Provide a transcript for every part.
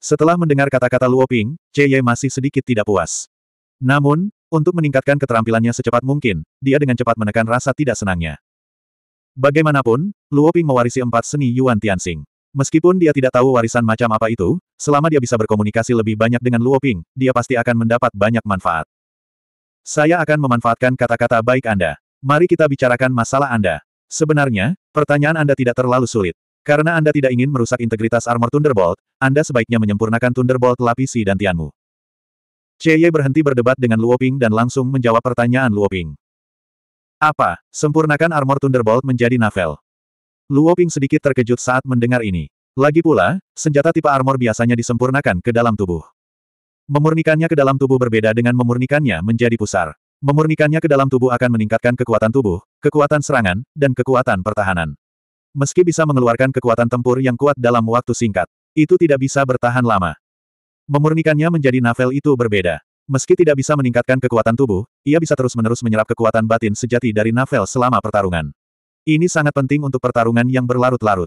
Setelah mendengar kata-kata Luoping, Ping, Ye masih sedikit tidak puas. Namun, untuk meningkatkan keterampilannya secepat mungkin, dia dengan cepat menekan rasa tidak senangnya. Bagaimanapun, Luoping mewarisi empat seni Yuan Tianxing. Meskipun dia tidak tahu warisan macam apa itu, selama dia bisa berkomunikasi lebih banyak dengan Luoping, dia pasti akan mendapat banyak manfaat. Saya akan memanfaatkan kata-kata baik Anda. Mari kita bicarakan masalah Anda. Sebenarnya, pertanyaan Anda tidak terlalu sulit. Karena Anda tidak ingin merusak integritas armor Thunderbolt, Anda sebaiknya menyempurnakan Thunderbolt lapisi dan Tianmu. Cheye berhenti berdebat dengan Luoping dan langsung menjawab pertanyaan Luoping. Apa, sempurnakan armor Thunderbolt menjadi navel? Luoping sedikit terkejut saat mendengar ini. Lagi pula, senjata tipe armor biasanya disempurnakan ke dalam tubuh. Memurnikannya ke dalam tubuh berbeda dengan memurnikannya menjadi pusar. Memurnikannya ke dalam tubuh akan meningkatkan kekuatan tubuh, kekuatan serangan, dan kekuatan pertahanan. Meski bisa mengeluarkan kekuatan tempur yang kuat dalam waktu singkat, itu tidak bisa bertahan lama. Memurnikannya menjadi navel itu berbeda. Meski tidak bisa meningkatkan kekuatan tubuh, ia bisa terus-menerus menyerap kekuatan batin sejati dari navel selama pertarungan. Ini sangat penting untuk pertarungan yang berlarut-larut.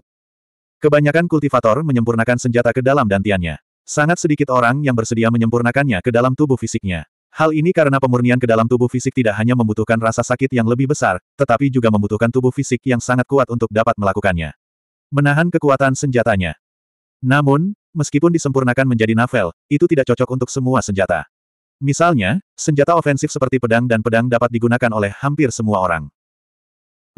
Kebanyakan kultivator menyempurnakan senjata ke dalam dantiannya. Sangat sedikit orang yang bersedia menyempurnakannya ke dalam tubuh fisiknya. Hal ini karena pemurnian ke dalam tubuh fisik tidak hanya membutuhkan rasa sakit yang lebih besar, tetapi juga membutuhkan tubuh fisik yang sangat kuat untuk dapat melakukannya. Menahan kekuatan senjatanya. Namun, meskipun disempurnakan menjadi navel, itu tidak cocok untuk semua senjata. Misalnya, senjata ofensif seperti pedang dan pedang dapat digunakan oleh hampir semua orang.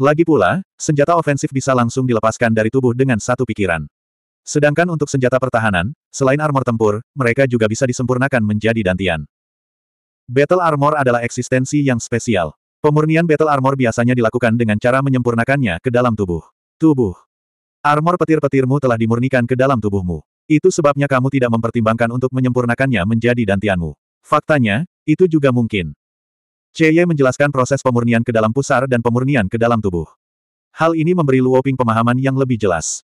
Lagi pula, senjata ofensif bisa langsung dilepaskan dari tubuh dengan satu pikiran. Sedangkan untuk senjata pertahanan, selain armor tempur, mereka juga bisa disempurnakan menjadi dantian. Battle Armor adalah eksistensi yang spesial. Pemurnian Battle Armor biasanya dilakukan dengan cara menyempurnakannya ke dalam tubuh. Tubuh. Armor petir-petirmu telah dimurnikan ke dalam tubuhmu. Itu sebabnya kamu tidak mempertimbangkan untuk menyempurnakannya menjadi dantianmu. Faktanya, itu juga mungkin. Cheye menjelaskan proses pemurnian ke dalam pusar dan pemurnian ke dalam tubuh. Hal ini memberi Luoping pemahaman yang lebih jelas.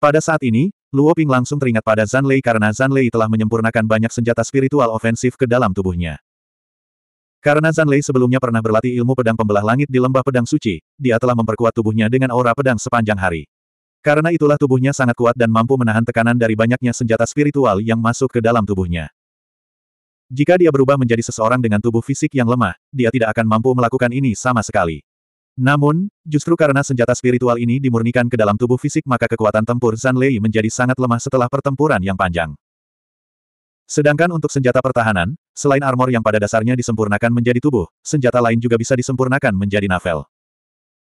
Pada saat ini, Luoping langsung teringat pada Zanlei karena Zanlei telah menyempurnakan banyak senjata spiritual ofensif ke dalam tubuhnya. Karena Zan Lei sebelumnya pernah berlatih ilmu pedang pembelah langit di lembah pedang suci, dia telah memperkuat tubuhnya dengan aura pedang sepanjang hari. Karena itulah tubuhnya sangat kuat dan mampu menahan tekanan dari banyaknya senjata spiritual yang masuk ke dalam tubuhnya. Jika dia berubah menjadi seseorang dengan tubuh fisik yang lemah, dia tidak akan mampu melakukan ini sama sekali. Namun, justru karena senjata spiritual ini dimurnikan ke dalam tubuh fisik maka kekuatan tempur Zan Lei menjadi sangat lemah setelah pertempuran yang panjang. Sedangkan untuk senjata pertahanan, selain armor yang pada dasarnya disempurnakan menjadi tubuh, senjata lain juga bisa disempurnakan menjadi navel.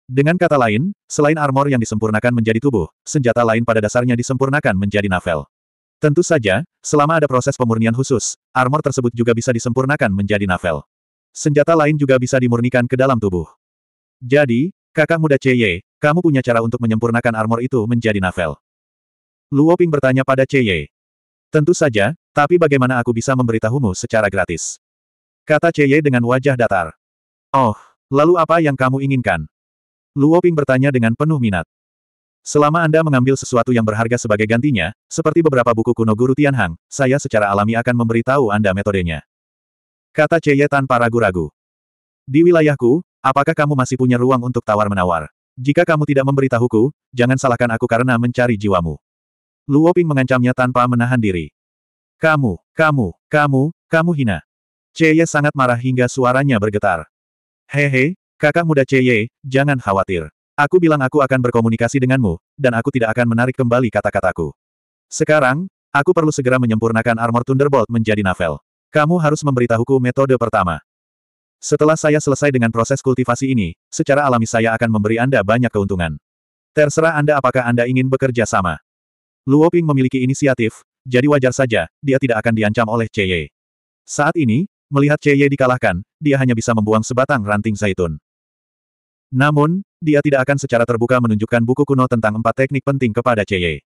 Dengan kata lain, selain armor yang disempurnakan menjadi tubuh, senjata lain pada dasarnya disempurnakan menjadi navel. Tentu saja, selama ada proses pemurnian khusus, armor tersebut juga bisa disempurnakan menjadi navel. Senjata lain juga bisa dimurnikan ke dalam tubuh. Jadi, kakak muda Cheye, kamu punya cara untuk menyempurnakan armor itu menjadi navel. Luoping bertanya pada Cheye. Tentu saja, tapi bagaimana aku bisa memberitahumu secara gratis? Kata Cheye dengan wajah datar. Oh, lalu apa yang kamu inginkan? Luo Ping bertanya dengan penuh minat. Selama Anda mengambil sesuatu yang berharga sebagai gantinya, seperti beberapa buku kuno Guru Tianhang, saya secara alami akan memberitahu Anda metodenya. Kata Cheye tanpa ragu-ragu. Di wilayahku, apakah kamu masih punya ruang untuk tawar-menawar? Jika kamu tidak memberitahuku, jangan salahkan aku karena mencari jiwamu. Luo Ping mengancamnya tanpa menahan diri. Kamu, kamu, kamu, kamu hina. Cie sangat marah hingga suaranya bergetar. Hehe, kakak muda Cie, jangan khawatir. Aku bilang aku akan berkomunikasi denganmu, dan aku tidak akan menarik kembali kata-kataku. Sekarang, aku perlu segera menyempurnakan armor Thunderbolt menjadi navel. Kamu harus memberitahuku metode pertama. Setelah saya selesai dengan proses kultivasi ini, secara alami saya akan memberi Anda banyak keuntungan. Terserah Anda apakah Anda ingin bekerja sama. Luoping memiliki inisiatif, jadi wajar saja, dia tidak akan diancam oleh Cheye. Saat ini, melihat Cheye dikalahkan, dia hanya bisa membuang sebatang ranting zaitun. Namun, dia tidak akan secara terbuka menunjukkan buku kuno tentang empat teknik penting kepada Cheye.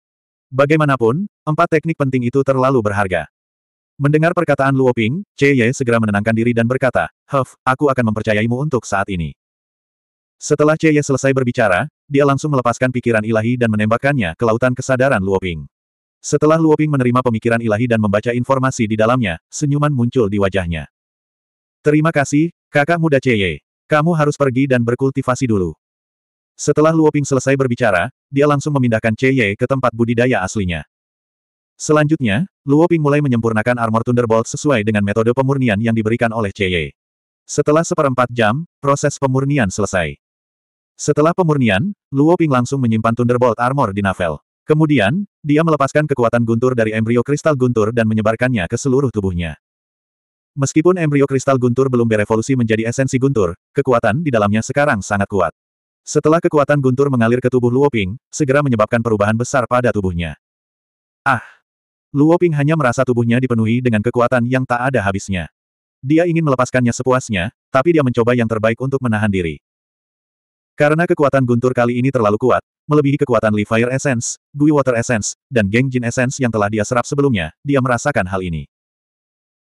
Bagaimanapun, empat teknik penting itu terlalu berharga. Mendengar perkataan Luo Ping, Cheye segera menenangkan diri dan berkata, Huff, aku akan mempercayaimu untuk saat ini. Setelah Cheye selesai berbicara, dia langsung melepaskan pikiran ilahi dan menembakkannya ke lautan kesadaran Luo Ping. Setelah Luoping menerima pemikiran ilahi dan membaca informasi di dalamnya, senyuman muncul di wajahnya. Terima kasih, kakak muda Cheye. Kamu harus pergi dan berkultivasi dulu. Setelah Luoping selesai berbicara, dia langsung memindahkan Cheye ke tempat budidaya aslinya. Selanjutnya, Luoping mulai menyempurnakan armor Thunderbolt sesuai dengan metode pemurnian yang diberikan oleh Cheye. Setelah seperempat jam, proses pemurnian selesai. Setelah pemurnian, Luoping langsung menyimpan Thunderbolt Armor di navel. Kemudian, dia melepaskan kekuatan guntur dari embrio kristal guntur dan menyebarkannya ke seluruh tubuhnya. Meskipun embrio kristal guntur belum berevolusi menjadi esensi guntur, kekuatan di dalamnya sekarang sangat kuat. Setelah kekuatan guntur mengalir ke tubuh Luoping, segera menyebabkan perubahan besar pada tubuhnya. Ah! Luoping hanya merasa tubuhnya dipenuhi dengan kekuatan yang tak ada habisnya. Dia ingin melepaskannya sepuasnya, tapi dia mencoba yang terbaik untuk menahan diri. Karena kekuatan guntur kali ini terlalu kuat, melebihi kekuatan Li Fire Essence, Gui Water Essence, dan Geng Jin Essence yang telah dia serap sebelumnya, dia merasakan hal ini.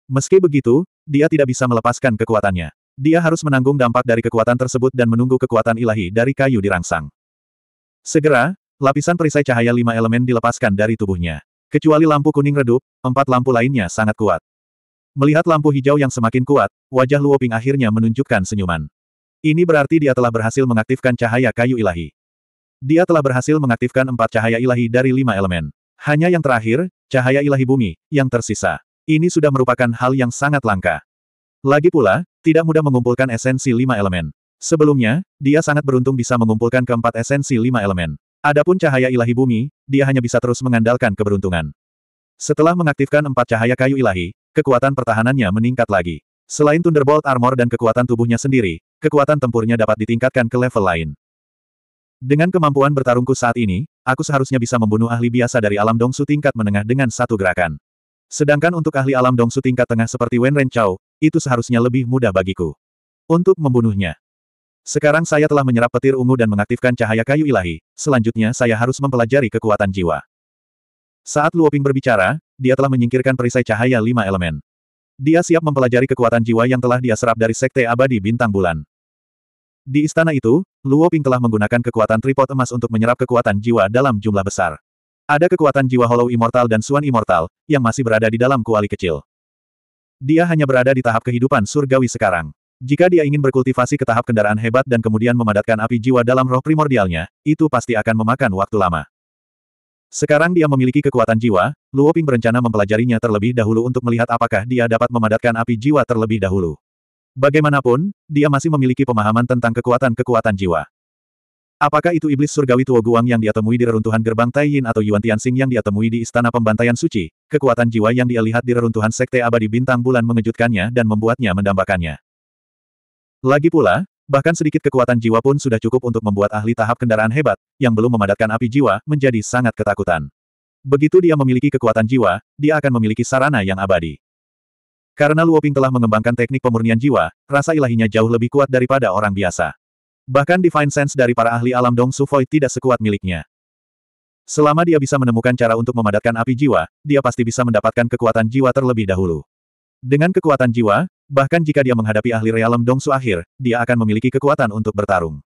Meski begitu, dia tidak bisa melepaskan kekuatannya. Dia harus menanggung dampak dari kekuatan tersebut dan menunggu kekuatan ilahi dari kayu dirangsang. Segera, lapisan perisai cahaya lima elemen dilepaskan dari tubuhnya. Kecuali lampu kuning redup, empat lampu lainnya sangat kuat. Melihat lampu hijau yang semakin kuat, wajah Luoping akhirnya menunjukkan senyuman. Ini berarti dia telah berhasil mengaktifkan cahaya kayu ilahi. Dia telah berhasil mengaktifkan empat cahaya ilahi dari lima elemen. Hanya yang terakhir, cahaya ilahi bumi, yang tersisa. Ini sudah merupakan hal yang sangat langka. Lagi pula, tidak mudah mengumpulkan esensi lima elemen. Sebelumnya, dia sangat beruntung bisa mengumpulkan keempat esensi lima elemen. Adapun cahaya ilahi bumi, dia hanya bisa terus mengandalkan keberuntungan. Setelah mengaktifkan empat cahaya kayu ilahi, kekuatan pertahanannya meningkat lagi. Selain Thunderbolt Armor dan kekuatan tubuhnya sendiri, kekuatan tempurnya dapat ditingkatkan ke level lain. Dengan kemampuan bertarungku saat ini, aku seharusnya bisa membunuh ahli biasa dari alam dongsu tingkat menengah dengan satu gerakan. Sedangkan untuk ahli alam dongsu tingkat tengah seperti Wen Ren Chao, itu seharusnya lebih mudah bagiku. Untuk membunuhnya. Sekarang saya telah menyerap petir ungu dan mengaktifkan cahaya kayu ilahi, selanjutnya saya harus mempelajari kekuatan jiwa. Saat Luoping berbicara, dia telah menyingkirkan perisai cahaya lima elemen. Dia siap mempelajari kekuatan jiwa yang telah dia serap dari Sekte Abadi Bintang Bulan. Di istana itu, Luo Ping telah menggunakan kekuatan tripod emas untuk menyerap kekuatan jiwa dalam jumlah besar. Ada kekuatan jiwa Hollow Immortal dan Suan Immortal, yang masih berada di dalam kuali kecil. Dia hanya berada di tahap kehidupan surgawi sekarang. Jika dia ingin berkultivasi ke tahap kendaraan hebat dan kemudian memadatkan api jiwa dalam roh primordialnya, itu pasti akan memakan waktu lama. Sekarang dia memiliki kekuatan jiwa, Luo Ping berencana mempelajarinya terlebih dahulu untuk melihat apakah dia dapat memadatkan api jiwa terlebih dahulu. Bagaimanapun, dia masih memiliki pemahaman tentang kekuatan-kekuatan jiwa. Apakah itu iblis surgawi Tuo Guang yang dia temui di reruntuhan gerbang Taiyin atau Yuan Tianxing yang dia temui di istana pembantaian suci, kekuatan jiwa yang dia lihat di reruntuhan sekte abadi bintang bulan mengejutkannya dan membuatnya mendambakannya. Lagi pula, bahkan sedikit kekuatan jiwa pun sudah cukup untuk membuat ahli tahap kendaraan hebat, yang belum memadatkan api jiwa, menjadi sangat ketakutan. Begitu dia memiliki kekuatan jiwa, dia akan memiliki sarana yang abadi. Karena Luoping telah mengembangkan teknik pemurnian jiwa, rasa ilahinya jauh lebih kuat daripada orang biasa. Bahkan Divine Sense dari para ahli alam Dong Sufoi tidak sekuat miliknya. Selama dia bisa menemukan cara untuk memadatkan api jiwa, dia pasti bisa mendapatkan kekuatan jiwa terlebih dahulu. Dengan kekuatan jiwa, bahkan jika dia menghadapi ahli realem Dong Su akhir, dia akan memiliki kekuatan untuk bertarung.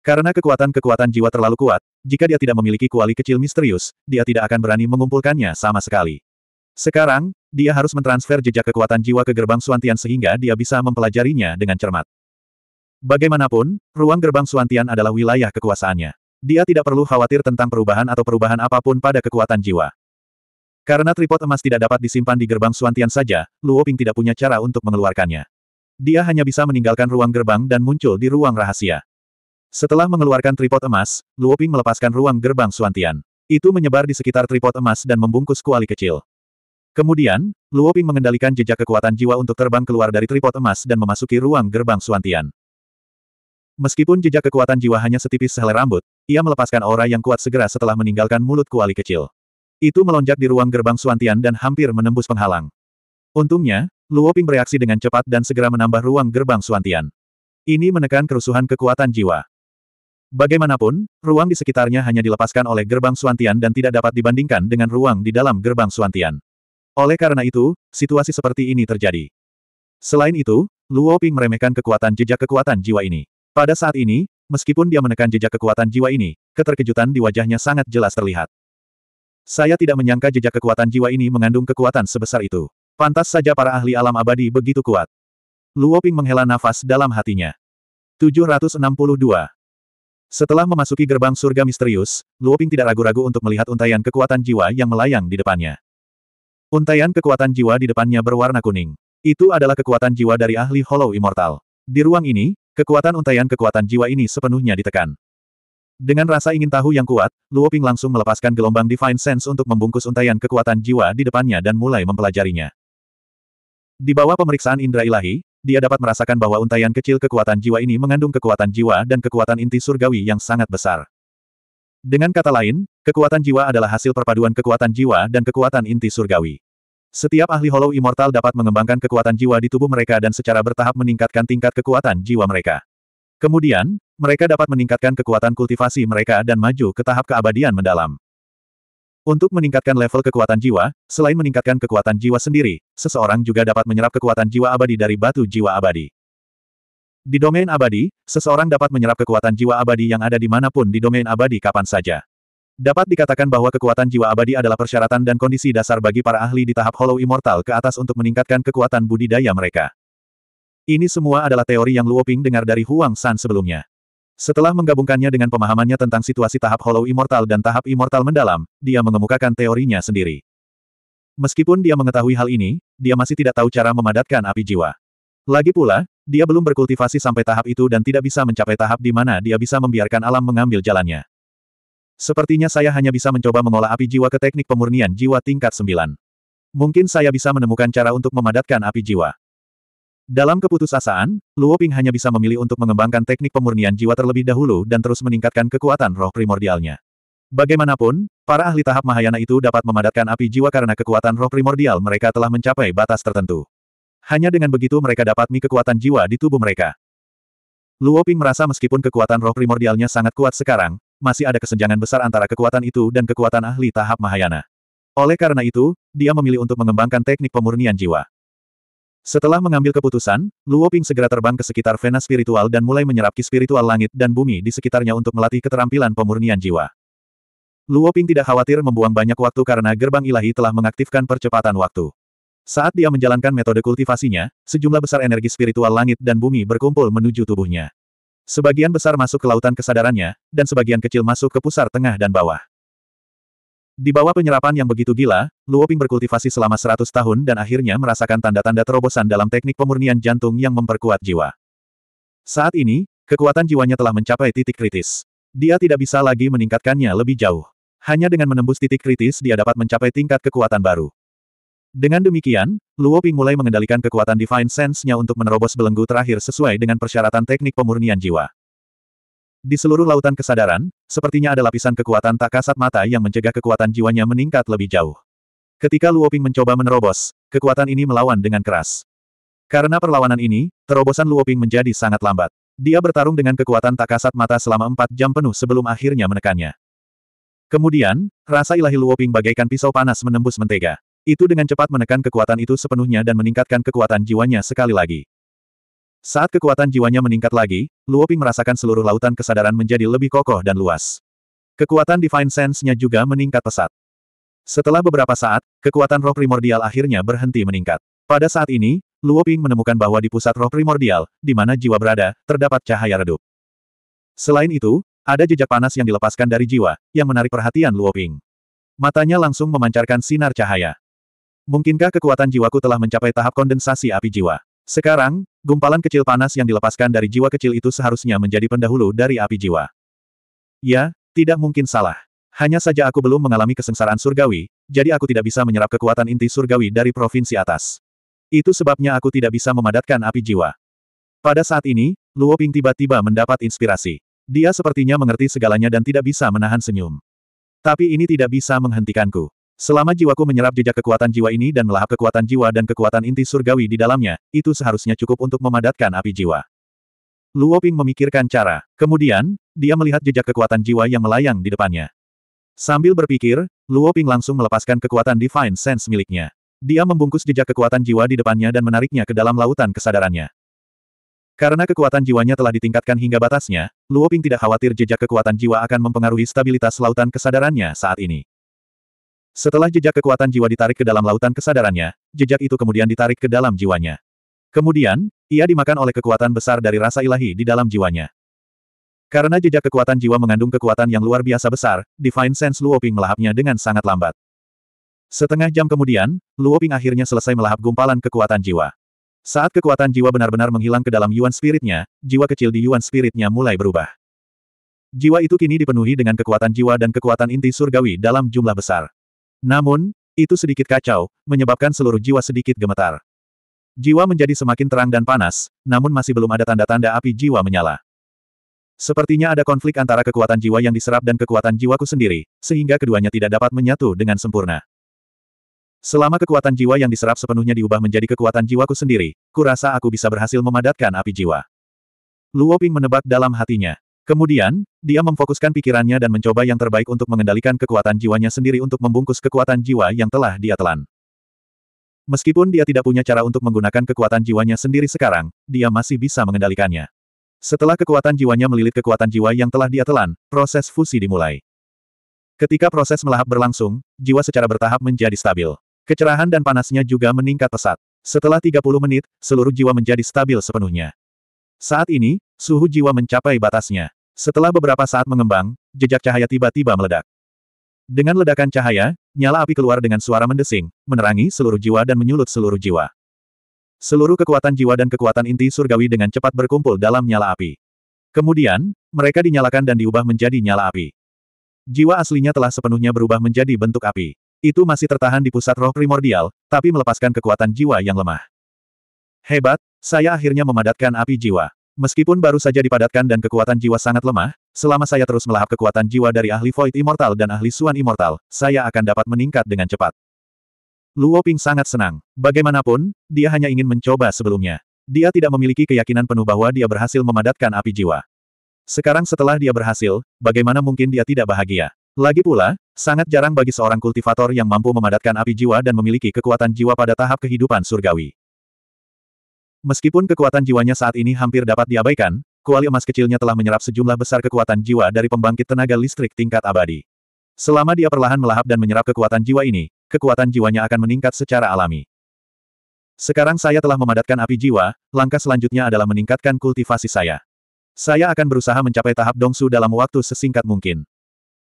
Karena kekuatan-kekuatan jiwa terlalu kuat, jika dia tidak memiliki kuali kecil misterius, dia tidak akan berani mengumpulkannya sama sekali. Sekarang, dia harus mentransfer jejak kekuatan jiwa ke gerbang Suantian sehingga dia bisa mempelajarinya dengan cermat. Bagaimanapun, ruang gerbang Suantian adalah wilayah kekuasaannya. Dia tidak perlu khawatir tentang perubahan atau perubahan apapun pada kekuatan jiwa. Karena tripod emas tidak dapat disimpan di gerbang Suantian saja, Luo Ping tidak punya cara untuk mengeluarkannya. Dia hanya bisa meninggalkan ruang gerbang dan muncul di ruang rahasia. Setelah mengeluarkan tripod emas, Luo Ping melepaskan ruang gerbang Suantian. Itu menyebar di sekitar tripod emas dan membungkus kuali kecil. Kemudian, Luoping mengendalikan jejak kekuatan jiwa untuk terbang keluar dari tripod emas dan memasuki ruang gerbang Suantian. Meskipun jejak kekuatan jiwa hanya setipis sehelai rambut, ia melepaskan aura yang kuat segera setelah meninggalkan mulut kuali kecil. Itu melonjak di ruang gerbang Suantian dan hampir menembus penghalang. Untungnya, Luoping bereaksi dengan cepat dan segera menambah ruang gerbang Suantian. Ini menekan kerusuhan kekuatan jiwa. Bagaimanapun, ruang di sekitarnya hanya dilepaskan oleh gerbang Suantian dan tidak dapat dibandingkan dengan ruang di dalam gerbang Suantian. Oleh karena itu, situasi seperti ini terjadi. Selain itu, Luo Ping meremehkan kekuatan jejak kekuatan jiwa ini. Pada saat ini, meskipun dia menekan jejak kekuatan jiwa ini, keterkejutan di wajahnya sangat jelas terlihat. Saya tidak menyangka jejak kekuatan jiwa ini mengandung kekuatan sebesar itu. Pantas saja para ahli alam abadi begitu kuat. Luo Ping menghela nafas dalam hatinya. 762. Setelah memasuki gerbang surga misterius, Luo Ping tidak ragu-ragu untuk melihat untayan kekuatan jiwa yang melayang di depannya. Untaian kekuatan jiwa di depannya berwarna kuning. Itu adalah kekuatan jiwa dari ahli Hollow Immortal. Di ruang ini, kekuatan untaian kekuatan jiwa ini sepenuhnya ditekan. Dengan rasa ingin tahu yang kuat, Luo Ping langsung melepaskan gelombang Divine Sense untuk membungkus untaian kekuatan jiwa di depannya dan mulai mempelajarinya. Di bawah pemeriksaan indra ilahi, dia dapat merasakan bahwa untaian kecil kekuatan jiwa ini mengandung kekuatan jiwa dan kekuatan inti surgawi yang sangat besar. Dengan kata lain, kekuatan jiwa adalah hasil perpaduan kekuatan jiwa dan kekuatan inti surgawi. Setiap ahli Hollow Immortal dapat mengembangkan kekuatan jiwa di tubuh mereka dan secara bertahap meningkatkan tingkat kekuatan jiwa mereka. Kemudian, mereka dapat meningkatkan kekuatan kultivasi mereka dan maju ke tahap keabadian mendalam. Untuk meningkatkan level kekuatan jiwa, selain meningkatkan kekuatan jiwa sendiri, seseorang juga dapat menyerap kekuatan jiwa abadi dari batu jiwa abadi. Di domain abadi, seseorang dapat menyerap kekuatan jiwa abadi yang ada di pun di domain abadi kapan saja. Dapat dikatakan bahwa kekuatan jiwa abadi adalah persyaratan dan kondisi dasar bagi para ahli di tahap Hollow Immortal ke atas untuk meningkatkan kekuatan budidaya mereka. Ini semua adalah teori yang Luoping dengar dari Huang San sebelumnya. Setelah menggabungkannya dengan pemahamannya tentang situasi tahap Hollow Immortal dan tahap Immortal mendalam, dia mengemukakan teorinya sendiri. Meskipun dia mengetahui hal ini, dia masih tidak tahu cara memadatkan api jiwa. Lagi pula, dia belum berkultivasi sampai tahap itu dan tidak bisa mencapai tahap di mana dia bisa membiarkan alam mengambil jalannya. Sepertinya saya hanya bisa mencoba mengolah api jiwa ke teknik pemurnian jiwa tingkat 9. Mungkin saya bisa menemukan cara untuk memadatkan api jiwa. Dalam keputusasaan, Luo Ping hanya bisa memilih untuk mengembangkan teknik pemurnian jiwa terlebih dahulu dan terus meningkatkan kekuatan roh primordialnya. Bagaimanapun, para ahli tahap Mahayana itu dapat memadatkan api jiwa karena kekuatan roh primordial mereka telah mencapai batas tertentu. Hanya dengan begitu mereka dapat mi kekuatan jiwa di tubuh mereka. Luo Ping merasa meskipun kekuatan roh primordialnya sangat kuat sekarang, masih ada kesenjangan besar antara kekuatan itu dan kekuatan ahli tahap Mahayana. Oleh karena itu, dia memilih untuk mengembangkan teknik pemurnian jiwa. Setelah mengambil keputusan, Luo Ping segera terbang ke sekitar vena spiritual dan mulai menyerap ki spiritual langit dan bumi di sekitarnya untuk melatih keterampilan pemurnian jiwa. Luo Ping tidak khawatir membuang banyak waktu karena gerbang ilahi telah mengaktifkan percepatan waktu. Saat dia menjalankan metode kultivasinya, sejumlah besar energi spiritual langit dan bumi berkumpul menuju tubuhnya. Sebagian besar masuk ke lautan kesadarannya, dan sebagian kecil masuk ke pusar tengah dan bawah. Di bawah penyerapan yang begitu gila, Luoping berkultivasi selama 100 tahun dan akhirnya merasakan tanda-tanda terobosan dalam teknik pemurnian jantung yang memperkuat jiwa. Saat ini, kekuatan jiwanya telah mencapai titik kritis. Dia tidak bisa lagi meningkatkannya lebih jauh. Hanya dengan menembus titik kritis dia dapat mencapai tingkat kekuatan baru. Dengan demikian, Luo Ping mulai mengendalikan kekuatan Divine Sense-nya untuk menerobos belenggu terakhir sesuai dengan persyaratan teknik pemurnian jiwa. Di seluruh lautan kesadaran, sepertinya ada lapisan kekuatan tak kasat mata yang mencegah kekuatan jiwanya meningkat lebih jauh. Ketika Luo Ping mencoba menerobos, kekuatan ini melawan dengan keras. Karena perlawanan ini, terobosan Luo Ping menjadi sangat lambat. Dia bertarung dengan kekuatan tak kasat mata selama empat jam penuh sebelum akhirnya menekannya. Kemudian, rasa ilahi Luo Ping bagaikan pisau panas menembus mentega. Itu dengan cepat menekan kekuatan itu sepenuhnya dan meningkatkan kekuatan jiwanya sekali lagi. Saat kekuatan jiwanya meningkat lagi, Luo Ping merasakan seluruh lautan kesadaran menjadi lebih kokoh dan luas. Kekuatan Divine Sense-nya juga meningkat pesat. Setelah beberapa saat, kekuatan roh primordial akhirnya berhenti meningkat. Pada saat ini, Luo Ping menemukan bahwa di pusat roh primordial, di mana jiwa berada, terdapat cahaya redup. Selain itu, ada jejak panas yang dilepaskan dari jiwa, yang menarik perhatian Luo Ping. Matanya langsung memancarkan sinar cahaya. Mungkinkah kekuatan jiwaku telah mencapai tahap kondensasi api jiwa? Sekarang, gumpalan kecil panas yang dilepaskan dari jiwa kecil itu seharusnya menjadi pendahulu dari api jiwa. Ya, tidak mungkin salah. Hanya saja aku belum mengalami kesengsaraan surgawi, jadi aku tidak bisa menyerap kekuatan inti surgawi dari provinsi atas. Itu sebabnya aku tidak bisa memadatkan api jiwa. Pada saat ini, Luo Ping tiba-tiba mendapat inspirasi. Dia sepertinya mengerti segalanya dan tidak bisa menahan senyum. Tapi ini tidak bisa menghentikanku. Selama jiwaku menyerap jejak kekuatan jiwa ini dan melahap kekuatan jiwa dan kekuatan inti surgawi di dalamnya, itu seharusnya cukup untuk memadatkan api jiwa. Luo Ping memikirkan cara. Kemudian, dia melihat jejak kekuatan jiwa yang melayang di depannya. Sambil berpikir, Luo Ping langsung melepaskan kekuatan Divine Sense miliknya. Dia membungkus jejak kekuatan jiwa di depannya dan menariknya ke dalam lautan kesadarannya. Karena kekuatan jiwanya telah ditingkatkan hingga batasnya, Luo Ping tidak khawatir jejak kekuatan jiwa akan mempengaruhi stabilitas lautan kesadarannya saat ini. Setelah jejak kekuatan jiwa ditarik ke dalam lautan kesadarannya, jejak itu kemudian ditarik ke dalam jiwanya. Kemudian, ia dimakan oleh kekuatan besar dari rasa ilahi di dalam jiwanya. Karena jejak kekuatan jiwa mengandung kekuatan yang luar biasa besar, Divine Sense Luoping melahapnya dengan sangat lambat. Setengah jam kemudian, Luoping akhirnya selesai melahap gumpalan kekuatan jiwa. Saat kekuatan jiwa benar-benar menghilang ke dalam Yuan Spiritnya, jiwa kecil di Yuan Spiritnya mulai berubah. Jiwa itu kini dipenuhi dengan kekuatan jiwa dan kekuatan inti surgawi dalam jumlah besar. Namun, itu sedikit kacau, menyebabkan seluruh jiwa sedikit gemetar. Jiwa menjadi semakin terang dan panas, namun masih belum ada tanda-tanda api jiwa menyala. Sepertinya ada konflik antara kekuatan jiwa yang diserap dan kekuatan jiwaku sendiri, sehingga keduanya tidak dapat menyatu dengan sempurna. Selama kekuatan jiwa yang diserap sepenuhnya diubah menjadi kekuatan jiwaku sendiri, kurasa aku bisa berhasil memadatkan api jiwa. Luoping menebak dalam hatinya. Kemudian, dia memfokuskan pikirannya dan mencoba yang terbaik untuk mengendalikan kekuatan jiwanya sendiri untuk membungkus kekuatan jiwa yang telah dia telan. Meskipun dia tidak punya cara untuk menggunakan kekuatan jiwanya sendiri sekarang, dia masih bisa mengendalikannya. Setelah kekuatan jiwanya melilit kekuatan jiwa yang telah dia telan, proses fusi dimulai. Ketika proses melahap berlangsung, jiwa secara bertahap menjadi stabil. Kecerahan dan panasnya juga meningkat pesat. Setelah 30 menit, seluruh jiwa menjadi stabil sepenuhnya. Saat ini, suhu jiwa mencapai batasnya. Setelah beberapa saat mengembang, jejak cahaya tiba-tiba meledak. Dengan ledakan cahaya, nyala api keluar dengan suara mendesing, menerangi seluruh jiwa dan menyulut seluruh jiwa. Seluruh kekuatan jiwa dan kekuatan inti surgawi dengan cepat berkumpul dalam nyala api. Kemudian, mereka dinyalakan dan diubah menjadi nyala api. Jiwa aslinya telah sepenuhnya berubah menjadi bentuk api. Itu masih tertahan di pusat roh primordial, tapi melepaskan kekuatan jiwa yang lemah. Hebat, saya akhirnya memadatkan api jiwa. Meskipun baru saja dipadatkan dan kekuatan jiwa sangat lemah, selama saya terus melahap kekuatan jiwa dari ahli Void Immortal dan ahli Suan Immortal, saya akan dapat meningkat dengan cepat. Luo Ping sangat senang. Bagaimanapun, dia hanya ingin mencoba sebelumnya. Dia tidak memiliki keyakinan penuh bahwa dia berhasil memadatkan api jiwa. Sekarang setelah dia berhasil, bagaimana mungkin dia tidak bahagia? Lagi pula, sangat jarang bagi seorang kultivator yang mampu memadatkan api jiwa dan memiliki kekuatan jiwa pada tahap kehidupan surgawi. Meskipun kekuatan jiwanya saat ini hampir dapat diabaikan, kuali emas kecilnya telah menyerap sejumlah besar kekuatan jiwa dari pembangkit tenaga listrik tingkat abadi. Selama dia perlahan melahap dan menyerap kekuatan jiwa ini, kekuatan jiwanya akan meningkat secara alami. Sekarang saya telah memadatkan api jiwa, langkah selanjutnya adalah meningkatkan kultivasi saya. Saya akan berusaha mencapai tahap dongsu dalam waktu sesingkat mungkin.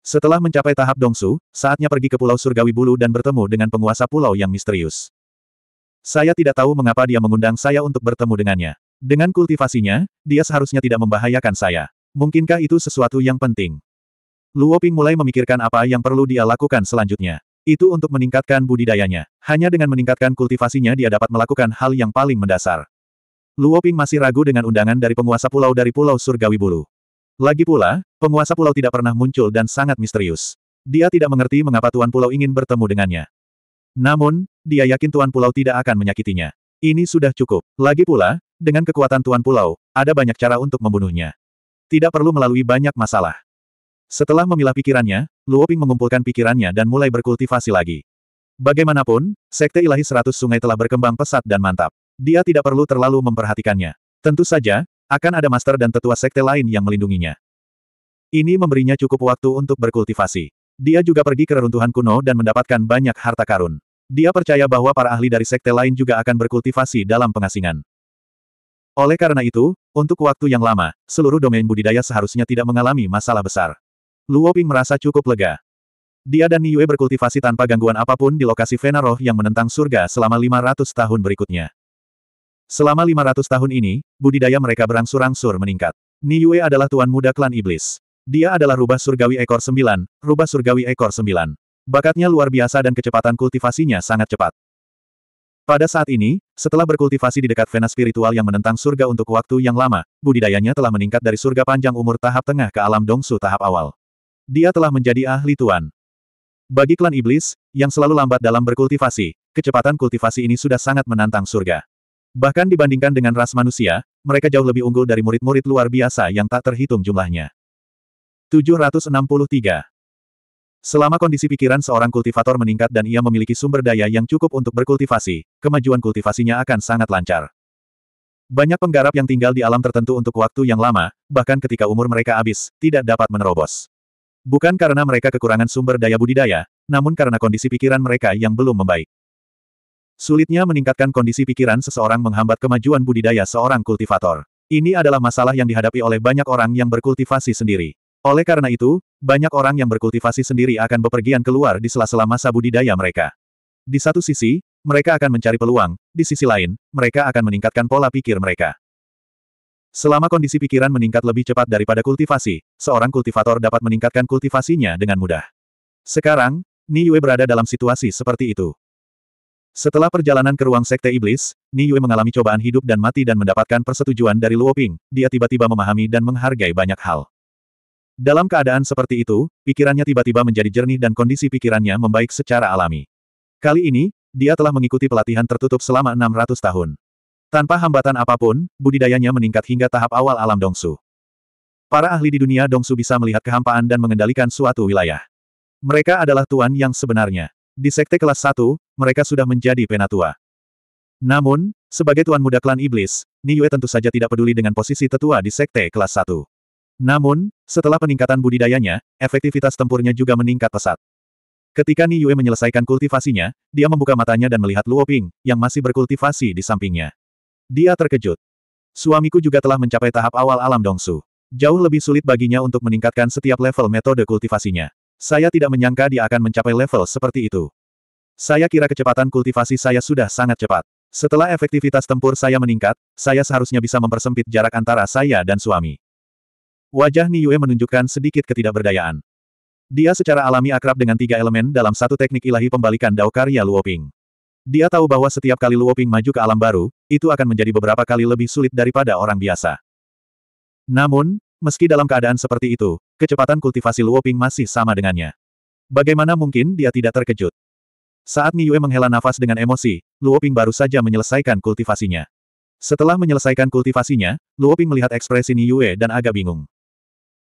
Setelah mencapai tahap dongsu, saatnya pergi ke Pulau Surgawi Bulu dan bertemu dengan penguasa pulau yang misterius. Saya tidak tahu mengapa dia mengundang saya untuk bertemu dengannya. Dengan kultivasinya, dia seharusnya tidak membahayakan saya. Mungkinkah itu sesuatu yang penting? Luoping mulai memikirkan apa yang perlu dia lakukan selanjutnya. Itu untuk meningkatkan budidayanya. Hanya dengan meningkatkan kultivasinya dia dapat melakukan hal yang paling mendasar. Luoping masih ragu dengan undangan dari penguasa pulau dari Pulau Surgawi Bulu. Lagi pula, penguasa pulau tidak pernah muncul dan sangat misterius. Dia tidak mengerti mengapa Tuan Pulau ingin bertemu dengannya. Namun, dia yakin Tuan Pulau tidak akan menyakitinya. Ini sudah cukup. Lagi pula, dengan kekuatan Tuan Pulau, ada banyak cara untuk membunuhnya. Tidak perlu melalui banyak masalah. Setelah memilah pikirannya, Luoping mengumpulkan pikirannya dan mulai berkultivasi lagi. Bagaimanapun, Sekte Ilahi Seratus Sungai telah berkembang pesat dan mantap. Dia tidak perlu terlalu memperhatikannya. Tentu saja, akan ada master dan tetua sekte lain yang melindunginya. Ini memberinya cukup waktu untuk berkultivasi. Dia juga pergi ke reruntuhan kuno dan mendapatkan banyak harta karun. Dia percaya bahwa para ahli dari sekte lain juga akan berkultivasi dalam pengasingan. Oleh karena itu, untuk waktu yang lama, seluruh domain budidaya seharusnya tidak mengalami masalah besar. Luo Ping merasa cukup lega. Dia dan Niue berkultivasi tanpa gangguan apapun di lokasi Venaroh yang menentang surga selama 500 tahun berikutnya. Selama 500 tahun ini, budidaya mereka berangsur-angsur meningkat. Niue adalah tuan muda klan iblis. Dia adalah rubah surgawi ekor sembilan, rubah surgawi ekor sembilan. Bakatnya luar biasa dan kecepatan kultivasinya sangat cepat. Pada saat ini, setelah berkultivasi di dekat vena spiritual yang menentang surga untuk waktu yang lama, budidayanya telah meningkat dari surga panjang umur tahap tengah ke alam dongsu tahap awal. Dia telah menjadi ahli tuan. Bagi klan iblis, yang selalu lambat dalam berkultivasi, kecepatan kultivasi ini sudah sangat menantang surga. Bahkan dibandingkan dengan ras manusia, mereka jauh lebih unggul dari murid-murid luar biasa yang tak terhitung jumlahnya. 763. Selama kondisi pikiran seorang kultivator meningkat dan ia memiliki sumber daya yang cukup untuk berkultivasi, kemajuan kultivasinya akan sangat lancar. Banyak penggarap yang tinggal di alam tertentu untuk waktu yang lama, bahkan ketika umur mereka habis, tidak dapat menerobos. Bukan karena mereka kekurangan sumber daya budidaya, namun karena kondisi pikiran mereka yang belum membaik. Sulitnya meningkatkan kondisi pikiran seseorang menghambat kemajuan budidaya seorang kultivator. Ini adalah masalah yang dihadapi oleh banyak orang yang berkultivasi sendiri. Oleh karena itu, banyak orang yang berkultivasi sendiri akan bepergian keluar di sela-sela masa budidaya mereka. Di satu sisi, mereka akan mencari peluang, di sisi lain, mereka akan meningkatkan pola pikir mereka. Selama kondisi pikiran meningkat lebih cepat daripada kultivasi, seorang kultivator dapat meningkatkan kultivasinya dengan mudah. Sekarang, Ni Yue berada dalam situasi seperti itu. Setelah perjalanan ke ruang sekte iblis, Ni Yue mengalami cobaan hidup dan mati dan mendapatkan persetujuan dari Luoping. dia tiba-tiba memahami dan menghargai banyak hal. Dalam keadaan seperti itu, pikirannya tiba-tiba menjadi jernih dan kondisi pikirannya membaik secara alami. Kali ini, dia telah mengikuti pelatihan tertutup selama 600 tahun. Tanpa hambatan apapun, budidayanya meningkat hingga tahap awal alam Dongsu. Para ahli di dunia Dongsu bisa melihat kehampaan dan mengendalikan suatu wilayah. Mereka adalah tuan yang sebenarnya. Di sekte kelas 1, mereka sudah menjadi penatua. Namun, sebagai tuan muda klan iblis, Niyue tentu saja tidak peduli dengan posisi tetua di sekte kelas 1. Namun, setelah peningkatan budidayanya, efektivitas tempurnya juga meningkat pesat. Ketika Ni Yue menyelesaikan kultivasinya, dia membuka matanya dan melihat Luo Ping, yang masih berkultivasi di sampingnya. Dia terkejut. Suamiku juga telah mencapai tahap awal alam dongsu. Jauh lebih sulit baginya untuk meningkatkan setiap level metode kultivasinya. Saya tidak menyangka dia akan mencapai level seperti itu. Saya kira kecepatan kultivasi saya sudah sangat cepat. Setelah efektivitas tempur saya meningkat, saya seharusnya bisa mempersempit jarak antara saya dan suami. Wajah Niyue menunjukkan sedikit ketidakberdayaan. Dia secara alami akrab dengan tiga elemen dalam satu teknik ilahi pembalikan Dao karya Luoping. Dia tahu bahwa setiap kali Luoping maju ke alam baru, itu akan menjadi beberapa kali lebih sulit daripada orang biasa. Namun, meski dalam keadaan seperti itu, kecepatan kultivasi Luoping masih sama dengannya. Bagaimana mungkin dia tidak terkejut? Saat Niyue menghela nafas dengan emosi, Luoping baru saja menyelesaikan kultivasinya. Setelah menyelesaikan kultivasinya, Luoping melihat ekspresi Niyue dan agak bingung.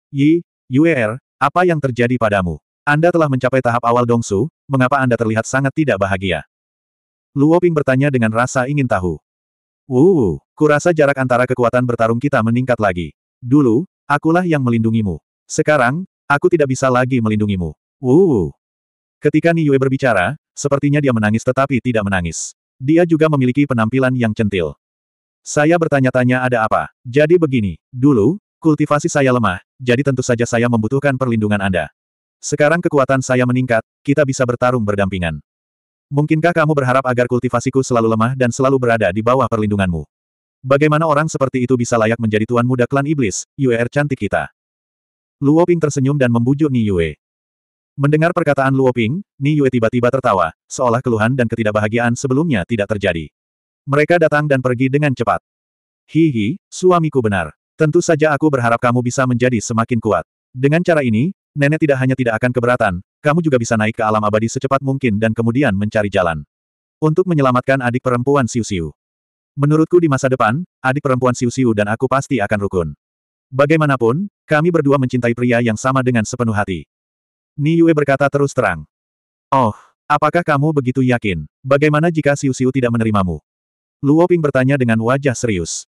Yi, Yuer, apa yang terjadi padamu? Anda telah mencapai tahap awal Dongsu, mengapa Anda terlihat sangat tidak bahagia? Luo Ping bertanya dengan rasa ingin tahu. Wuh, kurasa jarak antara kekuatan bertarung kita meningkat lagi. Dulu, akulah yang melindungimu. Sekarang, aku tidak bisa lagi melindungimu. Wuh. Ketika Niue berbicara, sepertinya dia menangis tetapi tidak menangis. Dia juga memiliki penampilan yang centil. Saya bertanya-tanya ada apa. Jadi begini, dulu, Kultivasi saya lemah, jadi tentu saja saya membutuhkan perlindungan Anda. Sekarang kekuatan saya meningkat, kita bisa bertarung berdampingan. Mungkinkah kamu berharap agar kultivasiku selalu lemah dan selalu berada di bawah perlindunganmu? Bagaimana orang seperti itu bisa layak menjadi tuan muda klan iblis, Yue cantik kita? Luo Ping tersenyum dan membujuk Ni Yue. Mendengar perkataan Luo Ping, Ni Yue tiba-tiba tertawa, seolah keluhan dan ketidakbahagiaan sebelumnya tidak terjadi. Mereka datang dan pergi dengan cepat. Hihi, suamiku benar. Tentu saja aku berharap kamu bisa menjadi semakin kuat. Dengan cara ini, nenek tidak hanya tidak akan keberatan, kamu juga bisa naik ke alam abadi secepat mungkin dan kemudian mencari jalan. Untuk menyelamatkan adik perempuan Siu Siu. Menurutku di masa depan, adik perempuan Siu Siu dan aku pasti akan rukun. Bagaimanapun, kami berdua mencintai pria yang sama dengan sepenuh hati. Ni Yue berkata terus terang. Oh, apakah kamu begitu yakin? Bagaimana jika Siu Siu tidak menerimamu? Luo Ping bertanya dengan wajah serius.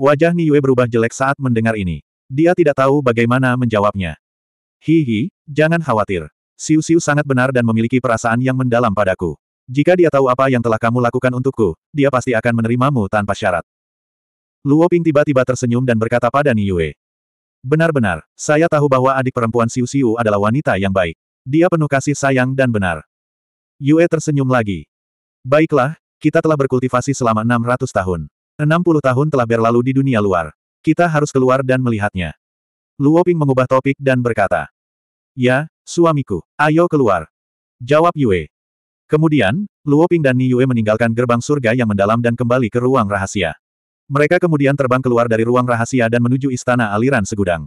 Wajah Niue berubah jelek saat mendengar ini. Dia tidak tahu bagaimana menjawabnya. Hihi, jangan khawatir. Siu Siu sangat benar dan memiliki perasaan yang mendalam padaku. Jika dia tahu apa yang telah kamu lakukan untukku, dia pasti akan menerimamu tanpa syarat. Luo Ping tiba-tiba tersenyum dan berkata pada Niue. Benar-benar, saya tahu bahwa adik perempuan Siu Siu adalah wanita yang baik. Dia penuh kasih sayang dan benar. Yue tersenyum lagi. Baiklah, kita telah berkultivasi selama 600 tahun. 60 tahun telah berlalu di dunia luar. Kita harus keluar dan melihatnya. Luo Ping mengubah topik dan berkata. Ya, suamiku, ayo keluar. Jawab Yue. Kemudian, Luo Ping dan Ni Yue meninggalkan gerbang surga yang mendalam dan kembali ke ruang rahasia. Mereka kemudian terbang keluar dari ruang rahasia dan menuju istana aliran segudang.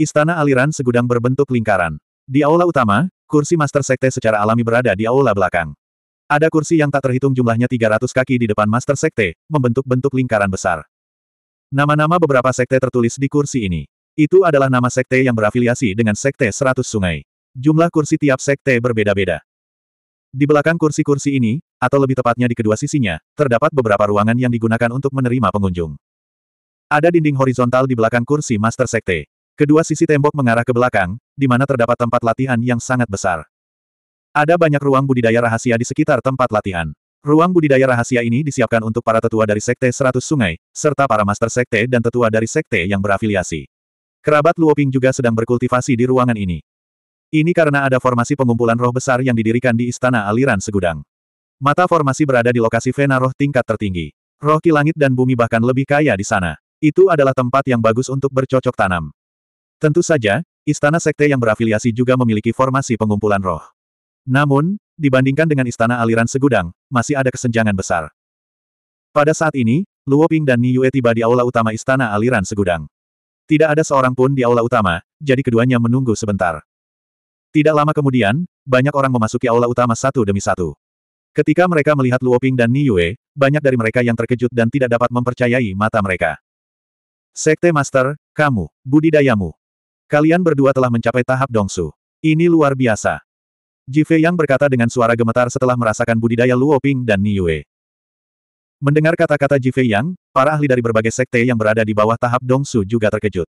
Istana aliran segudang berbentuk lingkaran. Di aula utama, kursi Master Sekte secara alami berada di aula belakang. Ada kursi yang tak terhitung jumlahnya 300 kaki di depan Master Sekte, membentuk bentuk lingkaran besar. Nama-nama beberapa sekte tertulis di kursi ini. Itu adalah nama sekte yang berafiliasi dengan Sekte 100 Sungai. Jumlah kursi tiap sekte berbeda-beda. Di belakang kursi-kursi ini, atau lebih tepatnya di kedua sisinya, terdapat beberapa ruangan yang digunakan untuk menerima pengunjung. Ada dinding horizontal di belakang kursi Master Sekte. Kedua sisi tembok mengarah ke belakang, di mana terdapat tempat latihan yang sangat besar. Ada banyak ruang budidaya rahasia di sekitar tempat latihan. Ruang budidaya rahasia ini disiapkan untuk para tetua dari Sekte Seratus Sungai, serta para master sekte dan tetua dari sekte yang berafiliasi. Kerabat Luoping juga sedang berkultivasi di ruangan ini. Ini karena ada formasi pengumpulan roh besar yang didirikan di Istana Aliran Segudang. Mata formasi berada di lokasi Vena roh tingkat tertinggi. Roh ki langit dan bumi bahkan lebih kaya di sana. Itu adalah tempat yang bagus untuk bercocok tanam. Tentu saja, Istana Sekte yang berafiliasi juga memiliki formasi pengumpulan roh. Namun, dibandingkan dengan istana aliran segudang, masih ada kesenjangan besar. Pada saat ini, Luo Ping dan Ni Yue tiba di aula utama istana aliran segudang. Tidak ada seorang pun di aula utama, jadi keduanya menunggu sebentar. Tidak lama kemudian, banyak orang memasuki aula utama satu demi satu. Ketika mereka melihat Luo Ping dan Ni Yue, banyak dari mereka yang terkejut dan tidak dapat mempercayai mata mereka. Sekte Master, kamu, budidayamu. Kalian berdua telah mencapai tahap dongsu. Ini luar biasa. Fei Yang berkata dengan suara gemetar setelah merasakan budidaya Luo Ping dan Niue. Mendengar kata-kata Fei Yang, para ahli dari berbagai sekte yang berada di bawah tahap Dongsu juga terkejut.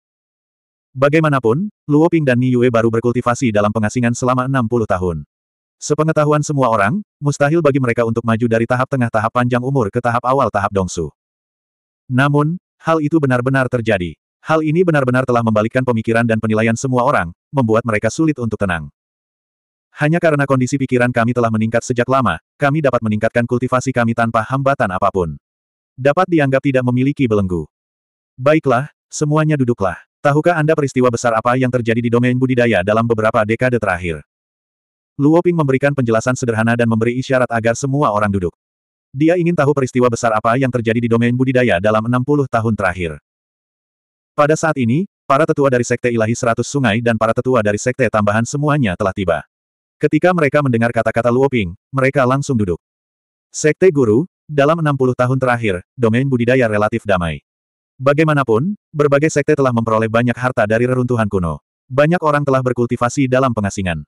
Bagaimanapun, Luo Ping dan Niue baru berkultivasi dalam pengasingan selama 60 tahun. Sepengetahuan semua orang, mustahil bagi mereka untuk maju dari tahap tengah tahap panjang umur ke tahap awal tahap Dongsu. Namun, hal itu benar-benar terjadi. Hal ini benar-benar telah membalikkan pemikiran dan penilaian semua orang, membuat mereka sulit untuk tenang. Hanya karena kondisi pikiran kami telah meningkat sejak lama, kami dapat meningkatkan kultivasi kami tanpa hambatan apapun. Dapat dianggap tidak memiliki belenggu. Baiklah, semuanya duduklah. Tahukah Anda peristiwa besar apa yang terjadi di domain budidaya dalam beberapa dekade terakhir? Luo Ping memberikan penjelasan sederhana dan memberi isyarat agar semua orang duduk. Dia ingin tahu peristiwa besar apa yang terjadi di domain budidaya dalam 60 tahun terakhir. Pada saat ini, para tetua dari Sekte Ilahi Seratus Sungai dan para tetua dari Sekte Tambahan semuanya telah tiba. Ketika mereka mendengar kata-kata Luoping, mereka langsung duduk. Sekte Guru, dalam 60 tahun terakhir, domain budidaya relatif damai. Bagaimanapun, berbagai sekte telah memperoleh banyak harta dari reruntuhan kuno. Banyak orang telah berkultivasi dalam pengasingan.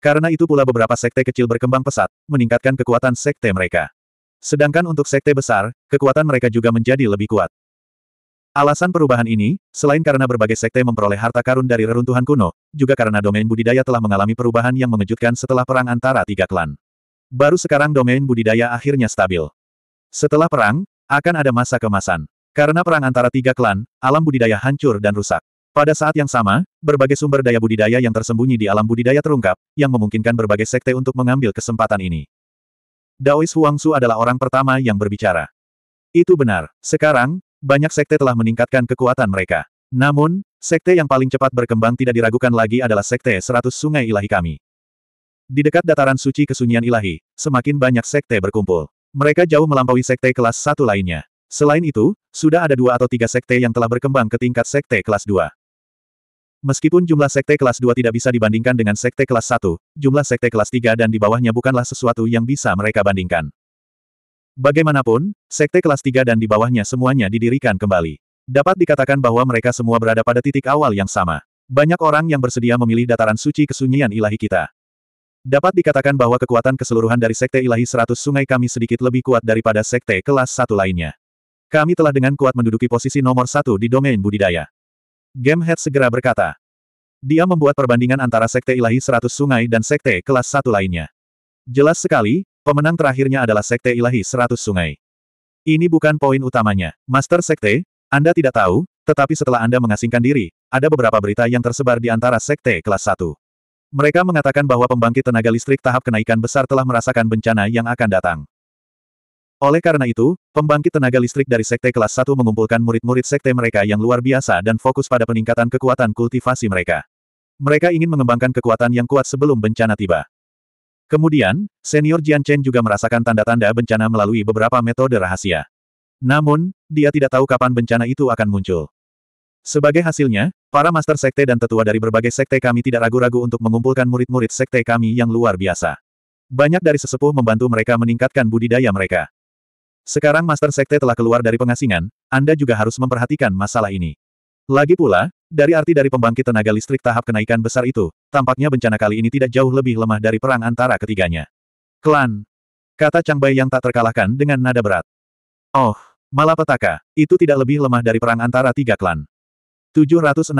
Karena itu pula beberapa sekte kecil berkembang pesat, meningkatkan kekuatan sekte mereka. Sedangkan untuk sekte besar, kekuatan mereka juga menjadi lebih kuat. Alasan perubahan ini, selain karena berbagai sekte memperoleh harta karun dari reruntuhan kuno, juga karena domain budidaya telah mengalami perubahan yang mengejutkan setelah perang antara tiga klan. Baru sekarang domain budidaya akhirnya stabil. Setelah perang, akan ada masa kemasan. Karena perang antara tiga klan, alam budidaya hancur dan rusak. Pada saat yang sama, berbagai sumber daya budidaya yang tersembunyi di alam budidaya terungkap, yang memungkinkan berbagai sekte untuk mengambil kesempatan ini. Daois Huangsu adalah orang pertama yang berbicara. Itu benar. Sekarang, banyak sekte telah meningkatkan kekuatan mereka. Namun, sekte yang paling cepat berkembang tidak diragukan lagi adalah sekte Seratus sungai ilahi kami. Di dekat dataran suci kesunyian ilahi, semakin banyak sekte berkumpul. Mereka jauh melampaui sekte kelas satu lainnya. Selain itu, sudah ada dua atau tiga sekte yang telah berkembang ke tingkat sekte kelas dua. Meskipun jumlah sekte kelas dua tidak bisa dibandingkan dengan sekte kelas satu, jumlah sekte kelas tiga dan di bawahnya bukanlah sesuatu yang bisa mereka bandingkan. Bagaimanapun, sekte kelas 3 dan di bawahnya semuanya didirikan kembali. Dapat dikatakan bahwa mereka semua berada pada titik awal yang sama. Banyak orang yang bersedia memilih dataran suci kesunyian ilahi kita. Dapat dikatakan bahwa kekuatan keseluruhan dari Sekte Ilahi Seratus Sungai kami sedikit lebih kuat daripada Sekte kelas Satu lainnya. Kami telah dengan kuat menduduki posisi nomor satu di domain budidaya. Game Head segera berkata. Dia membuat perbandingan antara Sekte Ilahi Seratus Sungai dan Sekte kelas Satu lainnya. Jelas sekali, Pemenang terakhirnya adalah Sekte Ilahi Seratus Sungai. Ini bukan poin utamanya. Master Sekte, Anda tidak tahu, tetapi setelah Anda mengasingkan diri, ada beberapa berita yang tersebar di antara Sekte kelas 1. Mereka mengatakan bahwa pembangkit tenaga listrik tahap kenaikan besar telah merasakan bencana yang akan datang. Oleh karena itu, pembangkit tenaga listrik dari Sekte kelas 1 mengumpulkan murid-murid Sekte mereka yang luar biasa dan fokus pada peningkatan kekuatan kultivasi mereka. Mereka ingin mengembangkan kekuatan yang kuat sebelum bencana tiba. Kemudian, senior Jian Chen juga merasakan tanda-tanda bencana melalui beberapa metode rahasia. Namun, dia tidak tahu kapan bencana itu akan muncul. Sebagai hasilnya, para master sekte dan tetua dari berbagai sekte kami tidak ragu-ragu untuk mengumpulkan murid-murid sekte kami yang luar biasa. Banyak dari sesepuh membantu mereka meningkatkan budidaya mereka. Sekarang master sekte telah keluar dari pengasingan, Anda juga harus memperhatikan masalah ini. Lagi pula, dari arti dari pembangkit tenaga listrik tahap kenaikan besar itu, tampaknya bencana kali ini tidak jauh lebih lemah dari perang antara ketiganya. Klan. Kata Chang Bai yang tak terkalahkan dengan nada berat. Oh, malapetaka, itu tidak lebih lemah dari perang antara tiga klan. 764.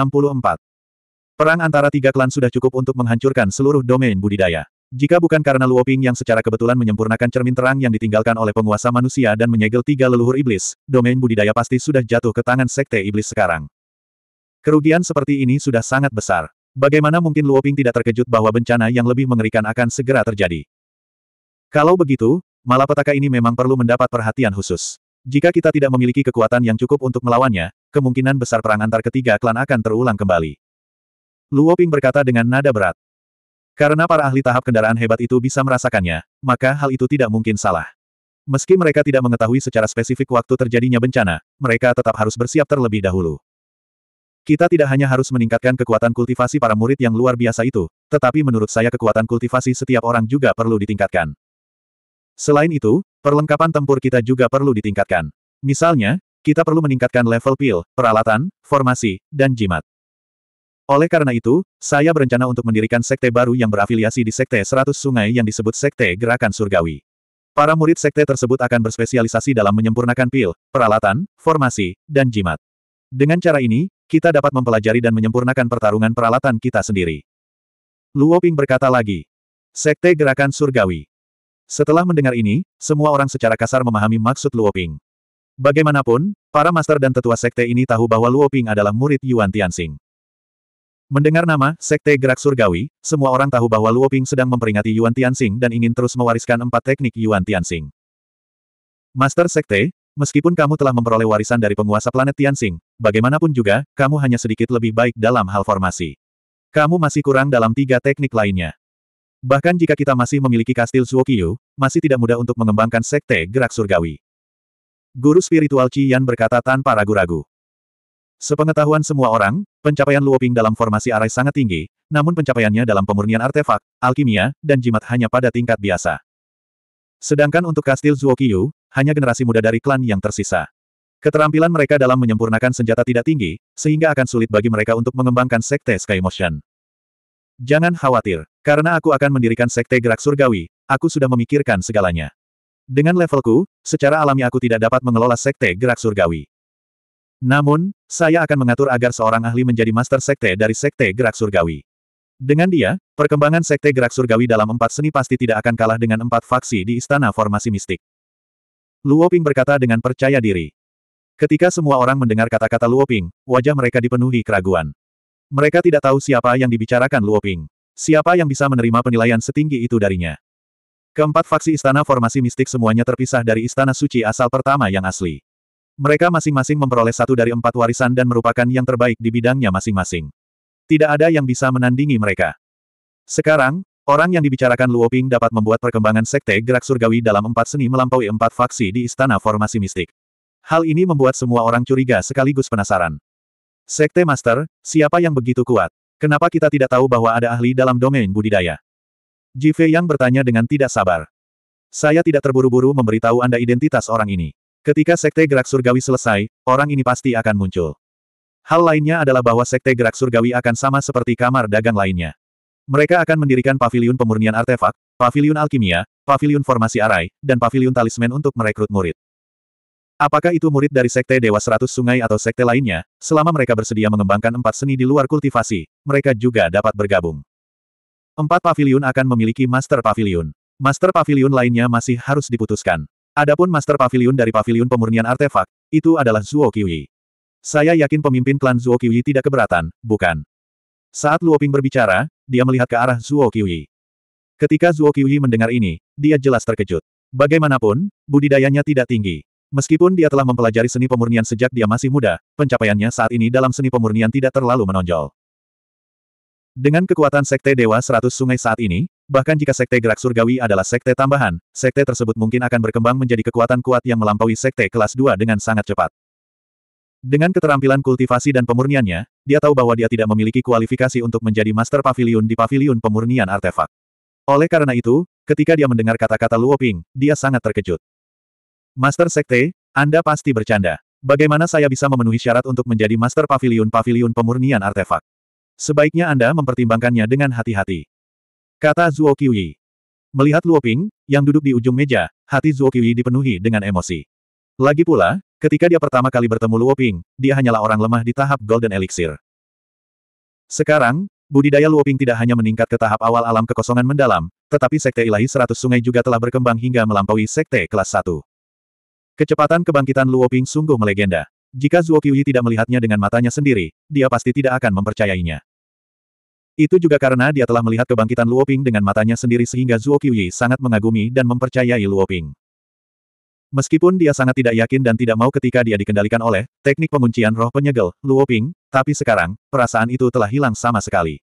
Perang antara tiga klan sudah cukup untuk menghancurkan seluruh domain budidaya. Jika bukan karena Luoping yang secara kebetulan menyempurnakan cermin terang yang ditinggalkan oleh penguasa manusia dan menyegel tiga leluhur iblis, domain budidaya pasti sudah jatuh ke tangan sekte iblis sekarang. Kerugian seperti ini sudah sangat besar. Bagaimana mungkin Luoping tidak terkejut bahwa bencana yang lebih mengerikan akan segera terjadi? Kalau begitu, malapetaka ini memang perlu mendapat perhatian khusus. Jika kita tidak memiliki kekuatan yang cukup untuk melawannya, kemungkinan besar perang antar ketiga klan akan terulang kembali. Luoping berkata dengan nada berat. Karena para ahli tahap kendaraan hebat itu bisa merasakannya, maka hal itu tidak mungkin salah. Meski mereka tidak mengetahui secara spesifik waktu terjadinya bencana, mereka tetap harus bersiap terlebih dahulu. Kita tidak hanya harus meningkatkan kekuatan kultivasi para murid yang luar biasa itu, tetapi menurut saya kekuatan kultivasi setiap orang juga perlu ditingkatkan. Selain itu, perlengkapan tempur kita juga perlu ditingkatkan. Misalnya, kita perlu meningkatkan level pil, peralatan, formasi, dan jimat. Oleh karena itu, saya berencana untuk mendirikan sekte baru yang berafiliasi di Sekte 100 Sungai yang disebut Sekte Gerakan Surgawi. Para murid sekte tersebut akan berspesialisasi dalam menyempurnakan pil, peralatan, formasi, dan jimat. Dengan cara ini, kita dapat mempelajari dan menyempurnakan pertarungan peralatan kita sendiri. Luo Ping berkata lagi. Sekte Gerakan Surgawi. Setelah mendengar ini, semua orang secara kasar memahami maksud Luo Ping. Bagaimanapun, para master dan tetua sekte ini tahu bahwa Luo Ping adalah murid Yuan Tianxing. Mendengar nama Sekte Gerak Surgawi, semua orang tahu bahwa Luo Ping sedang memperingati Yuan Tianxing dan ingin terus mewariskan empat teknik Yuan Tianxing. Master Sekte, Meskipun kamu telah memperoleh warisan dari penguasa planet Tianxing, bagaimanapun juga, kamu hanya sedikit lebih baik dalam hal formasi. Kamu masih kurang dalam tiga teknik lainnya. Bahkan jika kita masih memiliki kastil Suokyu, masih tidak mudah untuk mengembangkan sekte gerak surgawi. Guru spiritual Yan berkata tanpa ragu-ragu. Sepengetahuan semua orang, pencapaian Luoping dalam formasi arai sangat tinggi, namun pencapaiannya dalam pemurnian artefak, alkimia, dan jimat hanya pada tingkat biasa. Sedangkan untuk kastil Zuokiyu, hanya generasi muda dari klan yang tersisa. Keterampilan mereka dalam menyempurnakan senjata tidak tinggi, sehingga akan sulit bagi mereka untuk mengembangkan sekte Sky Motion. Jangan khawatir, karena aku akan mendirikan sekte gerak surgawi, aku sudah memikirkan segalanya. Dengan levelku, secara alami aku tidak dapat mengelola sekte gerak surgawi. Namun, saya akan mengatur agar seorang ahli menjadi master sekte dari sekte gerak surgawi. Dengan dia, perkembangan sekte gerak surgawi dalam empat seni pasti tidak akan kalah dengan empat faksi di istana formasi mistik. Luo Ping berkata dengan percaya diri. Ketika semua orang mendengar kata-kata Luo Ping, wajah mereka dipenuhi keraguan. Mereka tidak tahu siapa yang dibicarakan Luo Ping. Siapa yang bisa menerima penilaian setinggi itu darinya. Keempat faksi istana formasi mistik semuanya terpisah dari istana suci asal pertama yang asli. Mereka masing-masing memperoleh satu dari empat warisan dan merupakan yang terbaik di bidangnya masing-masing. Tidak ada yang bisa menandingi mereka. Sekarang, Orang yang dibicarakan Luo Ping dapat membuat perkembangan sekte gerak surgawi dalam empat seni melampaui empat faksi di istana formasi mistik. Hal ini membuat semua orang curiga sekaligus penasaran. Sekte Master, siapa yang begitu kuat? Kenapa kita tidak tahu bahwa ada ahli dalam domain budidaya? Jive yang bertanya dengan tidak sabar. Saya tidak terburu-buru memberitahu Anda identitas orang ini. Ketika sekte gerak surgawi selesai, orang ini pasti akan muncul. Hal lainnya adalah bahwa sekte gerak surgawi akan sama seperti kamar dagang lainnya. Mereka akan mendirikan pavilion pemurnian artefak, pavilion alkimia, pavilion formasi arai, dan pavilion talisman untuk merekrut murid. Apakah itu murid dari Sekte Dewa Seratus Sungai atau Sekte lainnya, selama mereka bersedia mengembangkan empat seni di luar kultivasi, mereka juga dapat bergabung. Empat pavilion akan memiliki Master Pavilion. Master Pavilion lainnya masih harus diputuskan. Adapun Master Pavilion dari Pavilion Pemurnian Artefak, itu adalah Zuo Kiwi. Saya yakin pemimpin klan Zuo Kiwi tidak keberatan, bukan? Saat Luoping berbicara, dia melihat ke arah Zuo Qiyi. Ketika Zuo Qiyi mendengar ini, dia jelas terkejut. Bagaimanapun, budidayanya tidak tinggi. Meskipun dia telah mempelajari seni pemurnian sejak dia masih muda, pencapaiannya saat ini dalam seni pemurnian tidak terlalu menonjol. Dengan kekuatan Sekte Dewa Seratus Sungai saat ini, bahkan jika Sekte Gerak Surgawi adalah Sekte tambahan, Sekte tersebut mungkin akan berkembang menjadi kekuatan kuat yang melampaui Sekte kelas 2 dengan sangat cepat. Dengan keterampilan kultivasi dan pemurniannya, dia tahu bahwa dia tidak memiliki kualifikasi untuk menjadi Master Pavilion di Pavilion Pemurnian Artefak. Oleh karena itu, ketika dia mendengar kata-kata Luoping, dia sangat terkejut. Master Sekte, Anda pasti bercanda. Bagaimana saya bisa memenuhi syarat untuk menjadi Master Pavilion Pavilion Pemurnian Artefak? Sebaiknya Anda mempertimbangkannya dengan hati-hati. Kata Zuo Qiyi. Melihat Luoping yang duduk di ujung meja, hati Zuo Qiyi dipenuhi dengan emosi. Lagi pula, Ketika dia pertama kali bertemu Luo Ping, dia hanyalah orang lemah di tahap Golden Elixir. Sekarang, budidaya Luo Ping tidak hanya meningkat ke tahap awal alam kekosongan mendalam, tetapi Sekte Ilahi Seratus Sungai juga telah berkembang hingga melampaui Sekte Kelas 1. Kecepatan kebangkitan Luo Ping sungguh melegenda. Jika Zuo Qiuyi tidak melihatnya dengan matanya sendiri, dia pasti tidak akan mempercayainya. Itu juga karena dia telah melihat kebangkitan Luo Ping dengan matanya sendiri sehingga Zuo Qiuyi sangat mengagumi dan mempercayai Luo Ping. Meskipun dia sangat tidak yakin dan tidak mau ketika dia dikendalikan oleh teknik penguncian roh penyegel, Luo Ping, tapi sekarang, perasaan itu telah hilang sama sekali.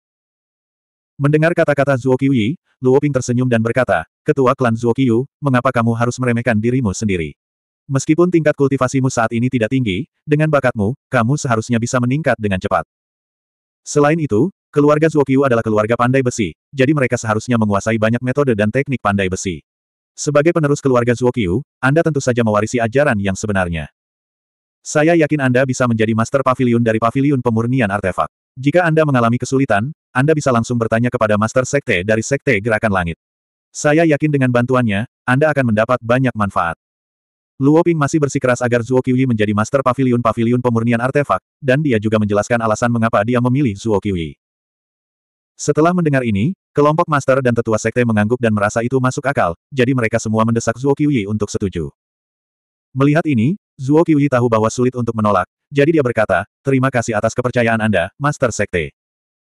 Mendengar kata-kata Zhuo Qiyi, Luo Ping tersenyum dan berkata, Ketua klan Zhuo Qiyu, mengapa kamu harus meremehkan dirimu sendiri? Meskipun tingkat kultivasimu saat ini tidak tinggi, dengan bakatmu, kamu seharusnya bisa meningkat dengan cepat. Selain itu, keluarga Zhuo Qiyu adalah keluarga pandai besi, jadi mereka seharusnya menguasai banyak metode dan teknik pandai besi. Sebagai penerus keluarga Zuokyu, Anda tentu saja mewarisi ajaran yang sebenarnya. Saya yakin Anda bisa menjadi master pavilion dari pavilion pemurnian artefak. Jika Anda mengalami kesulitan, Anda bisa langsung bertanya kepada master sekte dari sekte gerakan langit. Saya yakin dengan bantuannya, Anda akan mendapat banyak manfaat. Luo Ping masih bersikeras agar Zuo Qiyi menjadi master pavilion pavilion pemurnian artefak, dan dia juga menjelaskan alasan mengapa dia memilih Zuo Qiyi. Setelah mendengar ini, Kelompok master dan tetua sekte mengangguk dan merasa itu masuk akal, jadi mereka semua mendesak Zuo Qiyi untuk setuju. Melihat ini, Zuo Qiyi tahu bahwa sulit untuk menolak, jadi dia berkata, terima kasih atas kepercayaan Anda, Master Sekte.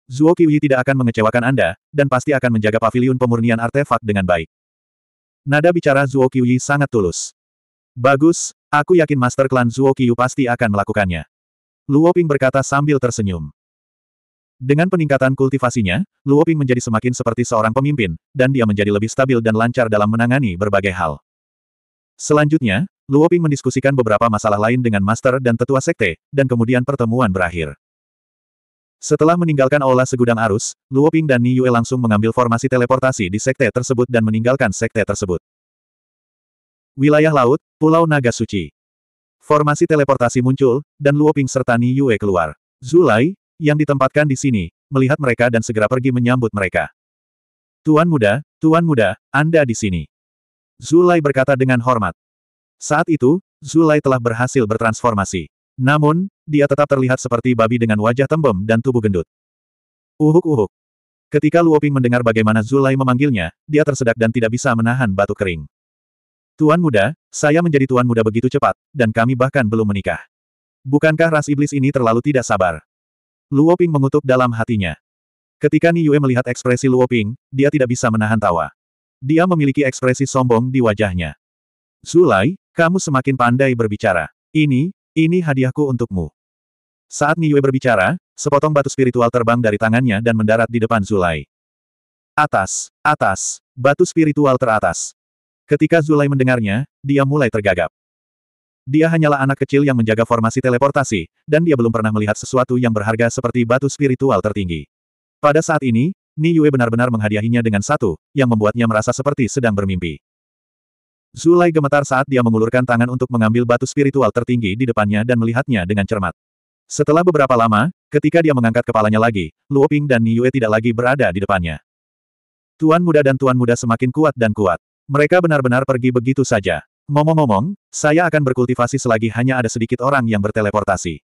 Zuo Qiyi tidak akan mengecewakan Anda, dan pasti akan menjaga pavilion pemurnian artefak dengan baik. Nada bicara Zuo Qiyi sangat tulus. Bagus, aku yakin Master Klan Zuo Qiyi pasti akan melakukannya. Luo Ping berkata sambil tersenyum. Dengan peningkatan kultivasinya, Luoping menjadi semakin seperti seorang pemimpin, dan dia menjadi lebih stabil dan lancar dalam menangani berbagai hal. Selanjutnya, Luoping mendiskusikan beberapa masalah lain dengan master dan tetua sekte, dan kemudian pertemuan berakhir. Setelah meninggalkan aula segudang arus, Luoping dan Ni Yue langsung mengambil formasi teleportasi di sekte tersebut dan meninggalkan sekte tersebut. Wilayah laut, Pulau Naga Suci. Formasi teleportasi muncul, dan Luoping serta Ni Yue keluar. Zulai, yang ditempatkan di sini, melihat mereka dan segera pergi menyambut mereka. Tuan muda, tuan muda, Anda di sini. Zulai berkata dengan hormat. Saat itu, Zulai telah berhasil bertransformasi. Namun, dia tetap terlihat seperti babi dengan wajah tembem dan tubuh gendut. Uhuk-uhuk. Ketika Luoping mendengar bagaimana Zulai memanggilnya, dia tersedak dan tidak bisa menahan batu kering. Tuan muda, saya menjadi tuan muda begitu cepat, dan kami bahkan belum menikah. Bukankah ras iblis ini terlalu tidak sabar? Luo Ping mengutuk dalam hatinya. Ketika Ni Yue melihat ekspresi Luo Ping, dia tidak bisa menahan tawa. Dia memiliki ekspresi sombong di wajahnya. Zulai, kamu semakin pandai berbicara. Ini, ini hadiahku untukmu. Saat Ni Yue berbicara, sepotong batu spiritual terbang dari tangannya dan mendarat di depan Zulai. Atas, atas, batu spiritual teratas. Ketika Zulai mendengarnya, dia mulai tergagap. Dia hanyalah anak kecil yang menjaga formasi teleportasi, dan dia belum pernah melihat sesuatu yang berharga seperti batu spiritual tertinggi. Pada saat ini, Ni Yue benar-benar menghadiahinya dengan satu, yang membuatnya merasa seperti sedang bermimpi. Zulai gemetar saat dia mengulurkan tangan untuk mengambil batu spiritual tertinggi di depannya dan melihatnya dengan cermat. Setelah beberapa lama, ketika dia mengangkat kepalanya lagi, Luo Ping dan Ni Yue tidak lagi berada di depannya. Tuan muda dan tuan muda semakin kuat dan kuat. Mereka benar-benar pergi begitu saja. Ngomong-ngomong, saya akan berkultivasi selagi hanya ada sedikit orang yang berteleportasi.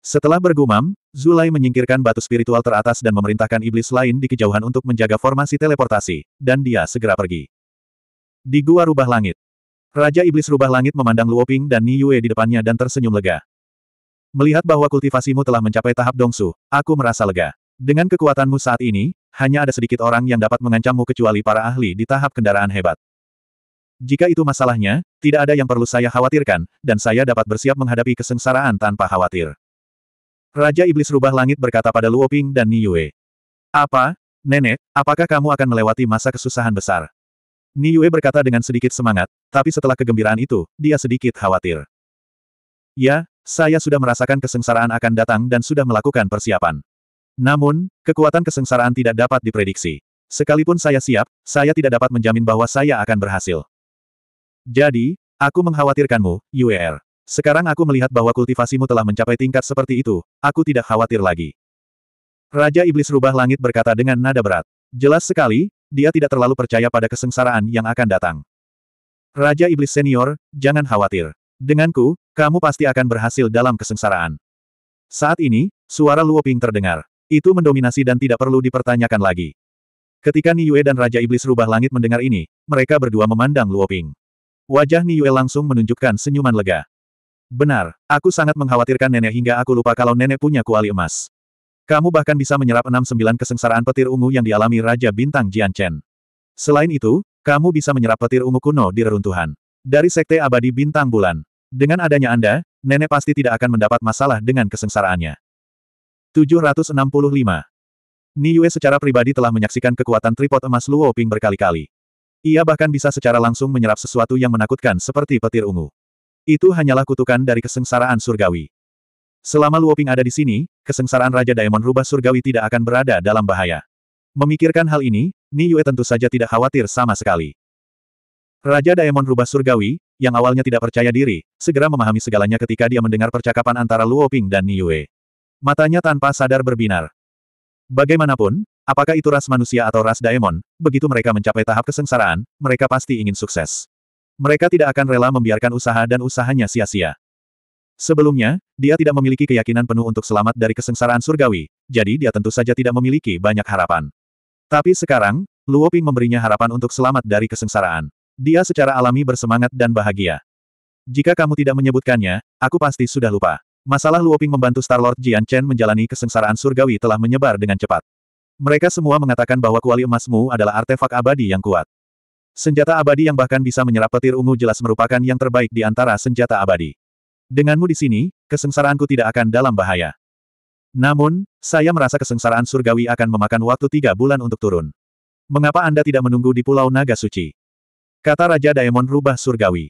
Setelah bergumam, Zulai menyingkirkan batu spiritual teratas dan memerintahkan iblis lain di kejauhan untuk menjaga formasi teleportasi, dan dia segera pergi. Di Gua Rubah Langit. Raja Iblis Rubah Langit memandang Luoping dan Ni Yue di depannya dan tersenyum lega. Melihat bahwa kultivasimu telah mencapai tahap dongsu, aku merasa lega. Dengan kekuatanmu saat ini, hanya ada sedikit orang yang dapat mengancammu kecuali para ahli di tahap kendaraan hebat. Jika itu masalahnya, tidak ada yang perlu saya khawatirkan, dan saya dapat bersiap menghadapi kesengsaraan tanpa khawatir. Raja Iblis Rubah Langit berkata pada Luoping dan Niyue. Apa, Nenek, apakah kamu akan melewati masa kesusahan besar? Niyue berkata dengan sedikit semangat, tapi setelah kegembiraan itu, dia sedikit khawatir. Ya, saya sudah merasakan kesengsaraan akan datang dan sudah melakukan persiapan. Namun, kekuatan kesengsaraan tidak dapat diprediksi. Sekalipun saya siap, saya tidak dapat menjamin bahwa saya akan berhasil. Jadi, aku mengkhawatirkanmu, UER. Sekarang aku melihat bahwa kultivasimu telah mencapai tingkat seperti itu, aku tidak khawatir lagi. Raja Iblis Rubah Langit berkata dengan nada berat. Jelas sekali, dia tidak terlalu percaya pada kesengsaraan yang akan datang. Raja Iblis Senior, jangan khawatir. Denganku, kamu pasti akan berhasil dalam kesengsaraan. Saat ini, suara Luo Ping terdengar. Itu mendominasi dan tidak perlu dipertanyakan lagi. Ketika Niue dan Raja Iblis Rubah Langit mendengar ini, mereka berdua memandang Luo Ping. Wajah Niue langsung menunjukkan senyuman lega. Benar, aku sangat mengkhawatirkan nenek hingga aku lupa kalau nenek punya kuali emas. Kamu bahkan bisa menyerap enam sembilan kesengsaraan petir ungu yang dialami Raja Bintang Jian Chen. Selain itu, kamu bisa menyerap petir ungu kuno di reruntuhan. Dari Sekte Abadi Bintang Bulan. Dengan adanya Anda, nenek pasti tidak akan mendapat masalah dengan kesengsaraannya. 765. Niue secara pribadi telah menyaksikan kekuatan tripod emas Luo Ping berkali-kali. Ia bahkan bisa secara langsung menyerap sesuatu yang menakutkan seperti petir ungu. Itu hanyalah kutukan dari kesengsaraan surgawi. Selama Luoping ada di sini, kesengsaraan Raja Daemon Rubah Surgawi tidak akan berada dalam bahaya. Memikirkan hal ini, Ni Yue tentu saja tidak khawatir sama sekali. Raja Daemon Rubah Surgawi, yang awalnya tidak percaya diri, segera memahami segalanya ketika dia mendengar percakapan antara Luoping dan Ni Yue. Matanya tanpa sadar berbinar. Bagaimanapun, Apakah itu ras manusia atau ras daemon, begitu mereka mencapai tahap kesengsaraan, mereka pasti ingin sukses. Mereka tidak akan rela membiarkan usaha dan usahanya sia-sia. Sebelumnya, dia tidak memiliki keyakinan penuh untuk selamat dari kesengsaraan surgawi, jadi dia tentu saja tidak memiliki banyak harapan. Tapi sekarang, Luoping memberinya harapan untuk selamat dari kesengsaraan. Dia secara alami bersemangat dan bahagia. Jika kamu tidak menyebutkannya, aku pasti sudah lupa. Masalah Luoping membantu Starlord Jian Chen menjalani kesengsaraan surgawi telah menyebar dengan cepat. Mereka semua mengatakan bahwa kuali emasmu adalah artefak abadi yang kuat. Senjata abadi yang bahkan bisa menyerap petir ungu jelas merupakan yang terbaik di antara senjata abadi. Denganmu di sini, kesengsaraanku tidak akan dalam bahaya. Namun, saya merasa kesengsaraan surgawi akan memakan waktu tiga bulan untuk turun. Mengapa Anda tidak menunggu di Pulau Naga Suci? Kata Raja Daemon rubah surgawi.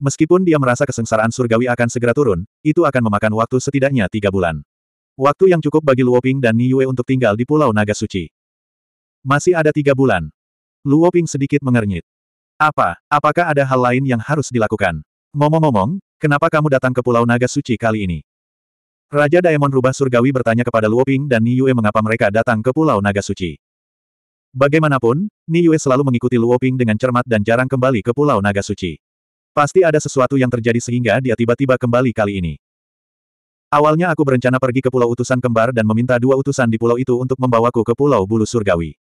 Meskipun dia merasa kesengsaraan surgawi akan segera turun, itu akan memakan waktu setidaknya tiga bulan. Waktu yang cukup bagi Luoping dan Niue untuk tinggal di Pulau Naga Suci. Masih ada tiga bulan. Luoping sedikit mengernyit. Apa, apakah ada hal lain yang harus dilakukan? Ngomong-ngomong, kenapa kamu datang ke Pulau Naga Suci kali ini? Raja Daemon Rubah Surgawi bertanya kepada Luoping dan Niue mengapa mereka datang ke Pulau Naga Suci. Bagaimanapun, Niue selalu mengikuti Luoping dengan cermat dan jarang kembali ke Pulau Naga Suci. Pasti ada sesuatu yang terjadi sehingga dia tiba-tiba kembali kali ini. Awalnya aku berencana pergi ke pulau utusan kembar dan meminta dua utusan di pulau itu untuk membawaku ke pulau bulu surgawi.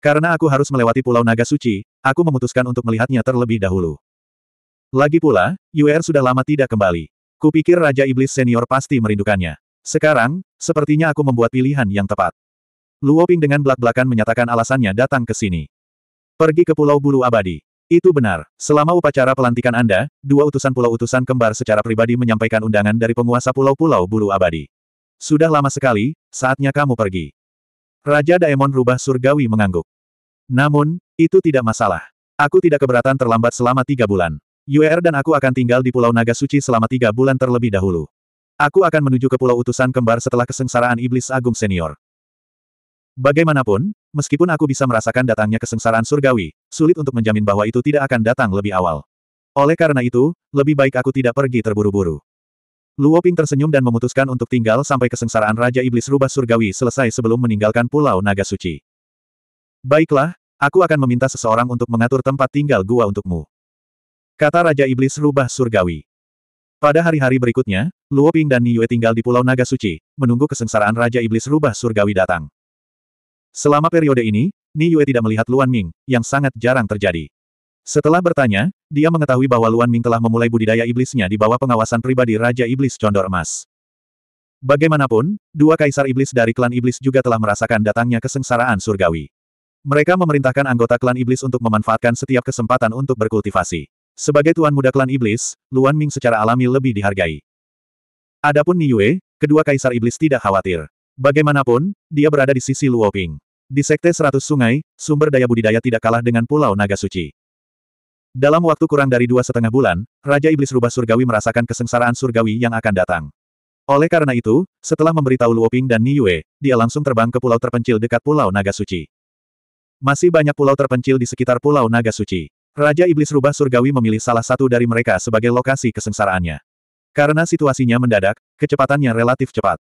Karena aku harus melewati pulau naga suci, aku memutuskan untuk melihatnya terlebih dahulu. Lagi pula, UR sudah lama tidak kembali. Kupikir Raja Iblis Senior pasti merindukannya. Sekarang, sepertinya aku membuat pilihan yang tepat. Luoping dengan belak-belakan menyatakan alasannya datang ke sini. Pergi ke Pulau Bulu Abadi. Itu benar. Selama upacara pelantikan Anda, dua utusan pulau-utusan kembar secara pribadi menyampaikan undangan dari penguasa pulau-pulau bulu abadi. Sudah lama sekali, saatnya kamu pergi. Raja Daemon rubah surgawi mengangguk. Namun, itu tidak masalah. Aku tidak keberatan terlambat selama tiga bulan. UR dan aku akan tinggal di Pulau Naga Suci selama tiga bulan terlebih dahulu. Aku akan menuju ke Pulau Utusan Kembar setelah kesengsaraan Iblis Agung Senior. Bagaimanapun, meskipun aku bisa merasakan datangnya kesengsaraan surgawi, sulit untuk menjamin bahwa itu tidak akan datang lebih awal. Oleh karena itu, lebih baik aku tidak pergi terburu-buru. Luo Ping tersenyum dan memutuskan untuk tinggal sampai kesengsaraan Raja Iblis Rubah Surgawi selesai sebelum meninggalkan Pulau Naga Suci. Baiklah, aku akan meminta seseorang untuk mengatur tempat tinggal gua untukmu. Kata Raja Iblis Rubah Surgawi. Pada hari-hari berikutnya, Luo Ping dan Yue tinggal di Pulau Naga Suci, menunggu kesengsaraan Raja Iblis Rubah Surgawi datang. Selama periode ini, Ni Yue tidak melihat Luan Ming, yang sangat jarang terjadi. Setelah bertanya, dia mengetahui bahwa Luan Ming telah memulai budidaya iblisnya di bawah pengawasan pribadi Raja Iblis Condor Emas. Bagaimanapun, dua kaisar iblis dari klan iblis juga telah merasakan datangnya kesengsaraan surgawi. Mereka memerintahkan anggota klan iblis untuk memanfaatkan setiap kesempatan untuk berkultivasi. Sebagai tuan muda klan iblis, Luan Ming secara alami lebih dihargai. Adapun Ni Yue, kedua kaisar iblis tidak khawatir. Bagaimanapun, dia berada di sisi Luo Ping. Di Sekte Seratus Sungai, sumber daya budidaya tidak kalah dengan Pulau Naga Suci. Dalam waktu kurang dari dua setengah bulan, Raja Iblis Rubah Surgawi merasakan kesengsaraan surgawi yang akan datang. Oleh karena itu, setelah memberitahu Luoping dan Yue, dia langsung terbang ke pulau terpencil dekat Pulau Naga Suci. Masih banyak pulau terpencil di sekitar Pulau Naga Suci. Raja Iblis Rubah Surgawi memilih salah satu dari mereka sebagai lokasi kesengsaraannya. Karena situasinya mendadak, kecepatannya relatif cepat.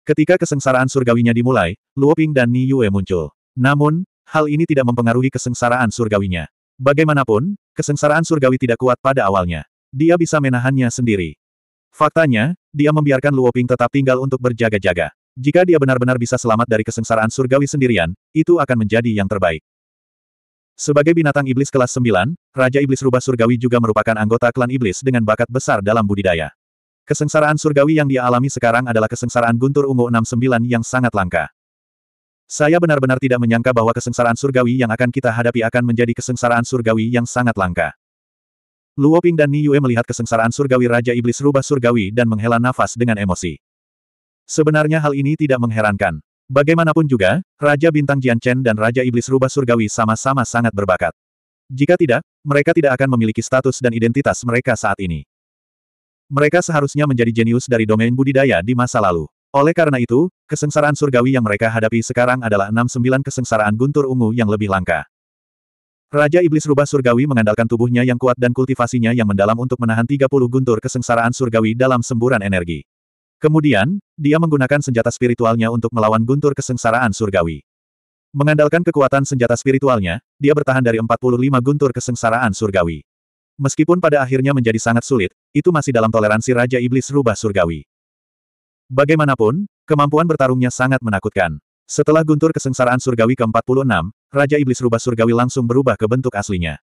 Ketika kesengsaraan surgawinya dimulai, Luoping dan Ni Yue muncul. Namun, hal ini tidak mempengaruhi kesengsaraan surgawinya. Bagaimanapun, kesengsaraan surgawi tidak kuat pada awalnya. Dia bisa menahannya sendiri. Faktanya, dia membiarkan Luoping tetap tinggal untuk berjaga-jaga. Jika dia benar-benar bisa selamat dari kesengsaraan surgawi sendirian, itu akan menjadi yang terbaik. Sebagai binatang iblis kelas 9, Raja Iblis Rubah Surgawi juga merupakan anggota klan iblis dengan bakat besar dalam budidaya. Kesengsaraan surgawi yang dia alami sekarang adalah kesengsaraan guntur ungu 69 yang sangat langka. Saya benar-benar tidak menyangka bahwa kesengsaraan surgawi yang akan kita hadapi akan menjadi kesengsaraan surgawi yang sangat langka. Luo Ping dan Ni Yue melihat kesengsaraan surgawi Raja Iblis rubah surgawi dan menghela nafas dengan emosi. Sebenarnya hal ini tidak mengherankan. Bagaimanapun juga, Raja Bintang Jianchen dan Raja Iblis rubah surgawi sama-sama sangat berbakat. Jika tidak, mereka tidak akan memiliki status dan identitas mereka saat ini. Mereka seharusnya menjadi jenius dari domain budidaya di masa lalu. Oleh karena itu, kesengsaraan surgawi yang mereka hadapi sekarang adalah 69 kesengsaraan guntur ungu yang lebih langka. Raja Iblis Rubah Surgawi mengandalkan tubuhnya yang kuat dan kultivasinya yang mendalam untuk menahan 30 guntur kesengsaraan surgawi dalam semburan energi. Kemudian, dia menggunakan senjata spiritualnya untuk melawan guntur kesengsaraan surgawi. Mengandalkan kekuatan senjata spiritualnya, dia bertahan dari 45 guntur kesengsaraan surgawi. Meskipun pada akhirnya menjadi sangat sulit, itu masih dalam toleransi Raja Iblis Rubah Surgawi. Bagaimanapun, kemampuan bertarungnya sangat menakutkan. Setelah guntur kesengsaraan surgawi ke-46, Raja Iblis Rubah Surgawi langsung berubah ke bentuk aslinya.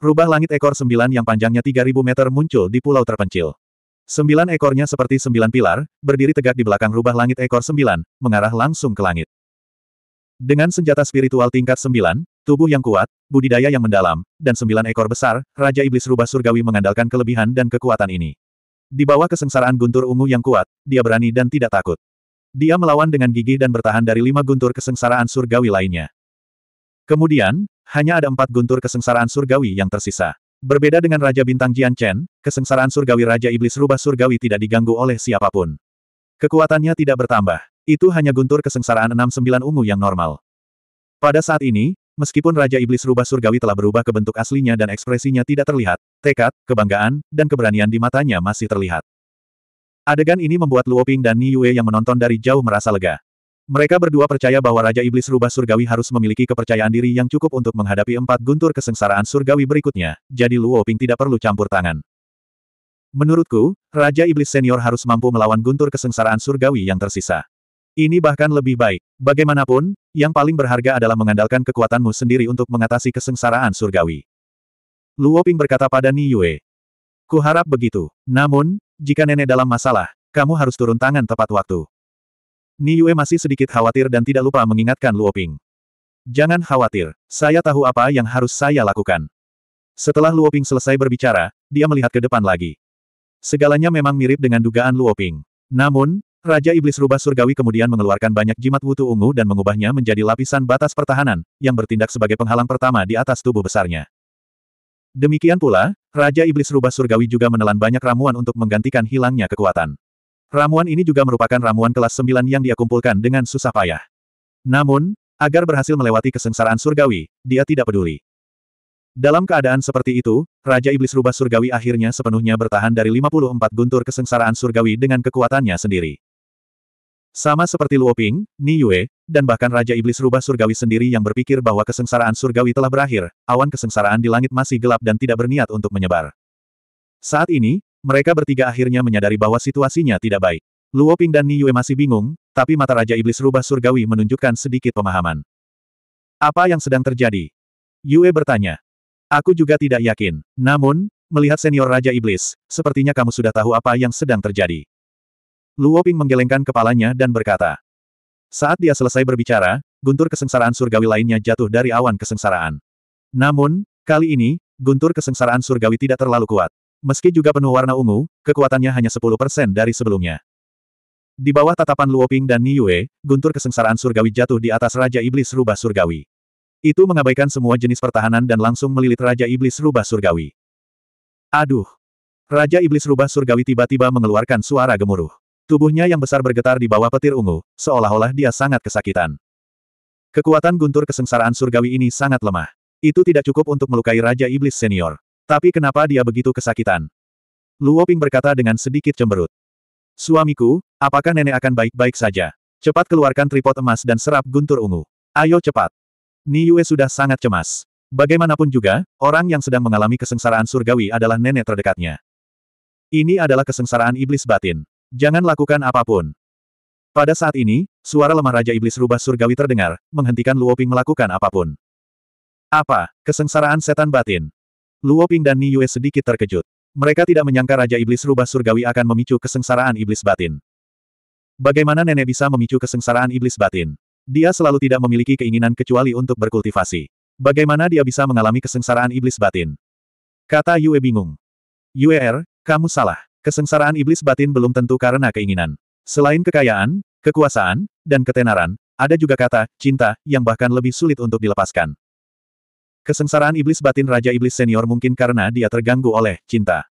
Rubah langit ekor sembilan yang panjangnya 3000 meter muncul di pulau terpencil. Sembilan ekornya seperti sembilan pilar, berdiri tegak di belakang rubah langit ekor sembilan, mengarah langsung ke langit. Dengan senjata spiritual tingkat sembilan, Tubuh yang kuat, budidaya yang mendalam, dan sembilan ekor besar, Raja Iblis Rubah Surgawi mengandalkan kelebihan dan kekuatan ini. Di bawah kesengsaraan guntur ungu yang kuat, dia berani dan tidak takut. Dia melawan dengan gigih dan bertahan dari lima guntur kesengsaraan surgawi lainnya. Kemudian, hanya ada empat guntur kesengsaraan surgawi yang tersisa. Berbeda dengan Raja Bintang Jian Chen, kesengsaraan surgawi Raja Iblis Rubah Surgawi tidak diganggu oleh siapapun. Kekuatannya tidak bertambah. Itu hanya guntur kesengsaraan enam sembilan ungu yang normal. Pada saat ini, Meskipun Raja Iblis Rubah Surgawi telah berubah ke bentuk aslinya dan ekspresinya tidak terlihat, tekad, kebanggaan, dan keberanian di matanya masih terlihat. Adegan ini membuat Luo Ping dan Ni Yue yang menonton dari jauh merasa lega. Mereka berdua percaya bahwa Raja Iblis Rubah Surgawi harus memiliki kepercayaan diri yang cukup untuk menghadapi empat guntur kesengsaraan surgawi berikutnya, jadi Luo Ping tidak perlu campur tangan. Menurutku, Raja Iblis Senior harus mampu melawan guntur kesengsaraan surgawi yang tersisa. Ini bahkan lebih baik. Bagaimanapun, yang paling berharga adalah mengandalkan kekuatanmu sendiri untuk mengatasi kesengsaraan surgawi. Luo Ping berkata pada Ni Yue. Kuharap begitu. Namun, jika nenek dalam masalah, kamu harus turun tangan tepat waktu. Ni Yue masih sedikit khawatir dan tidak lupa mengingatkan Luo Ping. Jangan khawatir, saya tahu apa yang harus saya lakukan. Setelah Luo Ping selesai berbicara, dia melihat ke depan lagi. Segalanya memang mirip dengan dugaan Luo Ping. Namun, Raja Iblis Rubah Surgawi kemudian mengeluarkan banyak jimat wutu ungu dan mengubahnya menjadi lapisan batas pertahanan, yang bertindak sebagai penghalang pertama di atas tubuh besarnya. Demikian pula, Raja Iblis Rubah Surgawi juga menelan banyak ramuan untuk menggantikan hilangnya kekuatan. Ramuan ini juga merupakan ramuan kelas 9 yang dia kumpulkan dengan susah payah. Namun, agar berhasil melewati kesengsaraan surgawi, dia tidak peduli. Dalam keadaan seperti itu, Raja Iblis Rubah Surgawi akhirnya sepenuhnya bertahan dari 54 guntur kesengsaraan surgawi dengan kekuatannya sendiri. Sama seperti Luoping, Yue, dan bahkan Raja Iblis Rubah Surgawi sendiri yang berpikir bahwa kesengsaraan surgawi telah berakhir, awan kesengsaraan di langit masih gelap dan tidak berniat untuk menyebar. Saat ini, mereka bertiga akhirnya menyadari bahwa situasinya tidak baik. Luoping dan Yue masih bingung, tapi mata Raja Iblis Rubah Surgawi menunjukkan sedikit pemahaman. Apa yang sedang terjadi? Yue bertanya. Aku juga tidak yakin. Namun, melihat senior Raja Iblis, sepertinya kamu sudah tahu apa yang sedang terjadi. Luo Ping menggelengkan kepalanya dan berkata. Saat dia selesai berbicara, guntur kesengsaraan surgawi lainnya jatuh dari awan kesengsaraan. Namun, kali ini, guntur kesengsaraan surgawi tidak terlalu kuat. Meski juga penuh warna ungu, kekuatannya hanya 10% dari sebelumnya. Di bawah tatapan Luo Ping dan Yue, guntur kesengsaraan surgawi jatuh di atas Raja Iblis Rubah Surgawi. Itu mengabaikan semua jenis pertahanan dan langsung melilit Raja Iblis Rubah Surgawi. Aduh! Raja Iblis Rubah Surgawi tiba-tiba mengeluarkan suara gemuruh. Tubuhnya yang besar bergetar di bawah petir ungu, seolah-olah dia sangat kesakitan. Kekuatan guntur kesengsaraan surgawi ini sangat lemah. Itu tidak cukup untuk melukai Raja Iblis Senior. Tapi kenapa dia begitu kesakitan? Luo Ping berkata dengan sedikit cemberut. Suamiku, apakah nenek akan baik-baik saja? Cepat keluarkan tripod emas dan serap guntur ungu. Ayo cepat. Yue sudah sangat cemas. Bagaimanapun juga, orang yang sedang mengalami kesengsaraan surgawi adalah nenek terdekatnya. Ini adalah kesengsaraan iblis batin. Jangan lakukan apapun. Pada saat ini, suara lemah Raja Iblis Rubah Surgawi terdengar, menghentikan Luoping melakukan apapun. Apa? Kesengsaraan setan batin. Luoping dan Niyue sedikit terkejut. Mereka tidak menyangka Raja Iblis Rubah Surgawi akan memicu kesengsaraan iblis batin. Bagaimana nenek bisa memicu kesengsaraan iblis batin? Dia selalu tidak memiliki keinginan kecuali untuk berkultivasi. Bagaimana dia bisa mengalami kesengsaraan iblis batin? Kata Yue bingung. Yue Er, kamu salah. Kesengsaraan iblis batin belum tentu karena keinginan. Selain kekayaan, kekuasaan, dan ketenaran, ada juga kata, cinta, yang bahkan lebih sulit untuk dilepaskan. Kesengsaraan iblis batin Raja Iblis Senior mungkin karena dia terganggu oleh cinta.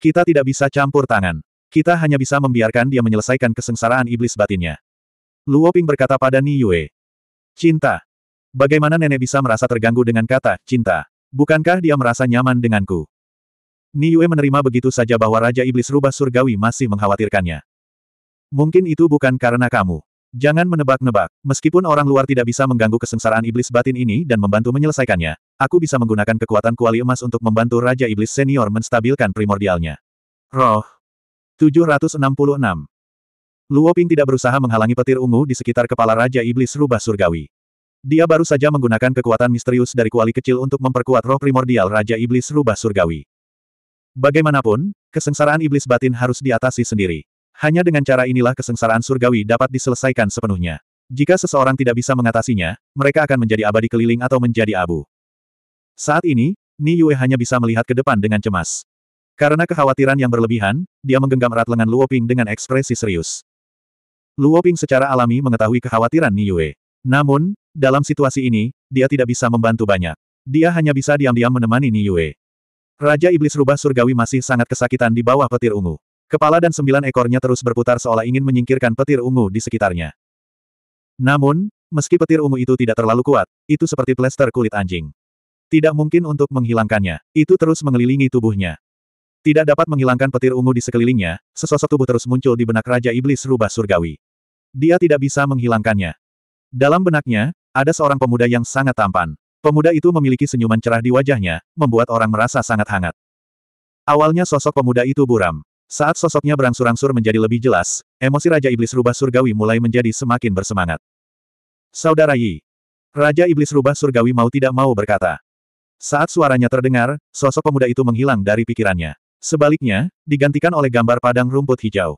Kita tidak bisa campur tangan. Kita hanya bisa membiarkan dia menyelesaikan kesengsaraan iblis batinnya. Luo Ping berkata pada Ni Yue. Cinta. Bagaimana nenek bisa merasa terganggu dengan kata, cinta? Bukankah dia merasa nyaman denganku? Niue menerima begitu saja bahwa Raja Iblis Rubah Surgawi masih mengkhawatirkannya. Mungkin itu bukan karena kamu. Jangan menebak-nebak, meskipun orang luar tidak bisa mengganggu kesengsaraan iblis batin ini dan membantu menyelesaikannya, aku bisa menggunakan kekuatan kuali emas untuk membantu Raja Iblis Senior menstabilkan primordialnya. Roh 766 Luo Ping tidak berusaha menghalangi petir ungu di sekitar kepala Raja Iblis Rubah Surgawi. Dia baru saja menggunakan kekuatan misterius dari kuali kecil untuk memperkuat roh primordial Raja Iblis Rubah Surgawi. Bagaimanapun, kesengsaraan iblis batin harus diatasi sendiri. Hanya dengan cara inilah kesengsaraan surgawi dapat diselesaikan sepenuhnya. Jika seseorang tidak bisa mengatasinya, mereka akan menjadi abadi keliling atau menjadi abu. Saat ini, Ni Yue hanya bisa melihat ke depan dengan cemas. Karena kekhawatiran yang berlebihan, dia menggenggam erat lengan Luo Ping dengan ekspresi serius. Luo Ping secara alami mengetahui kekhawatiran Ni Yue. Namun, dalam situasi ini, dia tidak bisa membantu banyak. Dia hanya bisa diam-diam menemani Ni Yue. Raja Iblis Rubah Surgawi masih sangat kesakitan di bawah petir ungu. Kepala dan sembilan ekornya terus berputar seolah ingin menyingkirkan petir ungu di sekitarnya. Namun, meski petir ungu itu tidak terlalu kuat, itu seperti plester kulit anjing. Tidak mungkin untuk menghilangkannya, itu terus mengelilingi tubuhnya. Tidak dapat menghilangkan petir ungu di sekelilingnya, sesosok tubuh terus muncul di benak Raja Iblis Rubah Surgawi. Dia tidak bisa menghilangkannya. Dalam benaknya, ada seorang pemuda yang sangat tampan. Pemuda itu memiliki senyuman cerah di wajahnya, membuat orang merasa sangat hangat. Awalnya sosok pemuda itu buram. Saat sosoknya berangsur-angsur menjadi lebih jelas, emosi Raja Iblis Rubah Surgawi mulai menjadi semakin bersemangat. Saudara Yi. Raja Iblis Rubah Surgawi mau tidak mau berkata. Saat suaranya terdengar, sosok pemuda itu menghilang dari pikirannya. Sebaliknya, digantikan oleh gambar padang rumput hijau.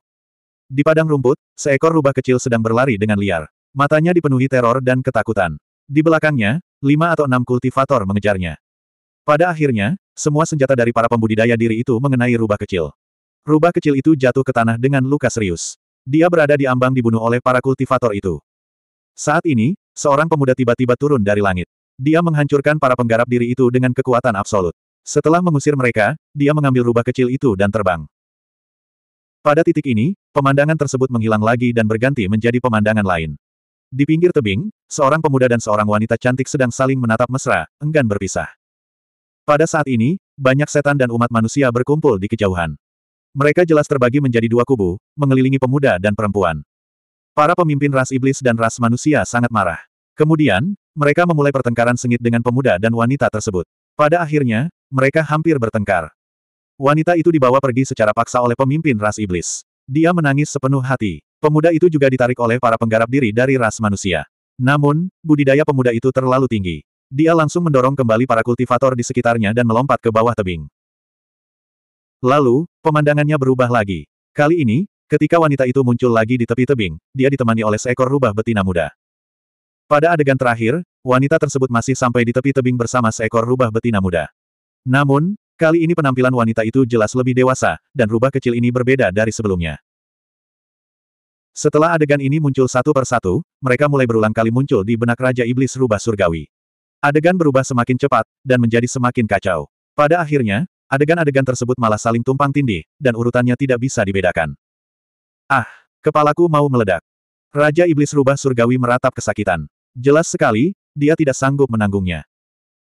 Di padang rumput, seekor rubah kecil sedang berlari dengan liar. Matanya dipenuhi teror dan ketakutan. Di belakangnya, lima atau enam kultivator mengejarnya. Pada akhirnya, semua senjata dari para pembudidaya diri itu mengenai rubah kecil. Rubah kecil itu jatuh ke tanah dengan luka serius. Dia berada di ambang dibunuh oleh para kultivator itu. Saat ini, seorang pemuda tiba-tiba turun dari langit. Dia menghancurkan para penggarap diri itu dengan kekuatan absolut. Setelah mengusir mereka, dia mengambil rubah kecil itu dan terbang. Pada titik ini, pemandangan tersebut menghilang lagi dan berganti menjadi pemandangan lain. Di pinggir tebing, seorang pemuda dan seorang wanita cantik sedang saling menatap mesra, enggan berpisah. Pada saat ini, banyak setan dan umat manusia berkumpul di kejauhan. Mereka jelas terbagi menjadi dua kubu, mengelilingi pemuda dan perempuan. Para pemimpin ras iblis dan ras manusia sangat marah. Kemudian, mereka memulai pertengkaran sengit dengan pemuda dan wanita tersebut. Pada akhirnya, mereka hampir bertengkar. Wanita itu dibawa pergi secara paksa oleh pemimpin ras iblis. Dia menangis sepenuh hati. Pemuda itu juga ditarik oleh para penggarap diri dari ras manusia. Namun, budidaya pemuda itu terlalu tinggi. Dia langsung mendorong kembali para kultivator di sekitarnya dan melompat ke bawah tebing. Lalu, pemandangannya berubah lagi. Kali ini, ketika wanita itu muncul lagi di tepi tebing, dia ditemani oleh seekor rubah betina muda. Pada adegan terakhir, wanita tersebut masih sampai di tepi tebing bersama seekor rubah betina muda. Namun, kali ini penampilan wanita itu jelas lebih dewasa, dan rubah kecil ini berbeda dari sebelumnya. Setelah adegan ini muncul satu persatu, mereka mulai berulang kali muncul di benak Raja Iblis Rubah Surgawi. Adegan berubah semakin cepat, dan menjadi semakin kacau. Pada akhirnya, adegan-adegan tersebut malah saling tumpang tindih, dan urutannya tidak bisa dibedakan. Ah, kepalaku mau meledak. Raja Iblis Rubah Surgawi meratap kesakitan. Jelas sekali, dia tidak sanggup menanggungnya.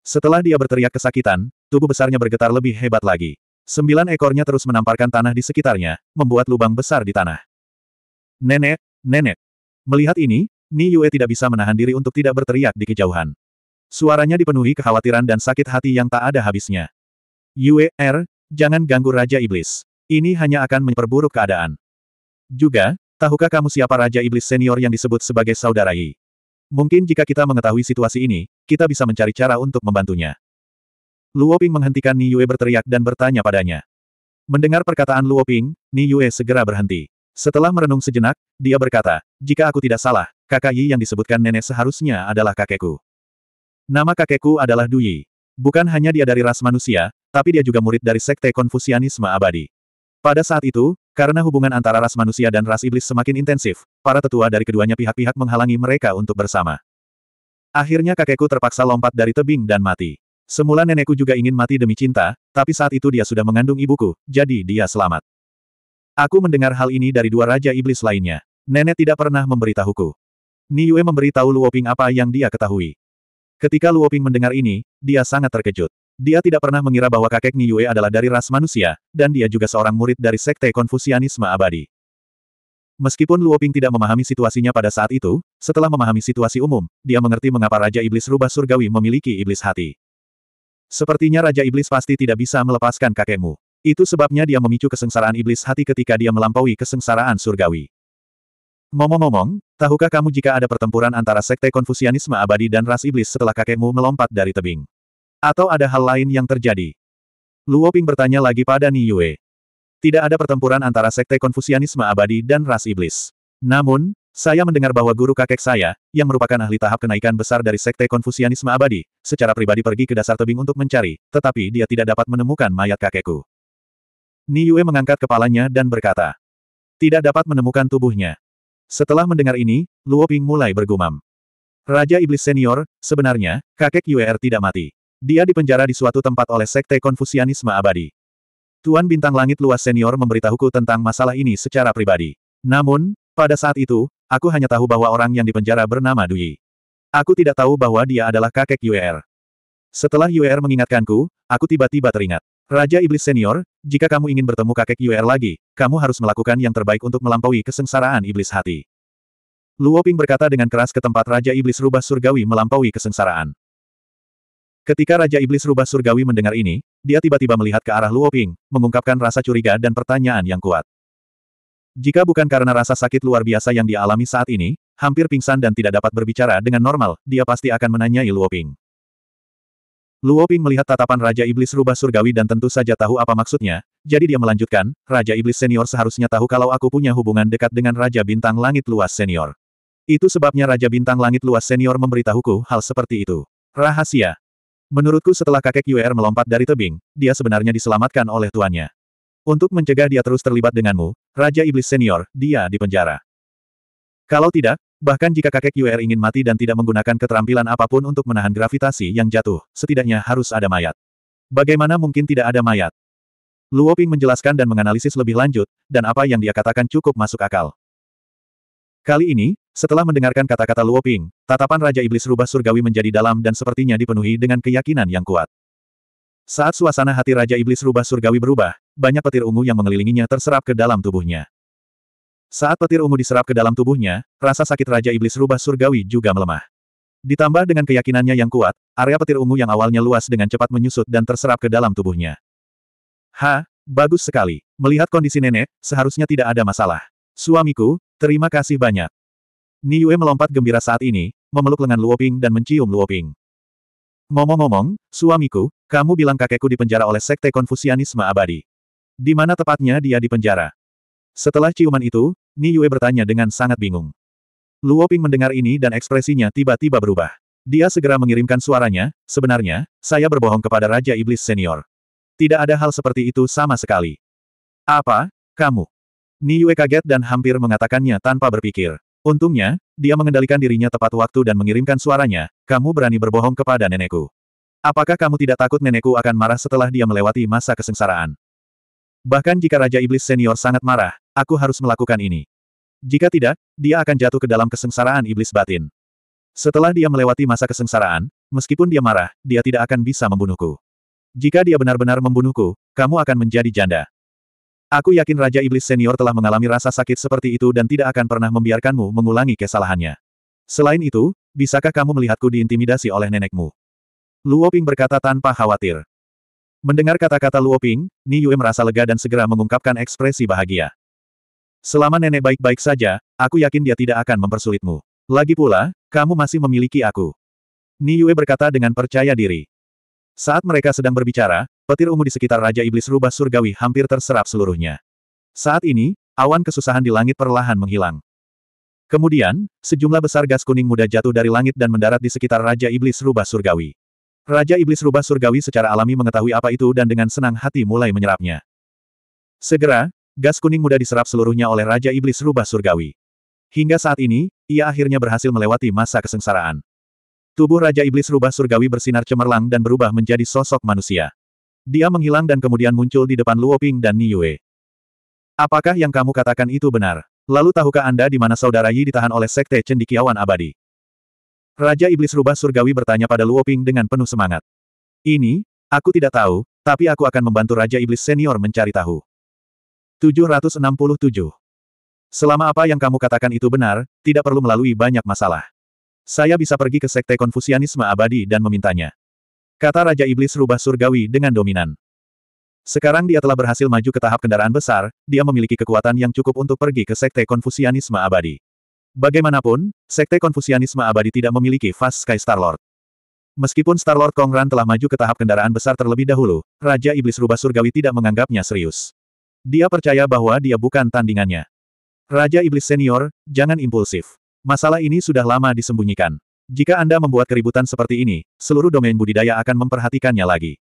Setelah dia berteriak kesakitan, tubuh besarnya bergetar lebih hebat lagi. Sembilan ekornya terus menamparkan tanah di sekitarnya, membuat lubang besar di tanah. Nenek, nenek. Melihat ini, Ni Yue tidak bisa menahan diri untuk tidak berteriak di kejauhan. Suaranya dipenuhi kekhawatiran dan sakit hati yang tak ada habisnya. Yue, Er, jangan ganggu Raja Iblis. Ini hanya akan memperburuk keadaan. Juga, tahukah kamu siapa Raja Iblis senior yang disebut sebagai saudarai? Mungkin jika kita mengetahui situasi ini, kita bisa mencari cara untuk membantunya. Luoping menghentikan Ni Yue berteriak dan bertanya padanya. Mendengar perkataan Luoping, Ping, Ni Yue segera berhenti. Setelah merenung sejenak, dia berkata, jika aku tidak salah, kakak Yi yang disebutkan nenek seharusnya adalah kakekku. Nama kakekku adalah Duyi. Bukan hanya dia dari ras manusia, tapi dia juga murid dari sekte konfusianisme abadi. Pada saat itu, karena hubungan antara ras manusia dan ras iblis semakin intensif, para tetua dari keduanya pihak-pihak menghalangi mereka untuk bersama. Akhirnya kakekku terpaksa lompat dari tebing dan mati. Semula nenekku juga ingin mati demi cinta, tapi saat itu dia sudah mengandung ibuku, jadi dia selamat. Aku mendengar hal ini dari dua raja iblis lainnya. Nenek tidak pernah memberitahuku. Niue memberitahu Luoping apa yang dia ketahui. Ketika Luoping mendengar ini, dia sangat terkejut. Dia tidak pernah mengira bahwa kakek Niue adalah dari ras manusia, dan dia juga seorang murid dari sekte konfusianisme abadi. Meskipun Luoping tidak memahami situasinya pada saat itu, setelah memahami situasi umum, dia mengerti mengapa Raja Iblis Rubah Surgawi memiliki iblis hati. Sepertinya Raja Iblis pasti tidak bisa melepaskan kakekmu. Itu sebabnya dia memicu kesengsaraan iblis hati ketika dia melampaui kesengsaraan surgawi. Momong-momong, tahukah kamu jika ada pertempuran antara sekte konfusianisme abadi dan ras iblis setelah kakekmu melompat dari tebing? Atau ada hal lain yang terjadi? Luo Ping bertanya lagi pada Ni Yue. Tidak ada pertempuran antara sekte konfusianisme abadi dan ras iblis. Namun, saya mendengar bahwa guru kakek saya, yang merupakan ahli tahap kenaikan besar dari sekte konfusianisme abadi, secara pribadi pergi ke dasar tebing untuk mencari, tetapi dia tidak dapat menemukan mayat kakekku. Yue mengangkat kepalanya dan berkata. Tidak dapat menemukan tubuhnya. Setelah mendengar ini, Luo Ping mulai bergumam. Raja Iblis Senior, sebenarnya, kakek Yuer er tidak mati. Dia dipenjara di suatu tempat oleh Sekte Konfusianisme Abadi. Tuan Bintang Langit Luas Senior memberitahuku tentang masalah ini secara pribadi. Namun, pada saat itu, aku hanya tahu bahwa orang yang dipenjara bernama Dui. Aku tidak tahu bahwa dia adalah kakek Yuer. Er. Setelah Yuer er mengingatkanku, aku tiba-tiba teringat. Raja Iblis Senior, jika kamu ingin bertemu kakek Yuer lagi, kamu harus melakukan yang terbaik untuk melampaui kesengsaraan iblis hati. Luo Ping berkata dengan keras ke tempat Raja Iblis Rubah Surgawi melampaui kesengsaraan. Ketika Raja Iblis Rubah Surgawi mendengar ini, dia tiba-tiba melihat ke arah Luo Ping, mengungkapkan rasa curiga dan pertanyaan yang kuat. Jika bukan karena rasa sakit luar biasa yang dialami saat ini, hampir pingsan dan tidak dapat berbicara dengan normal, dia pasti akan menanyai Luo Ping. Luo Ping melihat tatapan Raja Iblis rubah surgawi dan tentu saja tahu apa maksudnya, jadi dia melanjutkan, Raja Iblis senior seharusnya tahu kalau aku punya hubungan dekat dengan Raja Bintang Langit Luas senior. Itu sebabnya Raja Bintang Langit Luas senior memberitahuku hal seperti itu. Rahasia. Menurutku setelah kakek UR melompat dari tebing, dia sebenarnya diselamatkan oleh tuannya. Untuk mencegah dia terus terlibat denganmu, Raja Iblis Senior, dia dipenjara. Kalau tidak, Bahkan jika kakek QR ingin mati dan tidak menggunakan keterampilan apapun untuk menahan gravitasi yang jatuh, setidaknya harus ada mayat. Bagaimana mungkin tidak ada mayat? Luo Ping menjelaskan dan menganalisis lebih lanjut, dan apa yang dia katakan cukup masuk akal. Kali ini, setelah mendengarkan kata-kata Luo Ping, tatapan Raja Iblis Rubah Surgawi menjadi dalam dan sepertinya dipenuhi dengan keyakinan yang kuat. Saat suasana hati Raja Iblis Rubah Surgawi berubah, banyak petir ungu yang mengelilinginya terserap ke dalam tubuhnya. Saat petir ungu diserap ke dalam tubuhnya, rasa sakit Raja Iblis Rubah Surgawi juga melemah. Ditambah dengan keyakinannya yang kuat, area petir ungu yang awalnya luas dengan cepat menyusut dan terserap ke dalam tubuhnya. Ha, bagus sekali. Melihat kondisi nenek, seharusnya tidak ada masalah. Suamiku, terima kasih banyak. Niue melompat gembira saat ini, memeluk lengan Luoping dan mencium Luoping. Ngomong-ngomong, suamiku, kamu bilang kakekku dipenjara oleh sekte konfusianisme abadi. Di mana tepatnya dia dipenjara? Setelah ciuman itu, Ni Yue bertanya dengan sangat bingung. Luo Ping mendengar ini dan ekspresinya tiba-tiba berubah. Dia segera mengirimkan suaranya, sebenarnya, saya berbohong kepada Raja Iblis Senior. Tidak ada hal seperti itu sama sekali. Apa? Kamu? Ni Yue kaget dan hampir mengatakannya tanpa berpikir. Untungnya, dia mengendalikan dirinya tepat waktu dan mengirimkan suaranya, kamu berani berbohong kepada nenekku. Apakah kamu tidak takut nenekku akan marah setelah dia melewati masa kesengsaraan? Bahkan jika Raja Iblis Senior sangat marah, aku harus melakukan ini. Jika tidak, dia akan jatuh ke dalam kesengsaraan iblis batin. Setelah dia melewati masa kesengsaraan, meskipun dia marah, dia tidak akan bisa membunuhku. Jika dia benar-benar membunuhku, kamu akan menjadi janda. Aku yakin Raja Iblis Senior telah mengalami rasa sakit seperti itu dan tidak akan pernah membiarkanmu mengulangi kesalahannya. Selain itu, bisakah kamu melihatku diintimidasi oleh nenekmu? Luoping berkata tanpa khawatir. Mendengar kata-kata Luoping, Ni Yue merasa lega dan segera mengungkapkan ekspresi bahagia. Selama nenek baik-baik saja, aku yakin dia tidak akan mempersulitmu. Lagi pula, kamu masih memiliki aku. Ni Yue berkata dengan percaya diri. Saat mereka sedang berbicara, petir ungu di sekitar Raja Iblis Rubah Surgawi hampir terserap seluruhnya. Saat ini, awan kesusahan di langit perlahan menghilang. Kemudian, sejumlah besar gas kuning muda jatuh dari langit dan mendarat di sekitar Raja Iblis Rubah Surgawi. Raja Iblis Rubah Surgawi secara alami mengetahui apa itu dan dengan senang hati mulai menyerapnya. Segera, gas kuning muda diserap seluruhnya oleh Raja Iblis Rubah Surgawi. Hingga saat ini, ia akhirnya berhasil melewati masa kesengsaraan. Tubuh Raja Iblis Rubah Surgawi bersinar cemerlang dan berubah menjadi sosok manusia. Dia menghilang dan kemudian muncul di depan Luoping dan Yue. Apakah yang kamu katakan itu benar? Lalu tahukah Anda di mana saudara Yi ditahan oleh Sekte Cendikiawan Abadi? Raja Iblis Rubah Surgawi bertanya pada Luo Ping dengan penuh semangat. Ini, aku tidak tahu, tapi aku akan membantu Raja Iblis Senior mencari tahu. 767. Selama apa yang kamu katakan itu benar, tidak perlu melalui banyak masalah. Saya bisa pergi ke Sekte Konfusianisme Abadi dan memintanya. Kata Raja Iblis Rubah Surgawi dengan dominan. Sekarang dia telah berhasil maju ke tahap kendaraan besar, dia memiliki kekuatan yang cukup untuk pergi ke Sekte Konfusianisme Abadi. Bagaimanapun, Sekte Konfusianisme Abadi tidak memiliki Fast Sky Starlord. Meskipun Starlord Kongran telah maju ke tahap kendaraan besar terlebih dahulu, Raja Iblis Rubah Surgawi tidak menganggapnya serius. Dia percaya bahwa dia bukan tandingannya. Raja Iblis Senior, jangan impulsif. Masalah ini sudah lama disembunyikan. Jika Anda membuat keributan seperti ini, seluruh domain budidaya akan memperhatikannya lagi.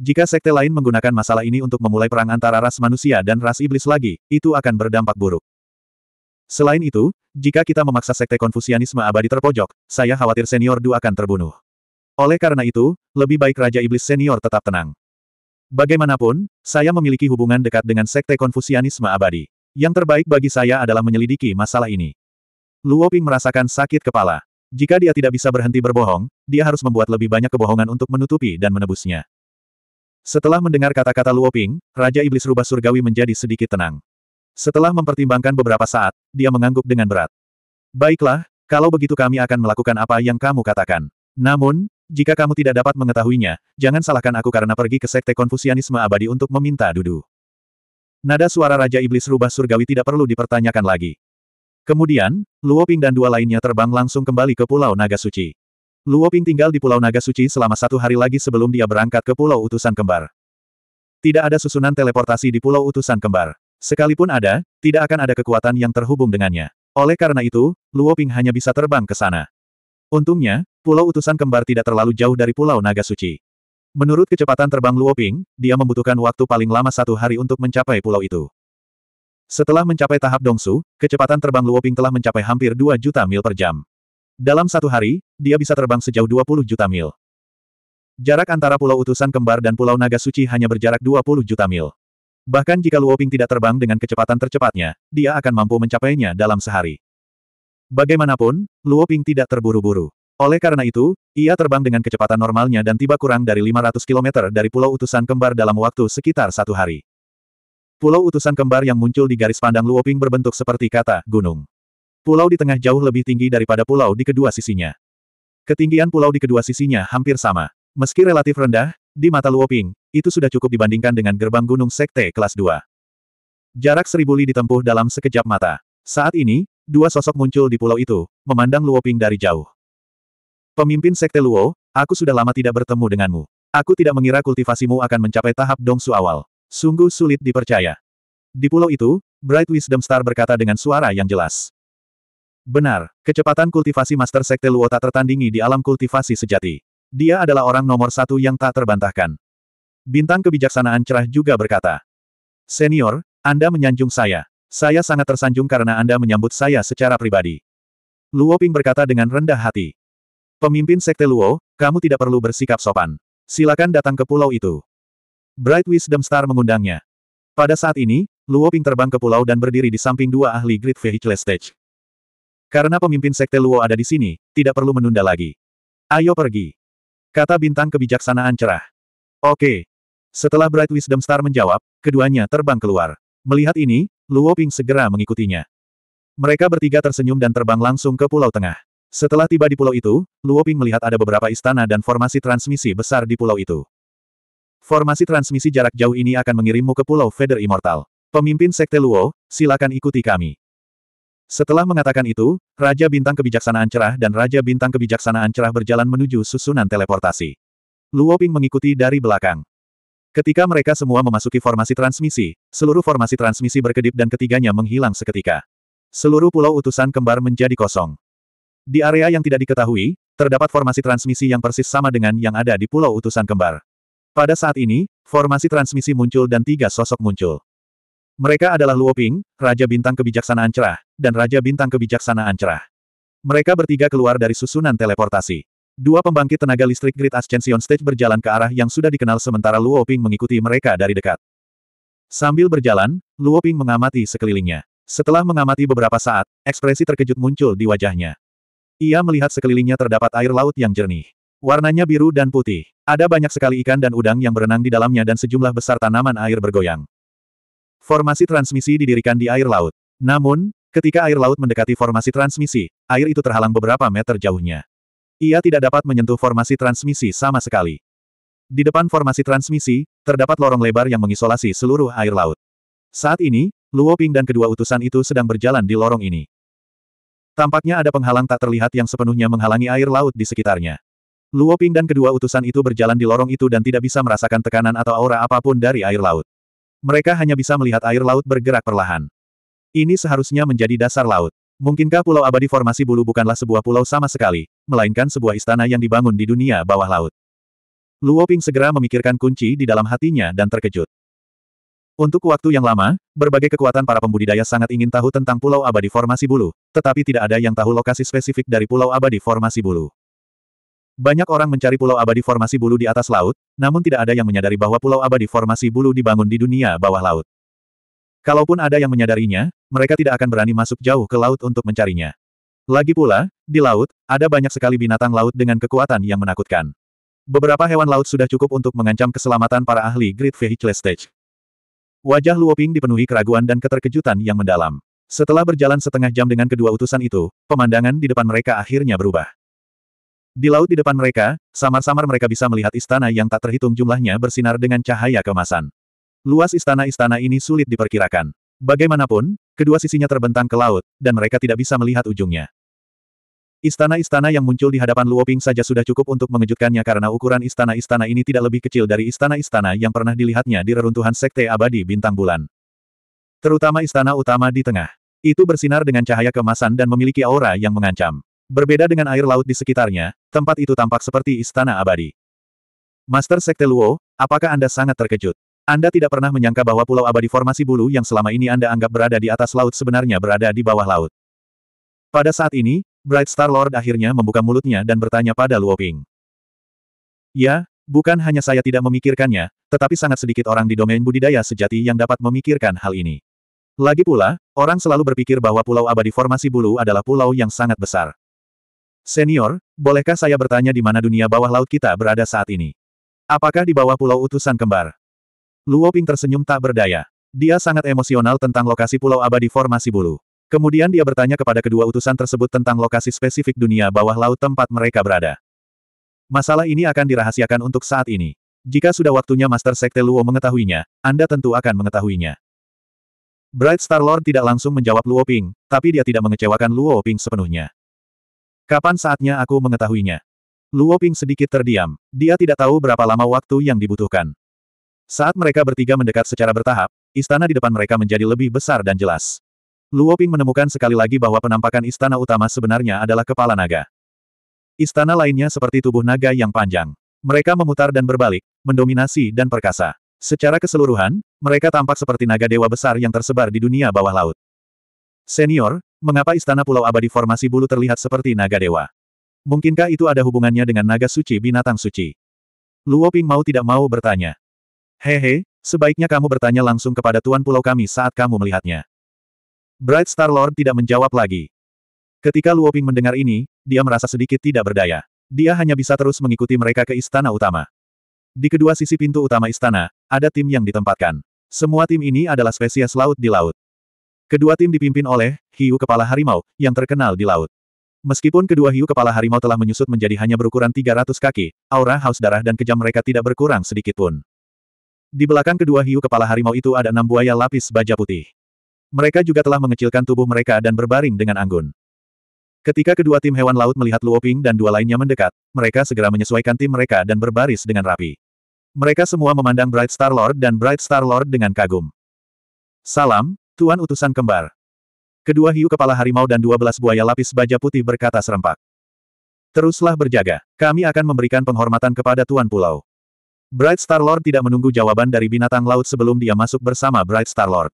Jika sekte lain menggunakan masalah ini untuk memulai perang antara ras manusia dan ras iblis lagi, itu akan berdampak buruk. Selain itu, jika kita memaksa sekte konfusianisme abadi terpojok, saya khawatir senior Du akan terbunuh. Oleh karena itu, lebih baik Raja Iblis senior tetap tenang. Bagaimanapun, saya memiliki hubungan dekat dengan sekte konfusianisme abadi. Yang terbaik bagi saya adalah menyelidiki masalah ini. Luo Ping merasakan sakit kepala. Jika dia tidak bisa berhenti berbohong, dia harus membuat lebih banyak kebohongan untuk menutupi dan menebusnya. Setelah mendengar kata-kata Luo Ping, Raja Iblis Rubah Surgawi menjadi sedikit tenang. Setelah mempertimbangkan beberapa saat, dia mengangguk dengan berat. Baiklah, kalau begitu kami akan melakukan apa yang kamu katakan. Namun, jika kamu tidak dapat mengetahuinya, jangan salahkan aku karena pergi ke sekte konfusianisme abadi untuk meminta dudu. Nada suara Raja Iblis Rubah Surgawi tidak perlu dipertanyakan lagi. Kemudian, Luoping dan dua lainnya terbang langsung kembali ke Pulau Naga Suci. Luoping tinggal di Pulau Naga Suci selama satu hari lagi sebelum dia berangkat ke Pulau Utusan Kembar. Tidak ada susunan teleportasi di Pulau Utusan Kembar. Sekalipun ada, tidak akan ada kekuatan yang terhubung dengannya. Oleh karena itu, Luo Ping hanya bisa terbang ke sana. Untungnya, pulau utusan kembar tidak terlalu jauh dari pulau Naga Suci. Menurut kecepatan terbang Luo Ping, dia membutuhkan waktu paling lama satu hari untuk mencapai pulau itu. Setelah mencapai tahap Dongsu, kecepatan terbang Luo Ping telah mencapai hampir 2 juta mil per jam. Dalam satu hari, dia bisa terbang sejauh 20 juta mil. Jarak antara pulau utusan kembar dan pulau naga suci hanya berjarak 20 juta mil. Bahkan jika Luoping tidak terbang dengan kecepatan tercepatnya, dia akan mampu mencapainya dalam sehari. Bagaimanapun, Luoping tidak terburu-buru. Oleh karena itu, ia terbang dengan kecepatan normalnya dan tiba kurang dari 500 km dari Pulau Utusan Kembar dalam waktu sekitar satu hari. Pulau Utusan Kembar yang muncul di garis pandang Luoping berbentuk seperti kata gunung. Pulau di tengah jauh lebih tinggi daripada pulau di kedua sisinya. Ketinggian pulau di kedua sisinya hampir sama. Meski relatif rendah, di mata Luoping, itu sudah cukup dibandingkan dengan gerbang gunung sekte kelas 2. Jarak seribu li ditempuh dalam sekejap mata. Saat ini, dua sosok muncul di pulau itu, memandang Luoping dari jauh. Pemimpin sekte Luo, aku sudah lama tidak bertemu denganmu. Aku tidak mengira kultivasimu akan mencapai tahap dongsu awal. Sungguh sulit dipercaya. Di pulau itu, Bright Wisdom Star berkata dengan suara yang jelas. Benar, kecepatan kultivasi Master Sekte Luo tak tertandingi di alam kultivasi sejati. Dia adalah orang nomor satu yang tak terbantahkan. Bintang kebijaksanaan cerah juga berkata. Senior, Anda menyanjung saya. Saya sangat tersanjung karena Anda menyambut saya secara pribadi. Luo Ping berkata dengan rendah hati. Pemimpin Sekte Luo, kamu tidak perlu bersikap sopan. Silakan datang ke pulau itu. Bright Wisdom Star mengundangnya. Pada saat ini, Luo Ping terbang ke pulau dan berdiri di samping dua ahli Great Vehicle Stage. Karena pemimpin Sekte Luo ada di sini, tidak perlu menunda lagi. Ayo pergi. Kata bintang kebijaksanaan cerah. Oke, setelah Bright Wisdom Star menjawab, keduanya terbang keluar. Melihat ini, Luo Ping segera mengikutinya. Mereka bertiga tersenyum dan terbang langsung ke Pulau Tengah. Setelah tiba di pulau itu, Luo Ping melihat ada beberapa istana dan formasi transmisi besar di pulau itu. Formasi transmisi jarak jauh ini akan mengirimmu ke Pulau Feather Immortal. Pemimpin Sekte Luo, silakan ikuti kami. Setelah mengatakan itu, Raja Bintang Kebijaksanaan Cerah dan Raja Bintang Kebijaksanaan Cerah berjalan menuju susunan teleportasi. Luo Ping mengikuti dari belakang. Ketika mereka semua memasuki formasi transmisi, seluruh formasi transmisi berkedip dan ketiganya menghilang seketika. Seluruh pulau utusan kembar menjadi kosong. Di area yang tidak diketahui, terdapat formasi transmisi yang persis sama dengan yang ada di pulau utusan kembar. Pada saat ini, formasi transmisi muncul dan tiga sosok muncul. Mereka adalah Luo Ping, Raja Bintang Kebijaksanaan Cerah, dan Raja Bintang Kebijaksanaan Cerah. Mereka bertiga keluar dari susunan teleportasi. Dua pembangkit tenaga listrik Great Ascension Stage berjalan ke arah yang sudah dikenal sementara Luo Ping mengikuti mereka dari dekat. Sambil berjalan, Luo Ping mengamati sekelilingnya. Setelah mengamati beberapa saat, ekspresi terkejut muncul di wajahnya. Ia melihat sekelilingnya terdapat air laut yang jernih. Warnanya biru dan putih. Ada banyak sekali ikan dan udang yang berenang di dalamnya dan sejumlah besar tanaman air bergoyang. Formasi transmisi didirikan di air laut. Namun, ketika air laut mendekati formasi transmisi, air itu terhalang beberapa meter jauhnya. Ia tidak dapat menyentuh formasi transmisi sama sekali. Di depan formasi transmisi, terdapat lorong lebar yang mengisolasi seluruh air laut. Saat ini, Luo Ping dan kedua utusan itu sedang berjalan di lorong ini. Tampaknya ada penghalang tak terlihat yang sepenuhnya menghalangi air laut di sekitarnya. Luo Ping dan kedua utusan itu berjalan di lorong itu dan tidak bisa merasakan tekanan atau aura apapun dari air laut. Mereka hanya bisa melihat air laut bergerak perlahan. Ini seharusnya menjadi dasar laut. Mungkinkah pulau abadi formasi bulu bukanlah sebuah pulau sama sekali, melainkan sebuah istana yang dibangun di dunia bawah laut? Luo Ping segera memikirkan kunci di dalam hatinya dan terkejut. Untuk waktu yang lama, berbagai kekuatan para pembudidaya sangat ingin tahu tentang pulau abadi formasi bulu, tetapi tidak ada yang tahu lokasi spesifik dari pulau abadi formasi bulu. Banyak orang mencari pulau abadi formasi bulu di atas laut, namun tidak ada yang menyadari bahwa pulau abadi formasi bulu dibangun di dunia bawah laut. Kalaupun ada yang menyadarinya, mereka tidak akan berani masuk jauh ke laut untuk mencarinya. Lagi pula, di laut, ada banyak sekali binatang laut dengan kekuatan yang menakutkan. Beberapa hewan laut sudah cukup untuk mengancam keselamatan para ahli Great Vehicle Stage. Wajah Luoping dipenuhi keraguan dan keterkejutan yang mendalam. Setelah berjalan setengah jam dengan kedua utusan itu, pemandangan di depan mereka akhirnya berubah. Di laut di depan mereka, samar-samar mereka bisa melihat istana yang tak terhitung jumlahnya bersinar dengan cahaya kemasan. Luas istana-istana ini sulit diperkirakan. Bagaimanapun, Kedua sisinya terbentang ke laut, dan mereka tidak bisa melihat ujungnya. Istana-istana yang muncul di hadapan Luoping saja sudah cukup untuk mengejutkannya karena ukuran istana-istana ini tidak lebih kecil dari istana-istana yang pernah dilihatnya di reruntuhan Sekte Abadi Bintang Bulan. Terutama istana utama di tengah. Itu bersinar dengan cahaya kemasan dan memiliki aura yang mengancam. Berbeda dengan air laut di sekitarnya, tempat itu tampak seperti istana abadi. Master Sekte Luo, apakah Anda sangat terkejut? Anda tidak pernah menyangka bahwa Pulau Abadi Formasi Bulu yang selama ini Anda anggap berada di atas laut sebenarnya berada di bawah laut. Pada saat ini, Bright Star Lord akhirnya membuka mulutnya dan bertanya pada Luo Ping. Ya, bukan hanya saya tidak memikirkannya, tetapi sangat sedikit orang di domain budidaya sejati yang dapat memikirkan hal ini. Lagi pula, orang selalu berpikir bahwa Pulau Abadi Formasi Bulu adalah pulau yang sangat besar. Senior, bolehkah saya bertanya di mana dunia bawah laut kita berada saat ini? Apakah di bawah Pulau Utusan Kembar? Luo Ping tersenyum tak berdaya. Dia sangat emosional tentang lokasi Pulau Abadi Formasi Bulu. Kemudian dia bertanya kepada kedua utusan tersebut tentang lokasi spesifik dunia bawah laut tempat mereka berada. Masalah ini akan dirahasiakan untuk saat ini. Jika sudah waktunya Master Sekte Luo mengetahuinya, Anda tentu akan mengetahuinya. Bright Star Lord tidak langsung menjawab Luo Ping, tapi dia tidak mengecewakan Luo Ping sepenuhnya. Kapan saatnya aku mengetahuinya? Luo Ping sedikit terdiam. Dia tidak tahu berapa lama waktu yang dibutuhkan. Saat mereka bertiga mendekat secara bertahap, istana di depan mereka menjadi lebih besar dan jelas. Luo Ping menemukan sekali lagi bahwa penampakan istana utama sebenarnya adalah kepala naga. Istana lainnya seperti tubuh naga yang panjang. Mereka memutar dan berbalik, mendominasi dan perkasa. Secara keseluruhan, mereka tampak seperti naga dewa besar yang tersebar di dunia bawah laut. Senior, mengapa istana Pulau Abadi formasi bulu terlihat seperti naga dewa? Mungkinkah itu ada hubungannya dengan naga suci binatang suci? Luo Ping mau tidak mau bertanya. Hehe, sebaiknya kamu bertanya langsung kepada Tuan Pulau kami saat kamu melihatnya. Bright Star Lord tidak menjawab lagi. Ketika Luo Ping mendengar ini, dia merasa sedikit tidak berdaya. Dia hanya bisa terus mengikuti mereka ke istana utama. Di kedua sisi pintu utama istana, ada tim yang ditempatkan. Semua tim ini adalah spesies laut di laut. Kedua tim dipimpin oleh hiu kepala harimau, yang terkenal di laut. Meskipun kedua hiu kepala harimau telah menyusut menjadi hanya berukuran 300 kaki, aura haus darah dan kejam mereka tidak berkurang sedikit pun. Di belakang kedua hiu kepala harimau itu ada enam buaya lapis baja putih. Mereka juga telah mengecilkan tubuh mereka dan berbaring dengan anggun. Ketika kedua tim hewan laut melihat Luoping dan dua lainnya mendekat, mereka segera menyesuaikan tim mereka dan berbaris dengan rapi. Mereka semua memandang Bright Star Lord dan Bright Star Lord dengan kagum. Salam, Tuan Utusan Kembar. Kedua hiu kepala harimau dan dua belas buaya lapis baja putih berkata serempak. Teruslah berjaga, kami akan memberikan penghormatan kepada Tuan Pulau. Bright Star-Lord tidak menunggu jawaban dari binatang laut sebelum dia masuk bersama Bright Star-Lord.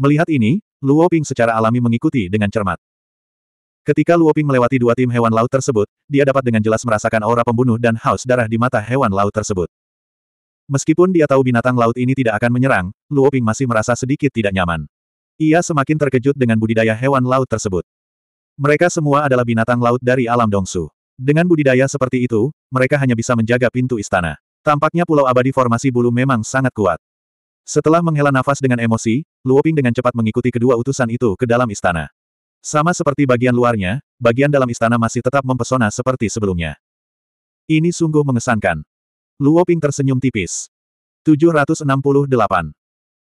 Melihat ini, Luo Ping secara alami mengikuti dengan cermat. Ketika Luo Ping melewati dua tim hewan laut tersebut, dia dapat dengan jelas merasakan aura pembunuh dan haus darah di mata hewan laut tersebut. Meskipun dia tahu binatang laut ini tidak akan menyerang, Luo Ping masih merasa sedikit tidak nyaman. Ia semakin terkejut dengan budidaya hewan laut tersebut. Mereka semua adalah binatang laut dari alam Dongsu. Dengan budidaya seperti itu, mereka hanya bisa menjaga pintu istana. Tampaknya pulau abadi formasi bulu memang sangat kuat. Setelah menghela nafas dengan emosi, Luoping dengan cepat mengikuti kedua utusan itu ke dalam istana. Sama seperti bagian luarnya, bagian dalam istana masih tetap mempesona seperti sebelumnya. Ini sungguh mengesankan. Luoping tersenyum tipis. 768.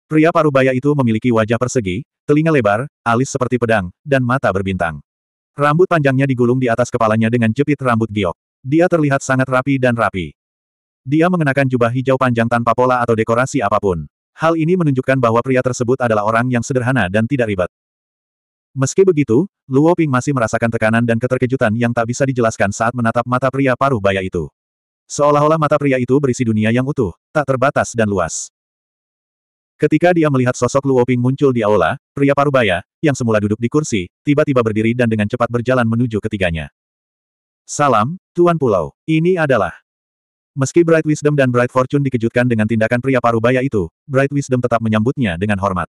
Pria parubaya itu memiliki wajah persegi, telinga lebar, alis seperti pedang, dan mata berbintang. Rambut panjangnya digulung di atas kepalanya dengan jepit rambut giok. Dia terlihat sangat rapi dan rapi. Dia mengenakan jubah hijau panjang tanpa pola atau dekorasi apapun. Hal ini menunjukkan bahwa pria tersebut adalah orang yang sederhana dan tidak ribet. Meski begitu, Luo Ping masih merasakan tekanan dan keterkejutan yang tak bisa dijelaskan saat menatap mata pria paruh baya itu. Seolah-olah mata pria itu berisi dunia yang utuh, tak terbatas dan luas. Ketika dia melihat sosok Luo Ping muncul di aula, pria paruh baya, yang semula duduk di kursi, tiba-tiba berdiri dan dengan cepat berjalan menuju ketiganya. Salam, Tuan Pulau. Ini adalah Meski Bright Wisdom dan Bright Fortune dikejutkan dengan tindakan pria parubaya itu, Bright Wisdom tetap menyambutnya dengan hormat.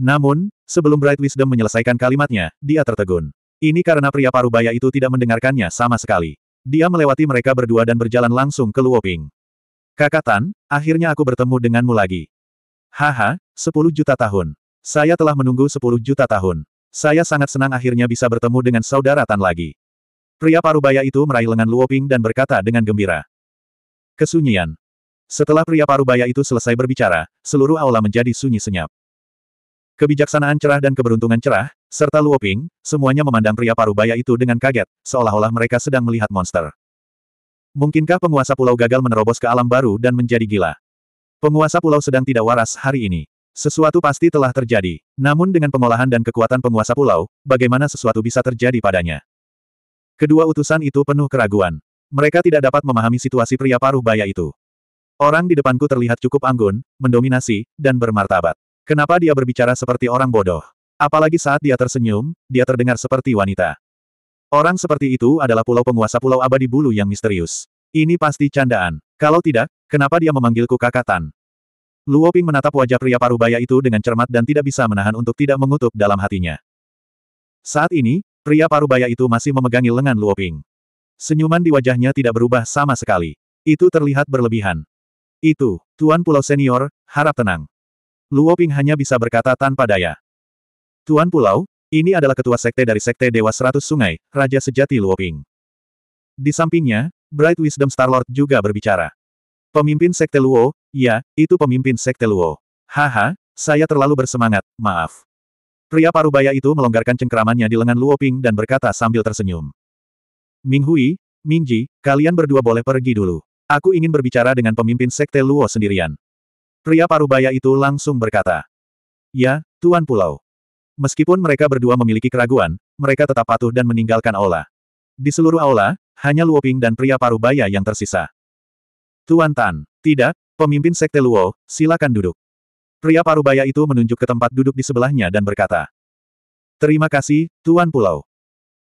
Namun, sebelum Bright Wisdom menyelesaikan kalimatnya, dia tertegun. Ini karena pria parubaya itu tidak mendengarkannya sama sekali. Dia melewati mereka berdua dan berjalan langsung ke Luoping. Kakak Tan, akhirnya aku bertemu denganmu lagi. Haha, 10 juta tahun. Saya telah menunggu 10 juta tahun. Saya sangat senang akhirnya bisa bertemu dengan saudara Tan lagi. Pria parubaya itu meraih lengan Luoping dan berkata dengan gembira. Kesunyian. Setelah pria parubaya itu selesai berbicara, seluruh aula menjadi sunyi senyap. Kebijaksanaan cerah dan keberuntungan cerah, serta Luoping, semuanya memandang pria parubaya itu dengan kaget, seolah-olah mereka sedang melihat monster. Mungkinkah penguasa pulau gagal menerobos ke alam baru dan menjadi gila? Penguasa pulau sedang tidak waras hari ini. Sesuatu pasti telah terjadi. Namun dengan pengolahan dan kekuatan penguasa pulau, bagaimana sesuatu bisa terjadi padanya? Kedua utusan itu penuh keraguan. Mereka tidak dapat memahami situasi pria paruh baya itu. Orang di depanku terlihat cukup anggun, mendominasi, dan bermartabat. Kenapa dia berbicara seperti orang bodoh? Apalagi saat dia tersenyum, dia terdengar seperti wanita. Orang seperti itu adalah pulau penguasa pulau abadi bulu yang misterius. Ini pasti candaan. Kalau tidak, kenapa dia memanggilku kakatan? Tan? Luo menatap wajah pria paruh baya itu dengan cermat dan tidak bisa menahan untuk tidak mengutuk dalam hatinya. Saat ini, pria paruh baya itu masih memegangi lengan Luoping. Senyuman di wajahnya tidak berubah sama sekali. Itu terlihat berlebihan. Itu, Tuan Pulau Senior, harap tenang. Luo Ping hanya bisa berkata tanpa daya. Tuan Pulau, ini adalah ketua sekte dari Sekte Dewa Seratus Sungai, Raja Sejati Luo Ping. Di sampingnya, Bright Wisdom Starlord juga berbicara. Pemimpin Sekte Luo, ya, itu pemimpin Sekte Luo. Haha, saya terlalu bersemangat, maaf. Pria parubaya itu melonggarkan cengkeramannya di lengan Luo Ping dan berkata sambil tersenyum. Ming Hui, Ming Ji, kalian berdua boleh pergi dulu. Aku ingin berbicara dengan pemimpin Sekte Luo sendirian. Pria parubaya itu langsung berkata. Ya, Tuan Pulau. Meskipun mereka berdua memiliki keraguan, mereka tetap patuh dan meninggalkan aula. Di seluruh aula, hanya Luo Ping dan pria parubaya yang tersisa. Tuan Tan, tidak, pemimpin Sekte Luo, silakan duduk. Pria parubaya itu menunjuk ke tempat duduk di sebelahnya dan berkata. Terima kasih, Tuan Pulau.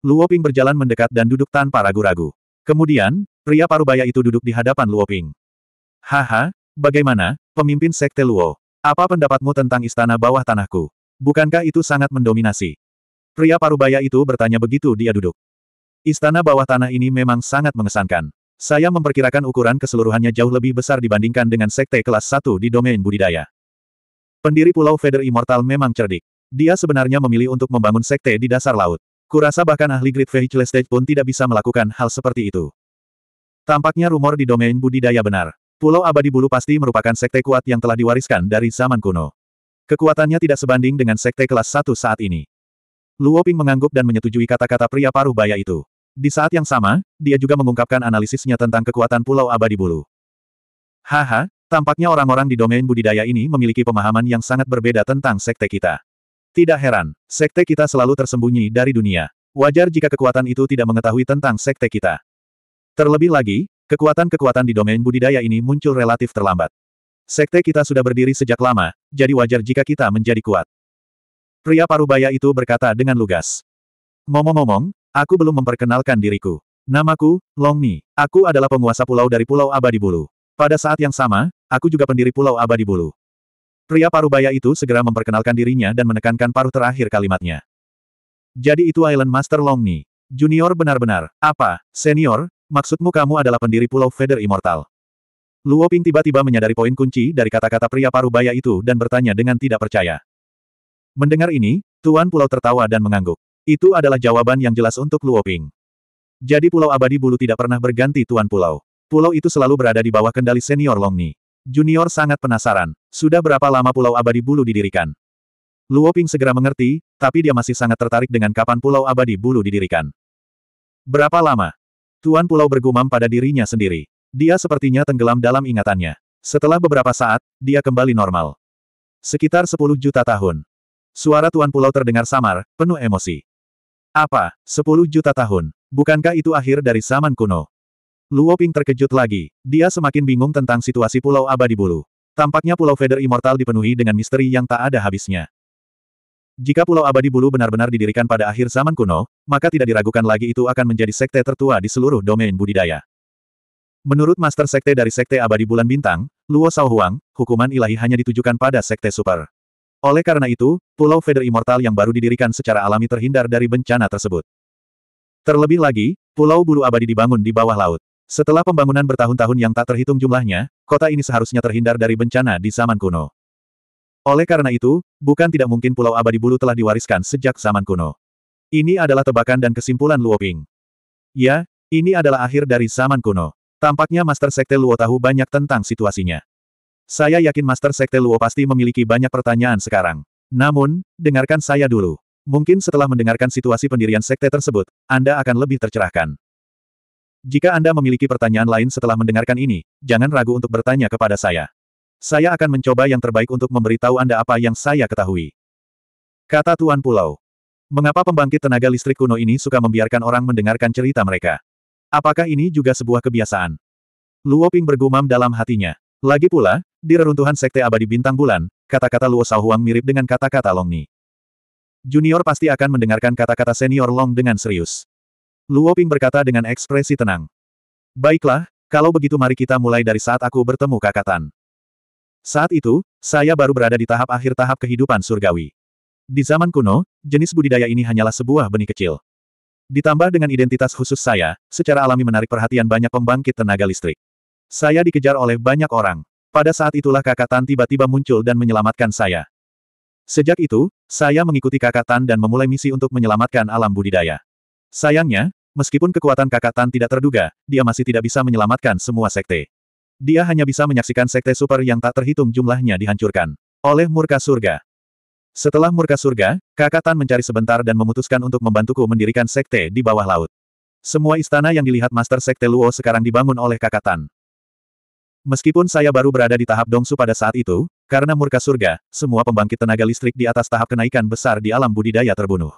Luoping berjalan mendekat dan duduk tanpa ragu-ragu. Kemudian, pria parubaya itu duduk di hadapan Luoping. Haha, bagaimana, pemimpin sekte Luo? Apa pendapatmu tentang istana bawah tanahku? Bukankah itu sangat mendominasi? Pria parubaya itu bertanya begitu dia duduk. Istana bawah tanah ini memang sangat mengesankan. Saya memperkirakan ukuran keseluruhannya jauh lebih besar dibandingkan dengan sekte kelas 1 di domain budidaya. Pendiri Pulau Feather Immortal memang cerdik. Dia sebenarnya memilih untuk membangun sekte di dasar laut. Kurasa bahkan ahli Great Vehicle Stage pun tidak bisa melakukan hal seperti itu. Tampaknya rumor di domain budidaya benar. Pulau Abadi Bulu pasti merupakan sekte kuat yang telah diwariskan dari zaman kuno. Kekuatannya tidak sebanding dengan sekte kelas 1 saat ini. Luo Ping mengangguk dan menyetujui kata-kata pria paruh baya itu. Di saat yang sama, dia juga mengungkapkan analisisnya tentang kekuatan Pulau Abadi Bulu. Haha, tampaknya orang-orang di domain budidaya ini memiliki pemahaman yang sangat berbeda tentang sekte kita. Tidak heran, sekte kita selalu tersembunyi dari dunia. Wajar jika kekuatan itu tidak mengetahui tentang sekte kita. Terlebih lagi, kekuatan-kekuatan di domain budidaya ini muncul relatif terlambat. Sekte kita sudah berdiri sejak lama, jadi wajar jika kita menjadi kuat. Pria parubaya itu berkata dengan lugas. Ngomong-ngomong, aku belum memperkenalkan diriku. Namaku, Longni. Aku adalah penguasa pulau dari Pulau Abadi Bulu. Pada saat yang sama, aku juga pendiri Pulau Abadi Bulu. Pria parubaya itu segera memperkenalkan dirinya dan menekankan paruh terakhir kalimatnya. Jadi itu Island Master Longni. Junior benar-benar. Apa, senior, maksudmu kamu adalah pendiri Pulau Feather Immortal? Luo Ping tiba-tiba menyadari poin kunci dari kata-kata pria parubaya itu dan bertanya dengan tidak percaya. Mendengar ini, Tuan Pulau tertawa dan mengangguk. Itu adalah jawaban yang jelas untuk Luo Ping. Jadi Pulau Abadi Bulu tidak pernah berganti Tuan Pulau. Pulau itu selalu berada di bawah kendali senior Longni. Junior sangat penasaran, sudah berapa lama Pulau Abadi Bulu didirikan? Luo Ping segera mengerti, tapi dia masih sangat tertarik dengan kapan Pulau Abadi Bulu didirikan. Berapa lama? Tuan Pulau bergumam pada dirinya sendiri. Dia sepertinya tenggelam dalam ingatannya. Setelah beberapa saat, dia kembali normal. Sekitar 10 juta tahun. Suara Tuan Pulau terdengar samar, penuh emosi. Apa, 10 juta tahun? Bukankah itu akhir dari zaman kuno? Luo Ping terkejut lagi. Dia semakin bingung tentang situasi Pulau Abadi Bulu. Tampaknya Pulau Feather Immortal dipenuhi dengan misteri yang tak ada habisnya. Jika Pulau Abadi Bulu benar-benar didirikan pada akhir zaman kuno, maka tidak diragukan lagi itu akan menjadi sekte tertua di seluruh domain budidaya. Menurut Master Sekte dari Sekte Abadi Bulan Bintang, Luo Sao Huang, hukuman ilahi hanya ditujukan pada Sekte Super. Oleh karena itu, Pulau Feather Immortal yang baru didirikan secara alami terhindar dari bencana tersebut. Terlebih lagi, Pulau Bulu Abadi dibangun di bawah laut. Setelah pembangunan bertahun-tahun yang tak terhitung jumlahnya, kota ini seharusnya terhindar dari bencana di zaman kuno. Oleh karena itu, bukan tidak mungkin Pulau Abadi Bulu telah diwariskan sejak zaman kuno. Ini adalah tebakan dan kesimpulan Luo Ping. Ya, ini adalah akhir dari zaman kuno. Tampaknya Master Sekte Luo tahu banyak tentang situasinya. Saya yakin Master Sekte Luo pasti memiliki banyak pertanyaan sekarang. Namun, dengarkan saya dulu. Mungkin setelah mendengarkan situasi pendirian sekte tersebut, Anda akan lebih tercerahkan. Jika Anda memiliki pertanyaan lain setelah mendengarkan ini, jangan ragu untuk bertanya kepada saya. Saya akan mencoba yang terbaik untuk memberitahu Anda apa yang saya ketahui. Kata Tuan Pulau. Mengapa pembangkit tenaga listrik kuno ini suka membiarkan orang mendengarkan cerita mereka? Apakah ini juga sebuah kebiasaan? Luo Ping bergumam dalam hatinya. Lagi pula, di reruntuhan Sekte Abadi Bintang Bulan, kata-kata Luo Saohuang mirip dengan kata-kata Long Ni. Junior pasti akan mendengarkan kata-kata senior Long dengan serius. Luo Ping berkata dengan ekspresi tenang. Baiklah, kalau begitu mari kita mulai dari saat aku bertemu kakatan. Saat itu, saya baru berada di tahap akhir tahap kehidupan surgawi. Di zaman kuno, jenis budidaya ini hanyalah sebuah benih kecil. Ditambah dengan identitas khusus saya, secara alami menarik perhatian banyak pembangkit tenaga listrik. Saya dikejar oleh banyak orang. Pada saat itulah kakak Tan tiba-tiba muncul dan menyelamatkan saya. Sejak itu, saya mengikuti kakak Tan dan memulai misi untuk menyelamatkan alam budidaya. Sayangnya, Meskipun kekuatan kakak Tan tidak terduga, dia masih tidak bisa menyelamatkan semua sekte. Dia hanya bisa menyaksikan sekte super yang tak terhitung jumlahnya dihancurkan oleh murka surga. Setelah murka surga, kakak Tan mencari sebentar dan memutuskan untuk membantuku mendirikan sekte di bawah laut. Semua istana yang dilihat Master Sekte Luo sekarang dibangun oleh kakak Tan. Meskipun saya baru berada di tahap dongsu pada saat itu, karena murka surga, semua pembangkit tenaga listrik di atas tahap kenaikan besar di alam budidaya terbunuh.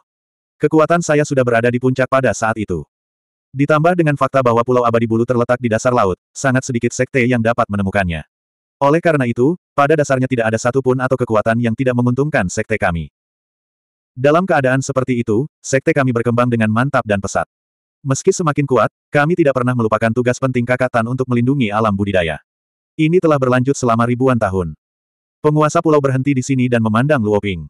Kekuatan saya sudah berada di puncak pada saat itu. Ditambah dengan fakta bahwa Pulau Abadi Bulu terletak di dasar laut, sangat sedikit sekte yang dapat menemukannya. Oleh karena itu, pada dasarnya tidak ada satupun atau kekuatan yang tidak menguntungkan sekte kami. Dalam keadaan seperti itu, sekte kami berkembang dengan mantap dan pesat. Meski semakin kuat, kami tidak pernah melupakan tugas penting kakatan untuk melindungi alam budidaya. Ini telah berlanjut selama ribuan tahun. Penguasa pulau berhenti di sini dan memandang Luoping.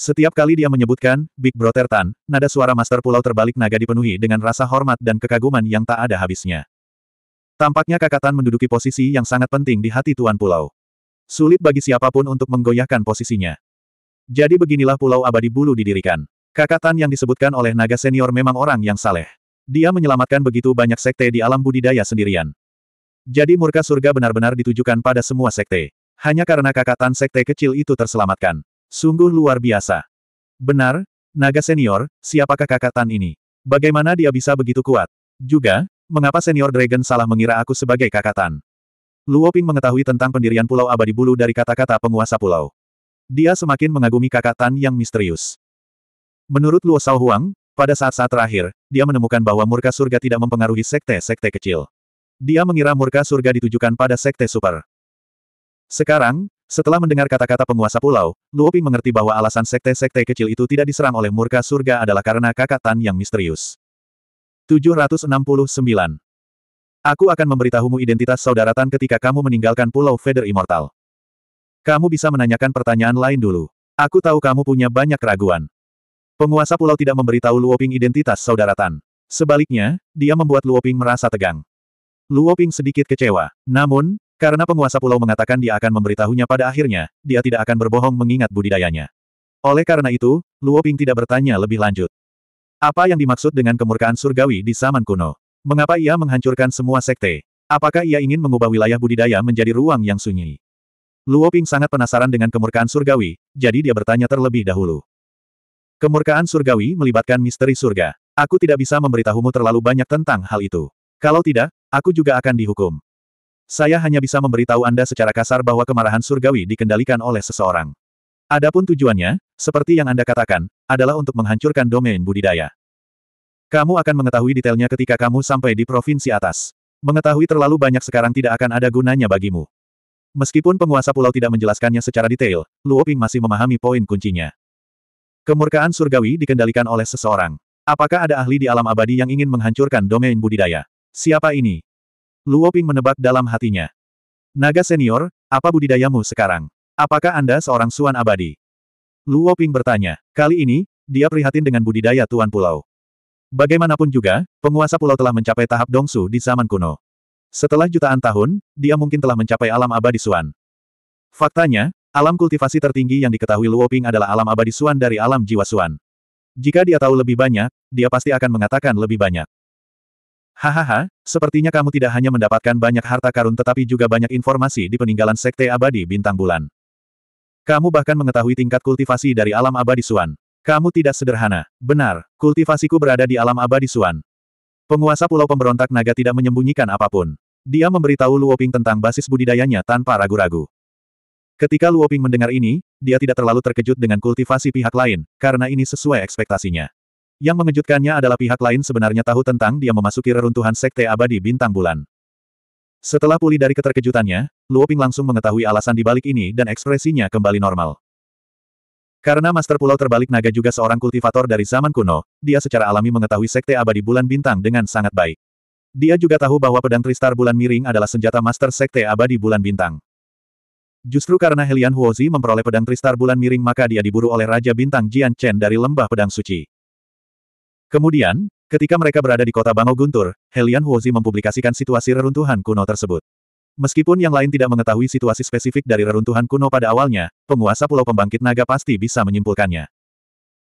Setiap kali dia menyebutkan, Big Brother Tan, nada suara Master Pulau terbalik naga dipenuhi dengan rasa hormat dan kekaguman yang tak ada habisnya. Tampaknya Kakatan menduduki posisi yang sangat penting di hati Tuan Pulau. Sulit bagi siapapun untuk menggoyahkan posisinya. Jadi beginilah Pulau Abadi Bulu didirikan. Kakatan yang disebutkan oleh naga senior memang orang yang saleh. Dia menyelamatkan begitu banyak sekte di alam budidaya sendirian. Jadi murka surga benar-benar ditujukan pada semua sekte. Hanya karena Kakatan sekte kecil itu terselamatkan. Sungguh luar biasa. Benar, naga senior, siapakah kakak Tan ini? Bagaimana dia bisa begitu kuat? Juga, mengapa senior dragon salah mengira aku sebagai kakak Tan? Luo Ping mengetahui tentang pendirian Pulau Abadi Bulu dari kata-kata penguasa pulau. Dia semakin mengagumi kakak Tan yang misterius. Menurut Luo Sao Huang, pada saat-saat terakhir, dia menemukan bahwa murka surga tidak mempengaruhi sekte-sekte kecil. Dia mengira murka surga ditujukan pada sekte super. Sekarang, setelah mendengar kata-kata penguasa pulau, Luoping mengerti bahwa alasan sekte-sekte kecil itu tidak diserang oleh murka surga adalah karena kakak Tan yang misterius. 769. Aku akan memberitahumu identitas saudara Tan ketika kamu meninggalkan Pulau Feather Immortal. Kamu bisa menanyakan pertanyaan lain dulu. Aku tahu kamu punya banyak keraguan. Penguasa pulau tidak memberitahu Luoping identitas saudara Tan. Sebaliknya, dia membuat Luoping merasa tegang. Luoping sedikit kecewa. Namun, karena penguasa pulau mengatakan dia akan memberitahunya pada akhirnya, dia tidak akan berbohong mengingat budidayanya. Oleh karena itu, Luo Ping tidak bertanya lebih lanjut. Apa yang dimaksud dengan kemurkaan surgawi di zaman kuno? Mengapa ia menghancurkan semua sekte? Apakah ia ingin mengubah wilayah budidaya menjadi ruang yang sunyi? Luo Ping sangat penasaran dengan kemurkaan surgawi, jadi dia bertanya terlebih dahulu. Kemurkaan surgawi melibatkan misteri surga. Aku tidak bisa memberitahumu terlalu banyak tentang hal itu. Kalau tidak, aku juga akan dihukum. Saya hanya bisa memberitahu Anda secara kasar bahwa kemarahan surgawi dikendalikan oleh seseorang. Adapun tujuannya, seperti yang Anda katakan, adalah untuk menghancurkan domain budidaya. Kamu akan mengetahui detailnya ketika kamu sampai di provinsi atas. Mengetahui terlalu banyak sekarang tidak akan ada gunanya bagimu. Meskipun penguasa pulau tidak menjelaskannya secara detail, Luoping masih memahami poin kuncinya. Kemurkaan surgawi dikendalikan oleh seseorang. Apakah ada ahli di alam abadi yang ingin menghancurkan domain budidaya? Siapa ini? Luo Ping menebak dalam hatinya. Naga senior, apa budidayamu sekarang? Apakah Anda seorang suan abadi? Luo Ping bertanya. Kali ini, dia prihatin dengan budidaya Tuan Pulau. Bagaimanapun juga, penguasa pulau telah mencapai tahap dongsu di zaman kuno. Setelah jutaan tahun, dia mungkin telah mencapai alam abadi suan. Faktanya, alam kultivasi tertinggi yang diketahui Luo Ping adalah alam abadi suan dari alam jiwa suan. Jika dia tahu lebih banyak, dia pasti akan mengatakan lebih banyak. Hahaha, sepertinya kamu tidak hanya mendapatkan banyak harta karun tetapi juga banyak informasi di peninggalan Sekte Abadi Bintang Bulan. Kamu bahkan mengetahui tingkat kultivasi dari alam abadi Suan. Kamu tidak sederhana. Benar, kultivasiku berada di alam abadi Suan. Penguasa Pulau Pemberontak Naga tidak menyembunyikan apapun. Dia memberitahu Luoping tentang basis budidayanya tanpa ragu-ragu. Ketika Luoping mendengar ini, dia tidak terlalu terkejut dengan kultivasi pihak lain, karena ini sesuai ekspektasinya. Yang mengejutkannya adalah pihak lain sebenarnya tahu tentang dia memasuki reruntuhan Sekte Abadi Bintang Bulan. Setelah pulih dari keterkejutannya, Luo Ping langsung mengetahui alasan di balik ini dan ekspresinya kembali normal. Karena Master Pulau Terbalik Naga juga seorang kultivator dari zaman kuno, dia secara alami mengetahui Sekte Abadi Bulan Bintang dengan sangat baik. Dia juga tahu bahwa pedang Tristar Bulan Miring adalah senjata Master Sekte Abadi Bulan Bintang. Justru karena Helian Huozi memperoleh pedang Tristar Bulan Miring maka dia diburu oleh Raja Bintang Jian Chen dari Lembah Pedang Suci. Kemudian, ketika mereka berada di kota Bango Guntur, Helian Huozi mempublikasikan situasi reruntuhan kuno tersebut. Meskipun yang lain tidak mengetahui situasi spesifik dari reruntuhan kuno pada awalnya, penguasa Pulau Pembangkit Naga pasti bisa menyimpulkannya.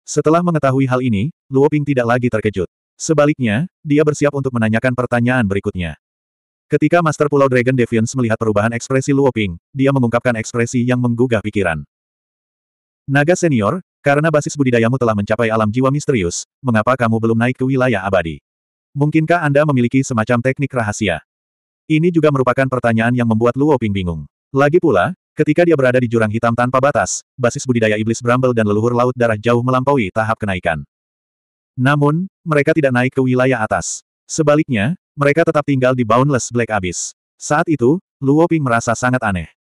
Setelah mengetahui hal ini, Luo Ping tidak lagi terkejut. Sebaliknya, dia bersiap untuk menanyakan pertanyaan berikutnya. Ketika Master Pulau Dragon Deviance melihat perubahan ekspresi Luo Ping, dia mengungkapkan ekspresi yang menggugah pikiran. Naga senior, karena basis budidayamu telah mencapai alam jiwa misterius, mengapa kamu belum naik ke wilayah abadi? Mungkinkah Anda memiliki semacam teknik rahasia? Ini juga merupakan pertanyaan yang membuat Luo Ping bingung. Lagi pula, ketika dia berada di jurang hitam tanpa batas, basis budidaya iblis Bramble dan leluhur laut darah jauh melampaui tahap kenaikan. Namun, mereka tidak naik ke wilayah atas. Sebaliknya, mereka tetap tinggal di Boundless Black Abyss. Saat itu, Luo Ping merasa sangat aneh.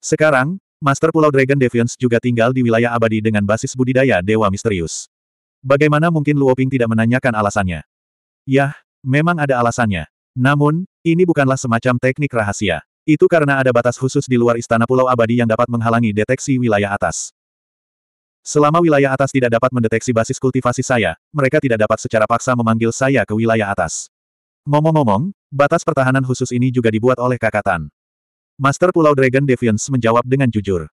Sekarang, Master Pulau Dragon Deviants juga tinggal di wilayah abadi dengan basis budidaya Dewa Misterius. Bagaimana mungkin Luoping tidak menanyakan alasannya? Yah, memang ada alasannya. Namun, ini bukanlah semacam teknik rahasia. Itu karena ada batas khusus di luar Istana Pulau Abadi yang dapat menghalangi deteksi wilayah atas. Selama wilayah atas tidak dapat mendeteksi basis kultivasi saya, mereka tidak dapat secara paksa memanggil saya ke wilayah atas. Ngomong-ngomong, batas pertahanan khusus ini juga dibuat oleh Kakatan. Master Pulau Dragon Deviance menjawab dengan jujur.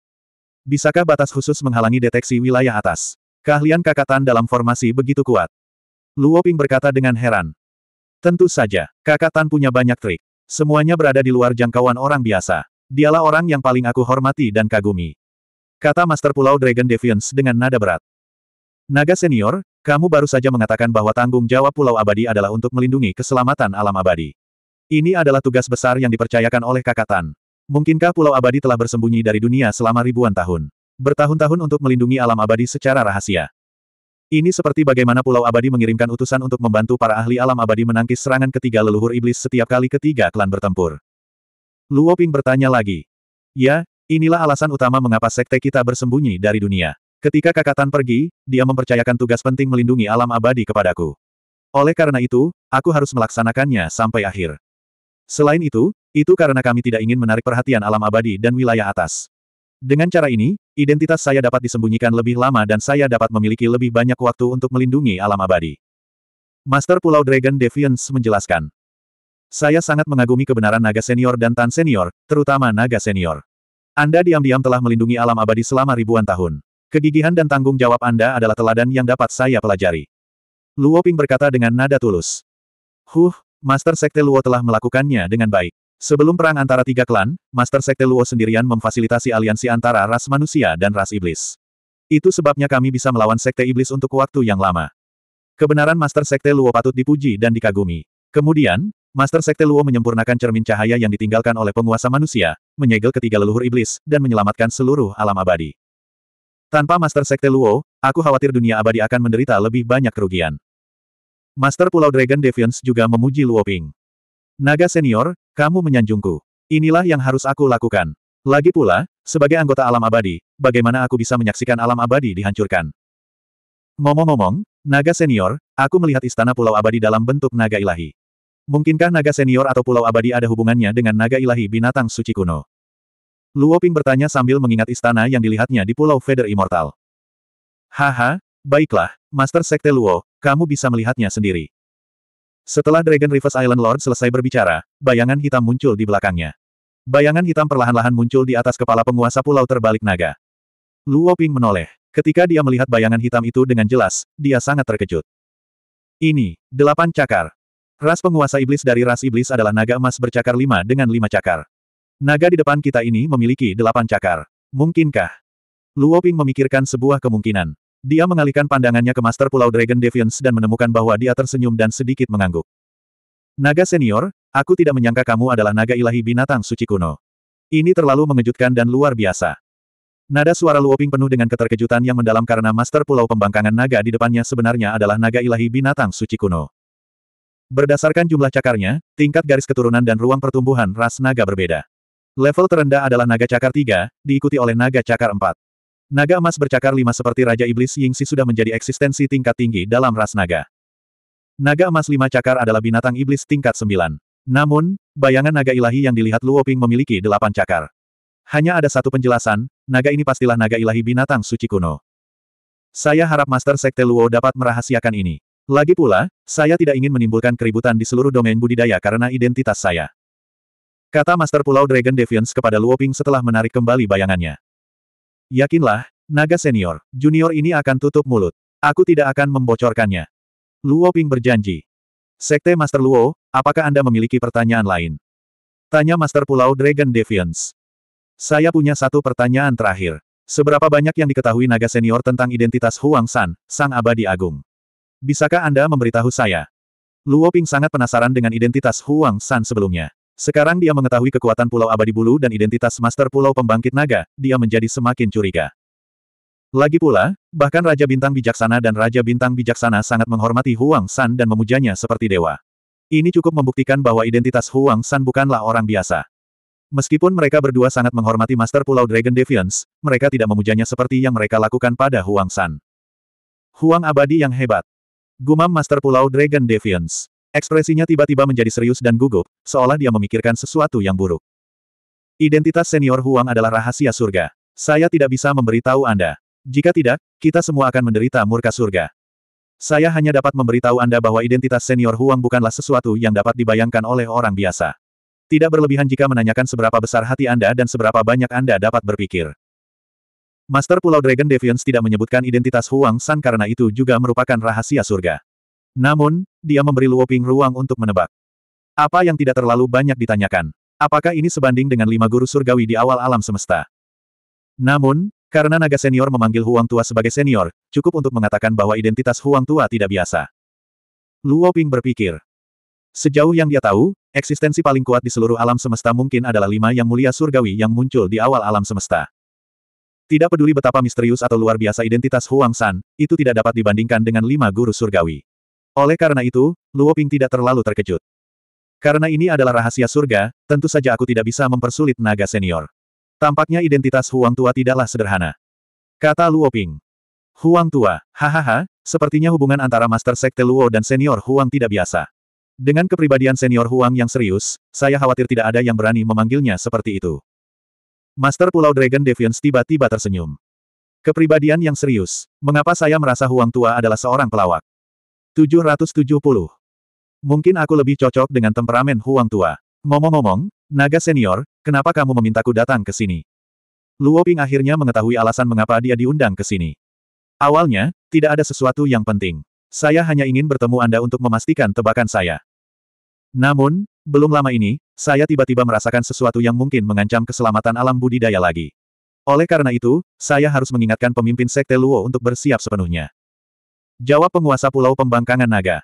Bisakah batas khusus menghalangi deteksi wilayah atas? Keahlian kakatan dalam formasi begitu kuat. Luo Ping berkata dengan heran. Tentu saja, kakatan punya banyak trik. Semuanya berada di luar jangkauan orang biasa. Dialah orang yang paling aku hormati dan kagumi. Kata Master Pulau Dragon Deviance dengan nada berat. Naga senior, kamu baru saja mengatakan bahwa tanggung jawab Pulau Abadi adalah untuk melindungi keselamatan alam abadi. Ini adalah tugas besar yang dipercayakan oleh kakatan. Mungkinkah Pulau Abadi telah bersembunyi dari dunia selama ribuan tahun? Bertahun-tahun untuk melindungi alam abadi secara rahasia. Ini seperti bagaimana Pulau Abadi mengirimkan utusan untuk membantu para ahli alam abadi menangkis serangan ketiga leluhur iblis setiap kali ketiga klan bertempur. Luo Ping bertanya lagi. Ya, inilah alasan utama mengapa sekte kita bersembunyi dari dunia. Ketika kakak Tan pergi, dia mempercayakan tugas penting melindungi alam abadi kepadaku. Oleh karena itu, aku harus melaksanakannya sampai akhir. Selain itu, itu karena kami tidak ingin menarik perhatian alam abadi dan wilayah atas. Dengan cara ini, identitas saya dapat disembunyikan lebih lama dan saya dapat memiliki lebih banyak waktu untuk melindungi alam abadi. Master Pulau Dragon Deviance menjelaskan. Saya sangat mengagumi kebenaran naga senior dan tan senior, terutama naga senior. Anda diam-diam telah melindungi alam abadi selama ribuan tahun. Kegigihan dan tanggung jawab Anda adalah teladan yang dapat saya pelajari. Luoping berkata dengan nada tulus. Huh, Master Sekte Luo telah melakukannya dengan baik. Sebelum perang antara tiga klan, Master Sekte Luo sendirian memfasilitasi aliansi antara ras manusia dan ras iblis. Itu sebabnya kami bisa melawan Sekte Iblis untuk waktu yang lama. Kebenaran Master Sekte Luo patut dipuji dan dikagumi. Kemudian, Master Sekte Luo menyempurnakan cermin cahaya yang ditinggalkan oleh penguasa manusia, menyegel ketiga leluhur iblis, dan menyelamatkan seluruh alam abadi. Tanpa Master Sekte Luo, aku khawatir dunia abadi akan menderita lebih banyak kerugian. Master Pulau Dragon Deviance juga memuji Luo Ping. Naga senior, kamu menyanjungku. Inilah yang harus aku lakukan. Lagi pula, sebagai anggota alam abadi, bagaimana aku bisa menyaksikan alam abadi dihancurkan? Ngomong-ngomong, naga senior, aku melihat istana Pulau Abadi dalam bentuk naga ilahi. Mungkinkah naga senior atau Pulau Abadi ada hubungannya dengan naga ilahi binatang suci kuno? Luo Ping bertanya sambil mengingat istana yang dilihatnya di Pulau Feather Immortal. Haha, baiklah, Master Sekte Luo, kamu bisa melihatnya sendiri. Setelah Dragon Rivers Island Lord selesai berbicara, bayangan hitam muncul di belakangnya. Bayangan hitam perlahan-lahan muncul di atas kepala penguasa pulau terbalik naga. Luo Ping menoleh. Ketika dia melihat bayangan hitam itu dengan jelas, dia sangat terkejut. Ini, delapan cakar. Ras penguasa iblis dari ras iblis adalah naga emas bercakar lima dengan lima cakar. Naga di depan kita ini memiliki delapan cakar. Mungkinkah? Luo Ping memikirkan sebuah kemungkinan. Dia mengalihkan pandangannya ke Master Pulau Dragon Deviance dan menemukan bahwa dia tersenyum dan sedikit mengangguk. Naga senior, aku tidak menyangka kamu adalah naga ilahi binatang suci kuno. Ini terlalu mengejutkan dan luar biasa. Nada suara Luoping penuh dengan keterkejutan yang mendalam karena Master Pulau Pembangkangan Naga di depannya sebenarnya adalah naga ilahi binatang suci kuno. Berdasarkan jumlah cakarnya, tingkat garis keturunan dan ruang pertumbuhan ras naga berbeda. Level terendah adalah naga cakar 3, diikuti oleh naga cakar 4. Naga emas bercakar lima seperti Raja Iblis Yingxi sudah menjadi eksistensi tingkat tinggi dalam ras naga. Naga emas lima cakar adalah binatang iblis tingkat sembilan. Namun, bayangan naga ilahi yang dilihat Luoping memiliki delapan cakar. Hanya ada satu penjelasan, naga ini pastilah naga ilahi binatang suci kuno. Saya harap Master Sekte Luo dapat merahasiakan ini. Lagi pula, saya tidak ingin menimbulkan keributan di seluruh domain budidaya karena identitas saya. Kata Master Pulau Dragon Deviance kepada Luoping setelah menarik kembali bayangannya. Yakinlah, naga senior, junior ini akan tutup mulut. Aku tidak akan membocorkannya. Luo Ping berjanji. Sekte Master Luo, apakah Anda memiliki pertanyaan lain? Tanya Master Pulau Dragon Defiance. Saya punya satu pertanyaan terakhir. Seberapa banyak yang diketahui naga senior tentang identitas Huang San, Sang Abadi Agung? Bisakah Anda memberitahu saya? Luo Ping sangat penasaran dengan identitas Huang San sebelumnya. Sekarang dia mengetahui kekuatan Pulau Abadi Bulu dan identitas Master Pulau Pembangkit Naga, dia menjadi semakin curiga. Lagi pula, bahkan Raja Bintang Bijaksana dan Raja Bintang Bijaksana sangat menghormati Huang San dan memujanya seperti dewa. Ini cukup membuktikan bahwa identitas Huang San bukanlah orang biasa. Meskipun mereka berdua sangat menghormati Master Pulau Dragon Deviance, mereka tidak memujanya seperti yang mereka lakukan pada Huang San. Huang abadi yang hebat. Gumam Master Pulau Dragon Deviance. Ekspresinya tiba-tiba menjadi serius dan gugup, seolah dia memikirkan sesuatu yang buruk. Identitas senior Huang adalah rahasia surga. Saya tidak bisa memberitahu Anda. Jika tidak, kita semua akan menderita murka surga. Saya hanya dapat memberitahu Anda bahwa identitas senior Huang bukanlah sesuatu yang dapat dibayangkan oleh orang biasa. Tidak berlebihan jika menanyakan seberapa besar hati Anda dan seberapa banyak Anda dapat berpikir. Master Pulau Dragon Deviance tidak menyebutkan identitas Huang San karena itu juga merupakan rahasia surga. Namun, dia memberi Luoping ruang untuk menebak. Apa yang tidak terlalu banyak ditanyakan. Apakah ini sebanding dengan lima guru surgawi di awal alam semesta? Namun, karena naga senior memanggil Huang Tua sebagai senior, cukup untuk mengatakan bahwa identitas Huang Tua tidak biasa. Luo Ping berpikir. Sejauh yang dia tahu, eksistensi paling kuat di seluruh alam semesta mungkin adalah lima yang mulia surgawi yang muncul di awal alam semesta. Tidak peduli betapa misterius atau luar biasa identitas Huang San, itu tidak dapat dibandingkan dengan lima guru surgawi. Oleh karena itu, Luo Ping tidak terlalu terkejut. Karena ini adalah rahasia surga, tentu saja aku tidak bisa mempersulit naga senior. Tampaknya identitas Huang Tua tidaklah sederhana. Kata Luo Ping. Huang Tua, hahaha, sepertinya hubungan antara Master Sekte Luo dan senior Huang tidak biasa. Dengan kepribadian senior Huang yang serius, saya khawatir tidak ada yang berani memanggilnya seperti itu. Master Pulau Dragon Deviance tiba-tiba tersenyum. Kepribadian yang serius, mengapa saya merasa Huang Tua adalah seorang pelawak? 770. Mungkin aku lebih cocok dengan temperamen Huang Tua. Ngomong-ngomong, naga senior, kenapa kamu memintaku datang ke sini? Luo Ping akhirnya mengetahui alasan mengapa dia diundang ke sini. Awalnya, tidak ada sesuatu yang penting. Saya hanya ingin bertemu Anda untuk memastikan tebakan saya. Namun, belum lama ini, saya tiba-tiba merasakan sesuatu yang mungkin mengancam keselamatan alam budidaya lagi. Oleh karena itu, saya harus mengingatkan pemimpin Sekte Luo untuk bersiap sepenuhnya. Jawab penguasa pulau pembangkangan naga.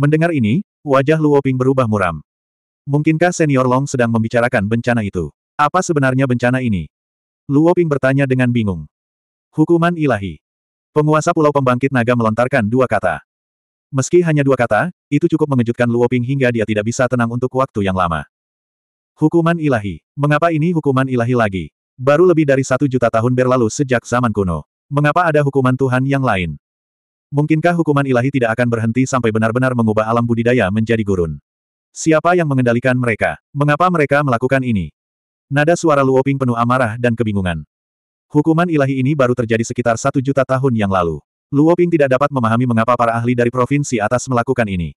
Mendengar ini, wajah Luoping berubah muram. Mungkinkah senior Long sedang membicarakan bencana itu? Apa sebenarnya bencana ini? Luoping bertanya dengan bingung. Hukuman ilahi. Penguasa pulau pembangkit naga melontarkan dua kata. Meski hanya dua kata, itu cukup mengejutkan Luoping hingga dia tidak bisa tenang untuk waktu yang lama. Hukuman ilahi. Mengapa ini hukuman ilahi lagi? Baru lebih dari satu juta tahun berlalu sejak zaman kuno. Mengapa ada hukuman Tuhan yang lain? Mungkinkah hukuman ilahi tidak akan berhenti sampai benar-benar mengubah alam budidaya menjadi gurun? Siapa yang mengendalikan mereka? Mengapa mereka melakukan ini? Nada suara Luoping penuh amarah dan kebingungan. Hukuman ilahi ini baru terjadi sekitar satu juta tahun yang lalu. Luoping tidak dapat memahami mengapa para ahli dari provinsi atas melakukan ini.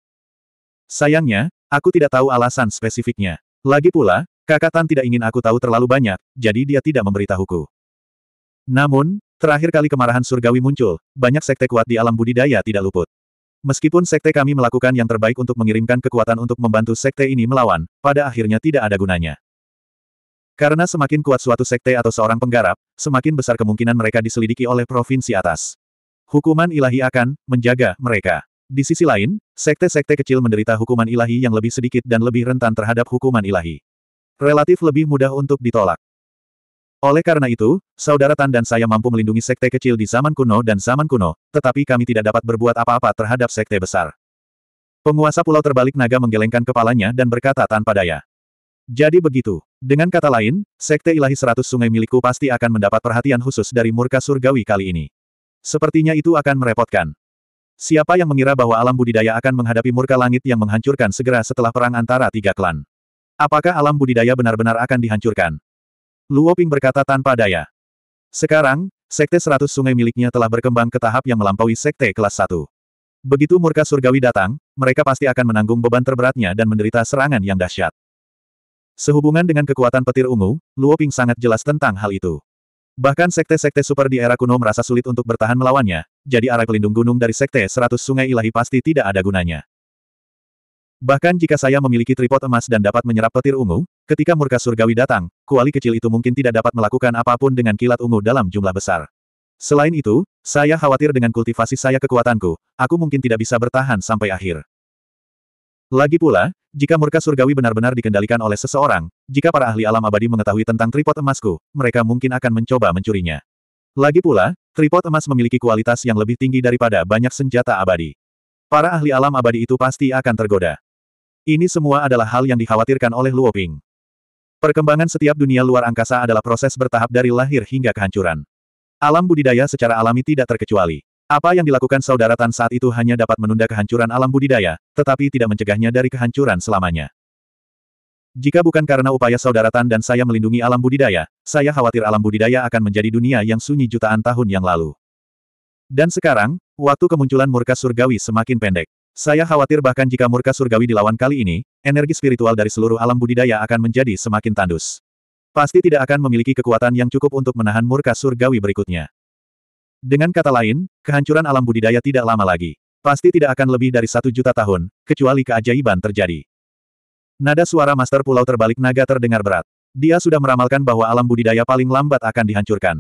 Sayangnya, aku tidak tahu alasan spesifiknya. Lagi pula, kakak Tan tidak ingin aku tahu terlalu banyak, jadi dia tidak memberitahuku. Namun, Terakhir kali kemarahan surgawi muncul, banyak sekte kuat di alam budidaya tidak luput. Meskipun sekte kami melakukan yang terbaik untuk mengirimkan kekuatan untuk membantu sekte ini melawan, pada akhirnya tidak ada gunanya. Karena semakin kuat suatu sekte atau seorang penggarap, semakin besar kemungkinan mereka diselidiki oleh provinsi atas. Hukuman ilahi akan menjaga mereka. Di sisi lain, sekte-sekte kecil menderita hukuman ilahi yang lebih sedikit dan lebih rentan terhadap hukuman ilahi. Relatif lebih mudah untuk ditolak. Oleh karena itu, saudara Tan dan saya mampu melindungi sekte kecil di zaman kuno dan zaman kuno, tetapi kami tidak dapat berbuat apa-apa terhadap sekte besar. Penguasa pulau terbalik naga menggelengkan kepalanya dan berkata tanpa daya. Jadi begitu. Dengan kata lain, sekte ilahi seratus sungai milikku pasti akan mendapat perhatian khusus dari murka surgawi kali ini. Sepertinya itu akan merepotkan. Siapa yang mengira bahwa alam budidaya akan menghadapi murka langit yang menghancurkan segera setelah perang antara tiga klan? Apakah alam budidaya benar-benar akan dihancurkan? Luo Ping berkata tanpa daya. Sekarang, sekte seratus sungai miliknya telah berkembang ke tahap yang melampaui sekte kelas 1. Begitu murka surgawi datang, mereka pasti akan menanggung beban terberatnya dan menderita serangan yang dahsyat. Sehubungan dengan kekuatan petir ungu, Luo Ping sangat jelas tentang hal itu. Bahkan sekte-sekte super di era kuno merasa sulit untuk bertahan melawannya, jadi arah pelindung gunung dari sekte seratus sungai ilahi pasti tidak ada gunanya. Bahkan jika saya memiliki tripod emas dan dapat menyerap petir ungu, ketika murka surgawi datang, kuali kecil itu mungkin tidak dapat melakukan apapun dengan kilat ungu dalam jumlah besar. Selain itu, saya khawatir dengan kultivasi saya kekuatanku, aku mungkin tidak bisa bertahan sampai akhir. Lagi pula, jika murka surgawi benar-benar dikendalikan oleh seseorang, jika para ahli alam abadi mengetahui tentang tripod emasku, mereka mungkin akan mencoba mencurinya. Lagi pula, tripod emas memiliki kualitas yang lebih tinggi daripada banyak senjata abadi. Para ahli alam abadi itu pasti akan tergoda. Ini semua adalah hal yang dikhawatirkan oleh Luo Ping. Perkembangan setiap dunia luar angkasa adalah proses bertahap dari lahir hingga kehancuran. Alam budidaya secara alami tidak terkecuali. Apa yang dilakukan saudara Tan saat itu hanya dapat menunda kehancuran alam budidaya, tetapi tidak mencegahnya dari kehancuran selamanya. Jika bukan karena upaya saudara Tan dan saya melindungi alam budidaya, saya khawatir alam budidaya akan menjadi dunia yang sunyi jutaan tahun yang lalu. Dan sekarang, waktu kemunculan murka surgawi semakin pendek. Saya khawatir bahkan jika murka surgawi dilawan kali ini, energi spiritual dari seluruh alam budidaya akan menjadi semakin tandus. Pasti tidak akan memiliki kekuatan yang cukup untuk menahan murka surgawi berikutnya. Dengan kata lain, kehancuran alam budidaya tidak lama lagi. Pasti tidak akan lebih dari satu juta tahun, kecuali keajaiban terjadi. Nada suara Master Pulau Terbalik Naga terdengar berat. Dia sudah meramalkan bahwa alam budidaya paling lambat akan dihancurkan.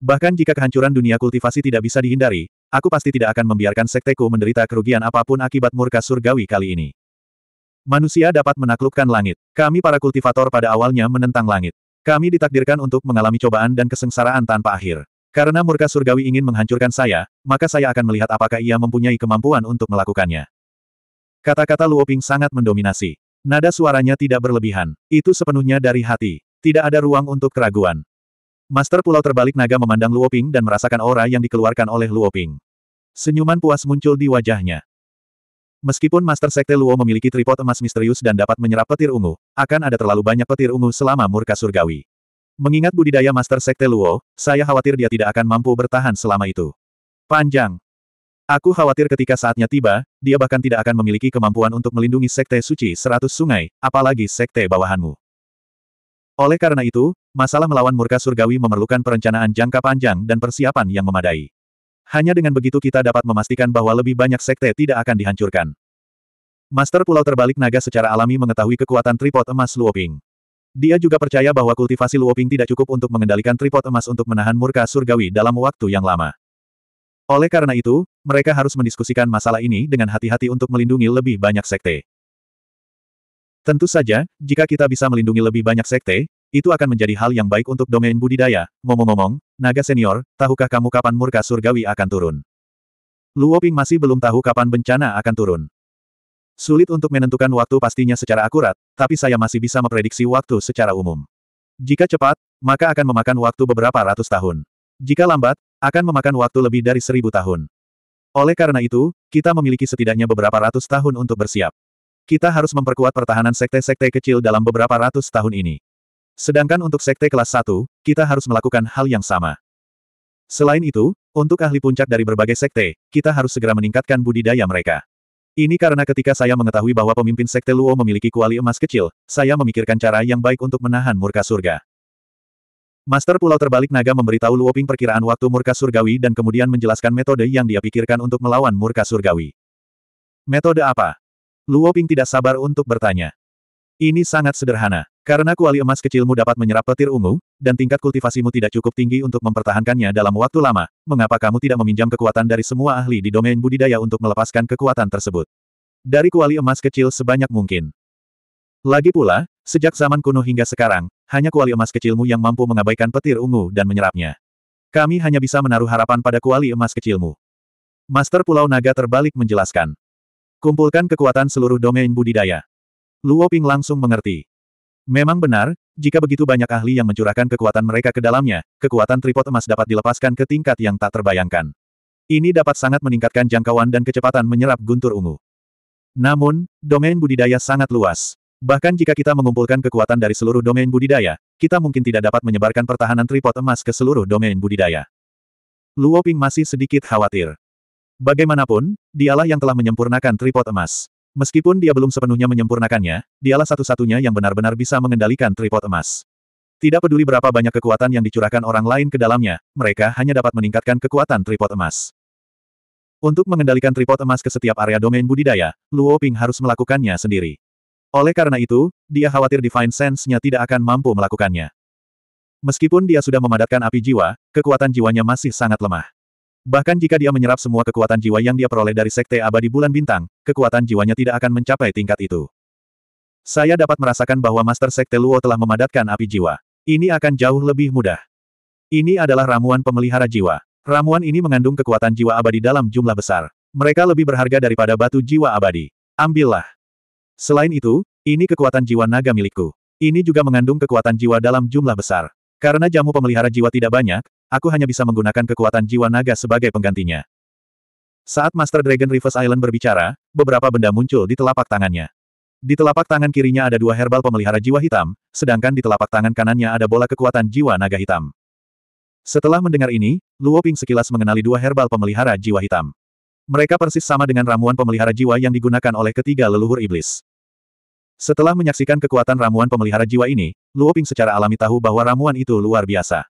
Bahkan jika kehancuran dunia kultivasi tidak bisa dihindari, Aku pasti tidak akan membiarkan sekteku menderita kerugian apapun akibat murka surgawi kali ini. Manusia dapat menaklukkan langit. Kami para kultivator pada awalnya menentang langit. Kami ditakdirkan untuk mengalami cobaan dan kesengsaraan tanpa akhir. Karena murka surgawi ingin menghancurkan saya, maka saya akan melihat apakah ia mempunyai kemampuan untuk melakukannya. Kata-kata Luoping sangat mendominasi. Nada suaranya tidak berlebihan. Itu sepenuhnya dari hati. Tidak ada ruang untuk keraguan. Master Pulau Terbalik Naga memandang Luoping dan merasakan aura yang dikeluarkan oleh Luoping. Senyuman puas muncul di wajahnya. Meskipun Master Sekte Luo memiliki tripod emas misterius dan dapat menyerap petir ungu, akan ada terlalu banyak petir ungu selama murka surgawi. Mengingat budidaya Master Sekte Luo, saya khawatir dia tidak akan mampu bertahan selama itu. Panjang. Aku khawatir ketika saatnya tiba, dia bahkan tidak akan memiliki kemampuan untuk melindungi Sekte Suci Seratus Sungai, apalagi Sekte bawahanmu. Oleh karena itu, masalah melawan murka surgawi memerlukan perencanaan jangka panjang dan persiapan yang memadai. Hanya dengan begitu kita dapat memastikan bahwa lebih banyak sekte tidak akan dihancurkan. Master Pulau Terbalik Naga secara alami mengetahui kekuatan tripod emas Luoping. Dia juga percaya bahwa kultivasi Luoping tidak cukup untuk mengendalikan tripod emas untuk menahan murka surgawi dalam waktu yang lama. Oleh karena itu, mereka harus mendiskusikan masalah ini dengan hati-hati untuk melindungi lebih banyak sekte. Tentu saja, jika kita bisa melindungi lebih banyak sekte, itu akan menjadi hal yang baik untuk domain budidaya, ngomong-ngomong, naga senior, tahukah kamu kapan murka surgawi akan turun? Luoping masih belum tahu kapan bencana akan turun. Sulit untuk menentukan waktu pastinya secara akurat, tapi saya masih bisa memprediksi waktu secara umum. Jika cepat, maka akan memakan waktu beberapa ratus tahun. Jika lambat, akan memakan waktu lebih dari seribu tahun. Oleh karena itu, kita memiliki setidaknya beberapa ratus tahun untuk bersiap. Kita harus memperkuat pertahanan sekte-sekte kecil dalam beberapa ratus tahun ini. Sedangkan untuk sekte kelas 1, kita harus melakukan hal yang sama. Selain itu, untuk ahli puncak dari berbagai sekte, kita harus segera meningkatkan budidaya mereka. Ini karena ketika saya mengetahui bahwa pemimpin sekte Luo memiliki kuali emas kecil, saya memikirkan cara yang baik untuk menahan murka surga. Master Pulau Terbalik Naga memberitahu Luo Ping perkiraan waktu murka surgawi dan kemudian menjelaskan metode yang dia pikirkan untuk melawan murka surgawi. Metode apa? Luo Ping tidak sabar untuk bertanya. Ini sangat sederhana. Karena kuali emas kecilmu dapat menyerap petir ungu, dan tingkat kultivasimu tidak cukup tinggi untuk mempertahankannya dalam waktu lama, mengapa kamu tidak meminjam kekuatan dari semua ahli di domain budidaya untuk melepaskan kekuatan tersebut? Dari kuali emas kecil sebanyak mungkin. Lagi pula, sejak zaman kuno hingga sekarang, hanya kuali emas kecilmu yang mampu mengabaikan petir ungu dan menyerapnya. Kami hanya bisa menaruh harapan pada kuali emas kecilmu. Master Pulau Naga terbalik menjelaskan. Kumpulkan kekuatan seluruh domain budidaya. Luo Ping langsung mengerti. Memang benar, jika begitu banyak ahli yang mencurahkan kekuatan mereka ke dalamnya, kekuatan tripod emas dapat dilepaskan ke tingkat yang tak terbayangkan. Ini dapat sangat meningkatkan jangkauan dan kecepatan menyerap guntur ungu. Namun, domain budidaya sangat luas. Bahkan jika kita mengumpulkan kekuatan dari seluruh domain budidaya, kita mungkin tidak dapat menyebarkan pertahanan tripod emas ke seluruh domain budidaya. Luo Ping masih sedikit khawatir. Bagaimanapun, dialah yang telah menyempurnakan tripod emas. Meskipun dia belum sepenuhnya menyempurnakannya, dialah satu-satunya yang benar-benar bisa mengendalikan tripod emas. Tidak peduli berapa banyak kekuatan yang dicurahkan orang lain ke dalamnya, mereka hanya dapat meningkatkan kekuatan tripod emas. Untuk mengendalikan tripod emas ke setiap area domain budidaya, Luo Ping harus melakukannya sendiri. Oleh karena itu, dia khawatir Divine Sense-nya tidak akan mampu melakukannya. Meskipun dia sudah memadatkan api jiwa, kekuatan jiwanya masih sangat lemah. Bahkan jika dia menyerap semua kekuatan jiwa yang dia peroleh dari Sekte Abadi Bulan Bintang, kekuatan jiwanya tidak akan mencapai tingkat itu. Saya dapat merasakan bahwa Master Sekte Luo telah memadatkan api jiwa. Ini akan jauh lebih mudah. Ini adalah ramuan pemelihara jiwa. Ramuan ini mengandung kekuatan jiwa abadi dalam jumlah besar. Mereka lebih berharga daripada batu jiwa abadi. Ambillah. Selain itu, ini kekuatan jiwa naga milikku. Ini juga mengandung kekuatan jiwa dalam jumlah besar. Karena jamu pemelihara jiwa tidak banyak, aku hanya bisa menggunakan kekuatan jiwa naga sebagai penggantinya. Saat Master Dragon Reverse Island berbicara, beberapa benda muncul di telapak tangannya. Di telapak tangan kirinya ada dua herbal pemelihara jiwa hitam, sedangkan di telapak tangan kanannya ada bola kekuatan jiwa naga hitam. Setelah mendengar ini, Luo Ping sekilas mengenali dua herbal pemelihara jiwa hitam. Mereka persis sama dengan ramuan pemelihara jiwa yang digunakan oleh ketiga leluhur iblis. Setelah menyaksikan kekuatan ramuan pemelihara jiwa ini, Luo Ping secara alami tahu bahwa ramuan itu luar biasa.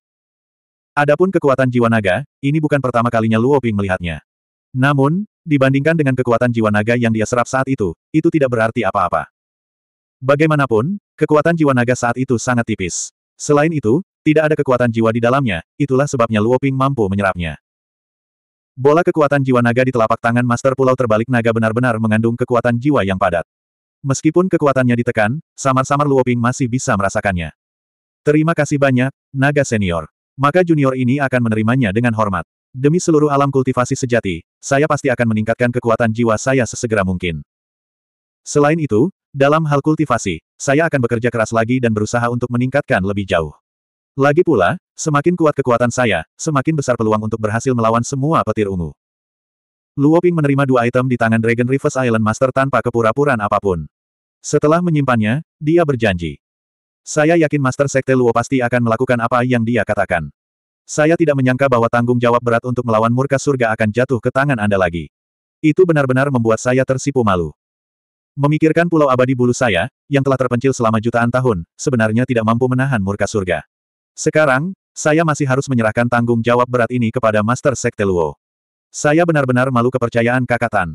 Adapun kekuatan jiwa naga, ini bukan pertama kalinya Luo Ping melihatnya. Namun, dibandingkan dengan kekuatan jiwa naga yang dia serap saat itu, itu tidak berarti apa-apa. Bagaimanapun, kekuatan jiwa naga saat itu sangat tipis. Selain itu, tidak ada kekuatan jiwa di dalamnya, itulah sebabnya Luo Ping mampu menyerapnya. Bola kekuatan jiwa naga di telapak tangan Master Pulau Terbalik Naga benar-benar mengandung kekuatan jiwa yang padat. Meskipun kekuatannya ditekan, samar-samar Luoping masih bisa merasakannya. Terima kasih banyak, naga senior. Maka junior ini akan menerimanya dengan hormat. Demi seluruh alam kultivasi sejati, saya pasti akan meningkatkan kekuatan jiwa saya sesegera mungkin. Selain itu, dalam hal kultivasi, saya akan bekerja keras lagi dan berusaha untuk meningkatkan lebih jauh. Lagi pula, semakin kuat kekuatan saya, semakin besar peluang untuk berhasil melawan semua petir ungu. Luoping menerima dua item di tangan Dragon Reverse Island Master tanpa kepura-puraan apapun. Setelah menyimpannya, dia berjanji. Saya yakin Master Sekte Luo pasti akan melakukan apa yang dia katakan. Saya tidak menyangka bahwa tanggung jawab berat untuk melawan murka surga akan jatuh ke tangan Anda lagi. Itu benar-benar membuat saya tersipu malu. Memikirkan pulau abadi bulu saya, yang telah terpencil selama jutaan tahun, sebenarnya tidak mampu menahan murka surga. Sekarang, saya masih harus menyerahkan tanggung jawab berat ini kepada Master Sekte Luo. Saya benar-benar malu kepercayaan kakak Tan.